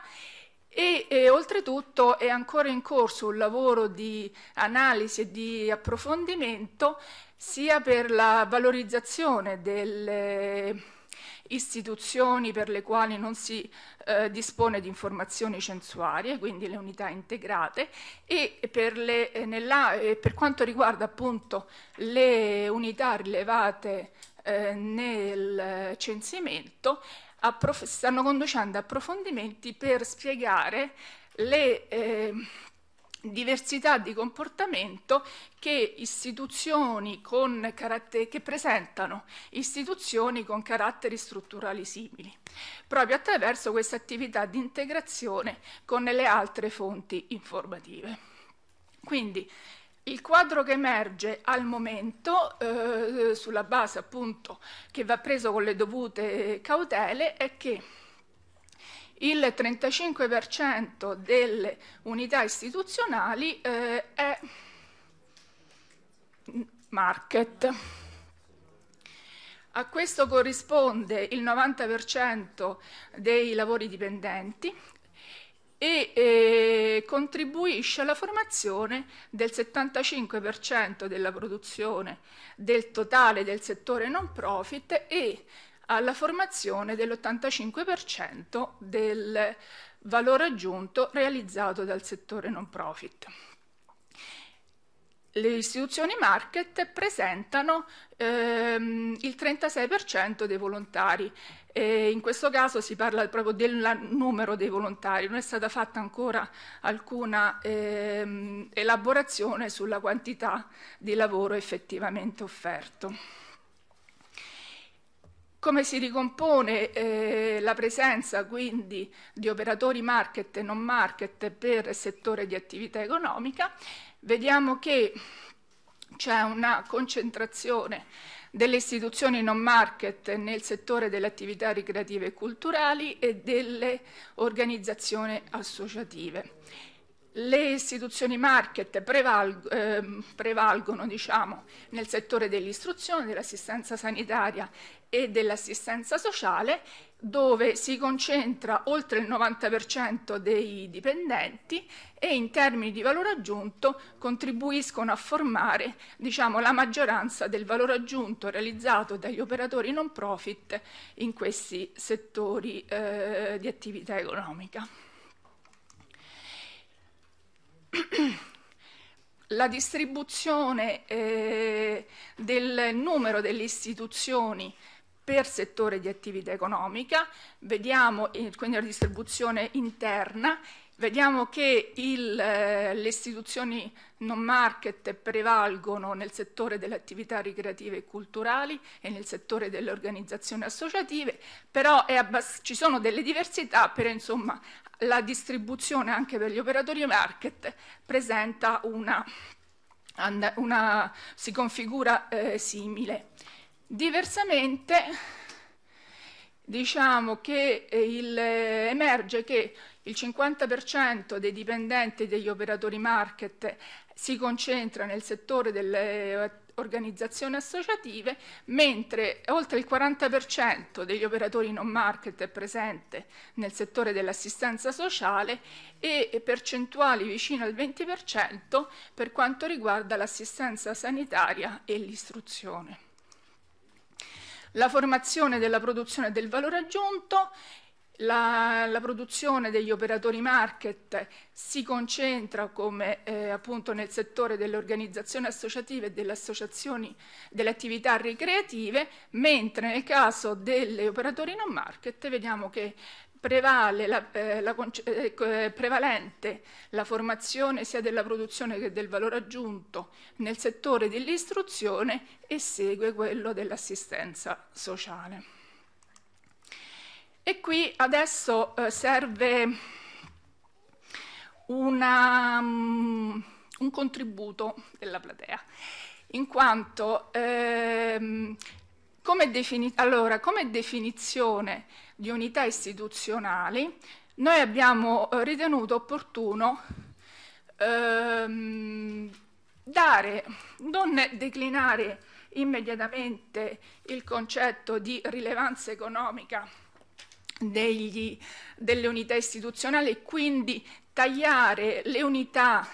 e, e, oltretutto è ancora in corso un lavoro di analisi e di approfondimento sia per la valorizzazione delle istituzioni per le quali non si eh, dispone di informazioni censuarie, quindi le unità integrate, e per, le, eh, nella, eh, per quanto riguarda appunto le unità rilevate eh, nel censimento, stanno conducendo approfondimenti per spiegare le eh, diversità di comportamento che, con che presentano istituzioni con caratteri strutturali simili, proprio attraverso questa attività di integrazione con le altre fonti informative. Quindi il quadro che emerge al momento, eh, sulla base appunto che va preso con le dovute cautele, è che il 35% delle unità istituzionali eh, è market. A questo corrisponde il 90% dei lavori dipendenti e eh, contribuisce alla formazione del 75% della produzione del totale del settore non profit e alla formazione dell'85% del valore aggiunto realizzato dal settore non profit. Le istituzioni market presentano ehm, il 36% dei volontari e in questo caso si parla proprio del numero dei volontari, non è stata fatta ancora alcuna ehm, elaborazione sulla quantità di lavoro effettivamente offerto. Come si ricompone eh, la presenza quindi di operatori market e non market per settore di attività economica? Vediamo che c'è una concentrazione delle istituzioni non market nel settore delle attività ricreative e culturali e delle organizzazioni associative le istituzioni market prevalg eh, prevalgono diciamo, nel settore dell'istruzione, dell'assistenza sanitaria e dell'assistenza sociale, dove si concentra oltre il 90% dei dipendenti e in termini di valore aggiunto contribuiscono a formare diciamo, la maggioranza del valore aggiunto realizzato dagli operatori non profit in questi settori eh, di attività economica. la distribuzione eh, del numero delle istituzioni per settore di attività economica, vediamo quindi la distribuzione interna, vediamo che il, eh, le istituzioni non market prevalgono nel settore delle attività ricreative e culturali e nel settore delle organizzazioni associative, però ci sono delle diversità, però insomma la distribuzione anche per gli operatori market presenta una, una si configura eh, simile. Diversamente diciamo che eh, il, eh, emerge che il 50% dei dipendenti degli operatori market si concentra nel settore delle eh, organizzazioni associative, mentre oltre il 40% degli operatori non market è presente nel settore dell'assistenza sociale e percentuali vicino al 20% per quanto riguarda l'assistenza sanitaria e l'istruzione la formazione della produzione del valore aggiunto la, la, produzione degli operatori market si concentra, come eh, appunto nel settore delle organizzazioni associative e delle, associazioni delle attività ricreative, mentre nel caso degli operatori non market vediamo che prevale la, eh, la, ecco, eh, prevalente la formazione sia della produzione che del valore aggiunto nel settore dell'istruzione e segue quello dell'assistenza sociale. E qui adesso eh, serve una, um, un contributo della platea, in quanto ehm, come, defini allora, come definizione di unità istituzionali noi abbiamo eh, ritenuto opportuno ehm, dare, non declinare immediatamente il concetto di rilevanza economica degli, delle unità istituzionali e quindi tagliare le unità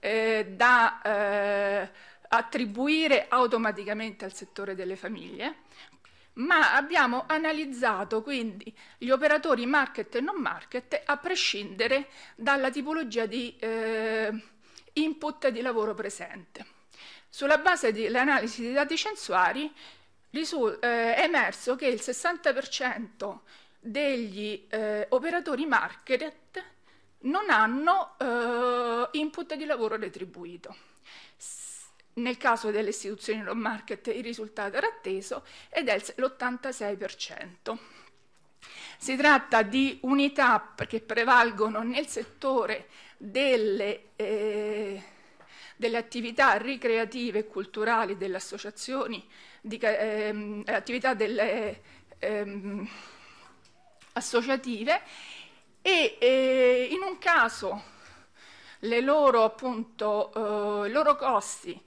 eh, da eh, attribuire automaticamente al settore delle famiglie, ma abbiamo analizzato quindi gli operatori market e non market a prescindere dalla tipologia di eh, input di lavoro presente. Sulla base dell'analisi dei dati censuari eh, è emerso che il 60% degli eh, operatori market non hanno eh, input di lavoro retribuito. S nel caso delle istituzioni non market il risultato era atteso ed è l'86%. Si tratta di unità che prevalgono nel settore delle... Eh, delle attività ricreative e culturali delle associazioni, di, ehm, attività delle, ehm, associative e eh, in un caso loro, appunto, eh, i loro costi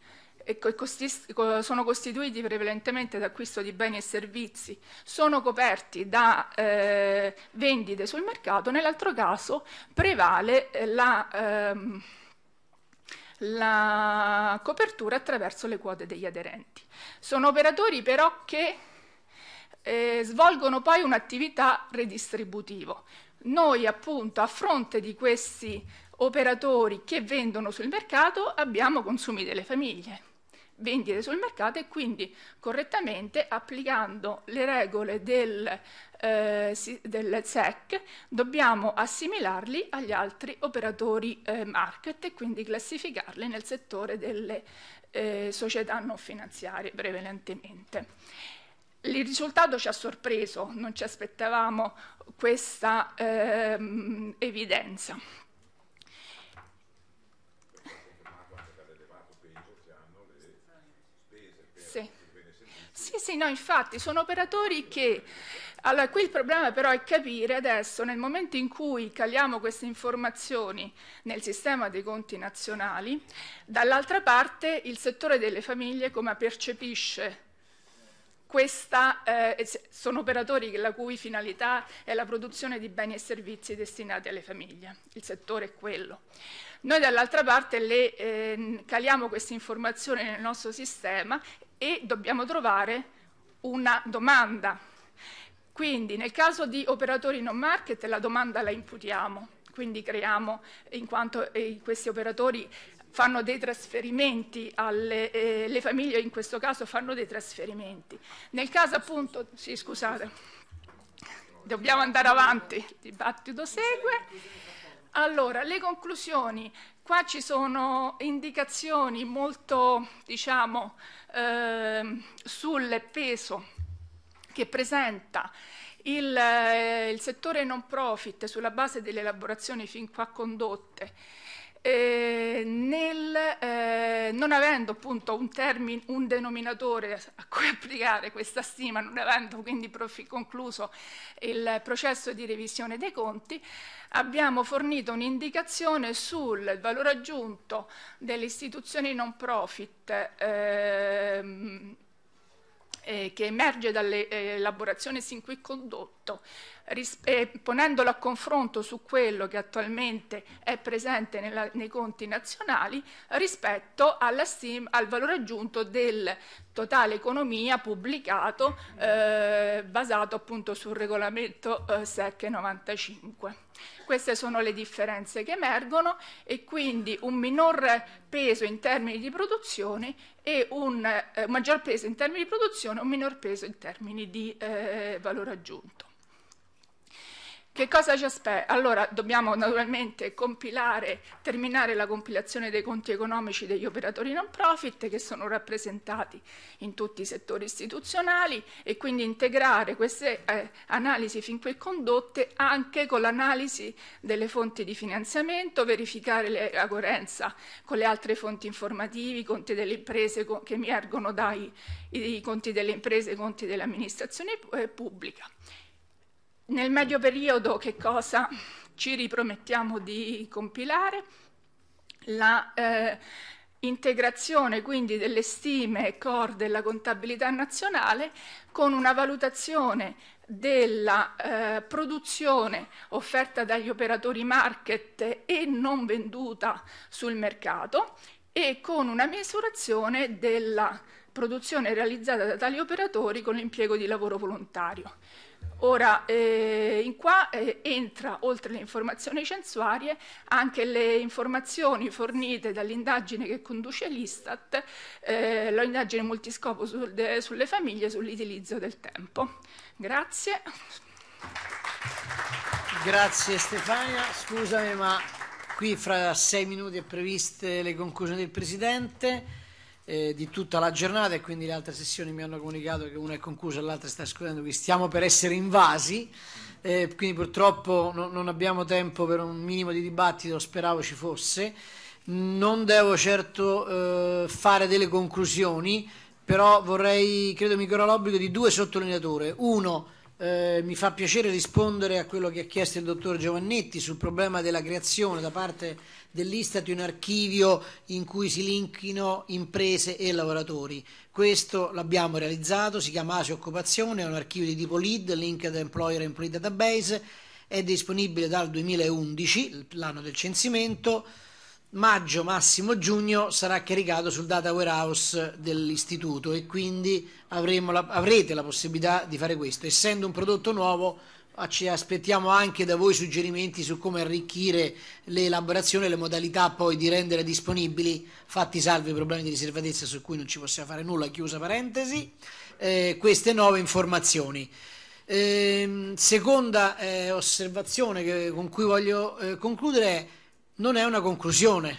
sono costituiti prevalentemente da acquisto di beni e servizi, sono coperti da eh, vendite sul mercato, nell'altro caso prevale la... Ehm, la copertura attraverso le quote degli aderenti. Sono operatori però che eh, svolgono poi un'attività redistributiva. Noi appunto a fronte di questi operatori che vendono sul mercato abbiamo consumi delle famiglie, vendite sul mercato e quindi correttamente applicando le regole del, eh, del SEC dobbiamo assimilarli agli altri operatori eh, market e quindi classificarli nel settore delle eh, società non finanziarie prevalentemente. Il risultato ci ha sorpreso, non ci aspettavamo questa ehm, evidenza. Sì, sì, no, infatti sono operatori che... Allora, qui il problema però è capire adesso, nel momento in cui caliamo queste informazioni nel sistema dei conti nazionali, dall'altra parte il settore delle famiglie come percepisce questa, eh, sono operatori la cui finalità è la produzione di beni e servizi destinati alle famiglie, il settore è quello. Noi dall'altra parte le, eh, caliamo queste informazioni nel nostro sistema e dobbiamo trovare una domanda. Quindi nel caso di operatori non market la domanda la imputiamo, quindi creiamo, in quanto eh, questi operatori fanno dei trasferimenti, alle, eh, le famiglie in questo caso fanno dei trasferimenti. Nel caso appunto, sì scusate, dobbiamo andare avanti, il dibattito segue. Allora, le conclusioni Qua ci sono indicazioni molto, diciamo, eh, sul peso che presenta il, eh, il settore non profit sulla base delle elaborazioni fin qua condotte eh, nel eh, non avendo appunto un, termine, un denominatore a cui applicare questa stima, non avendo quindi profi- concluso il processo di revisione dei conti, abbiamo fornito un'indicazione sul valore aggiunto delle istituzioni non profit. Ehm, eh, che emerge dall'elaborazione eh, sin qui condotto, eh, ponendolo a confronto su quello che attualmente è presente nella, nei conti nazionali rispetto stima, al valore aggiunto del totale economia pubblicato eh, basato appunto sul regolamento eh, SEC 95 queste sono le differenze che emergono e quindi un minor peso in termini di produzione e un eh, maggior peso in termini di produzione, e un minor peso in termini di eh, valore aggiunto. Che cosa ci aspetta? Allora dobbiamo naturalmente compilare, terminare la compilazione dei conti economici degli operatori non profit che sono rappresentati in tutti i settori istituzionali e quindi integrare queste eh, analisi fin qui condotte anche con l'analisi delle fonti di finanziamento, verificare le, la coerenza con le altre fonti informative, i conti delle imprese con, che emergono dai i, i conti delle imprese e i conti dell'amministrazione eh, pubblica. Nel medio periodo che cosa ci ripromettiamo di compilare? La eh, integrazione quindi delle stime core della contabilità nazionale con una valutazione della eh, produzione offerta dagli operatori market e non venduta sul mercato e con una misurazione della produzione realizzata da tali operatori con l'impiego di lavoro volontario. Ora, eh, in qua eh, entra, oltre le informazioni censuarie, anche le informazioni fornite dall'indagine che conduce l'Istat, eh, l'indagine multiscopo sul de, sulle famiglie e sull'utilizzo del tempo. Grazie. Grazie Stefania. Scusami, ma qui fra sei minuti è previste le conclusioni del Presidente eh, di tutta la giornata e quindi le altre sessioni mi hanno comunicato che una è conclusa e l'altra sta discutendo, quindi stiamo per essere invasi. Eh, quindi purtroppo no, non abbiamo tempo per un minimo di dibattito, speravo ci fosse. Non devo certo eh, fare delle conclusioni, però vorrei, credo mi corra l'obbligo di due sottolineature. Uno, eh, mi fa piacere rispondere a quello che ha chiesto il dottor Giovannetti sul problema della creazione da parte dell'Istat un archivio in cui si linkino imprese e lavoratori. Questo l'abbiamo realizzato, si chiama ASI Occupazione, è un archivio di tipo LEAD, Linked Employer Employee Database, è disponibile dal 2011, l'anno del censimento, maggio, massimo giugno sarà caricato sul data warehouse dell'istituto e quindi la, avrete la possibilità di fare questo. Essendo un prodotto nuovo ma ah, ci aspettiamo anche da voi suggerimenti su come arricchire le elaborazioni e le modalità poi di rendere disponibili, fatti salvi i problemi di riservatezza su cui non ci possiamo fare nulla, chiusa parentesi, eh, queste nuove informazioni. Eh, seconda eh, osservazione che, con cui voglio eh, concludere è non è una conclusione,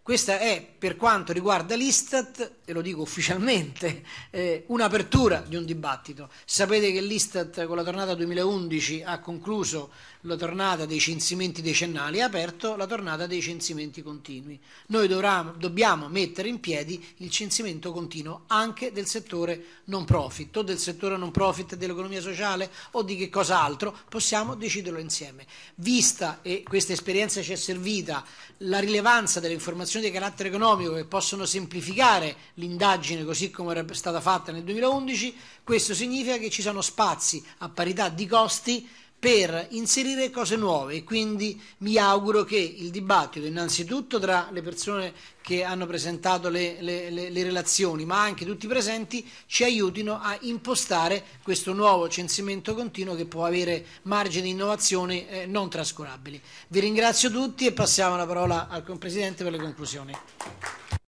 questa è per quanto riguarda l'Istat, e lo dico ufficialmente, eh, un'apertura di un dibattito. Sapete che l'Istat con la tornata 2011 ha concluso la tornata dei censimenti decennali e ha aperto la tornata dei censimenti continui. Noi dovrà, dobbiamo mettere in piedi il censimento continuo anche del settore non profit o del settore non profit dell'economia sociale o di che cosa altro, possiamo deciderlo insieme. Vista, e questa esperienza ci è servita, la rilevanza delle informazioni di carattere economico, economico che possono semplificare l'indagine così come era stata fatta nel 2011, questo significa che ci sono spazi a parità di costi per inserire cose nuove e quindi mi auguro che il dibattito innanzitutto tra le persone che hanno presentato le, le, le, le, relazioni ma anche tutti i presenti ci aiutino a impostare questo nuovo censimento continuo che può avere margini di innovazione eh, non trascurabili. Vi ringrazio tutti e passiamo la parola al Presidente per le conclusioni.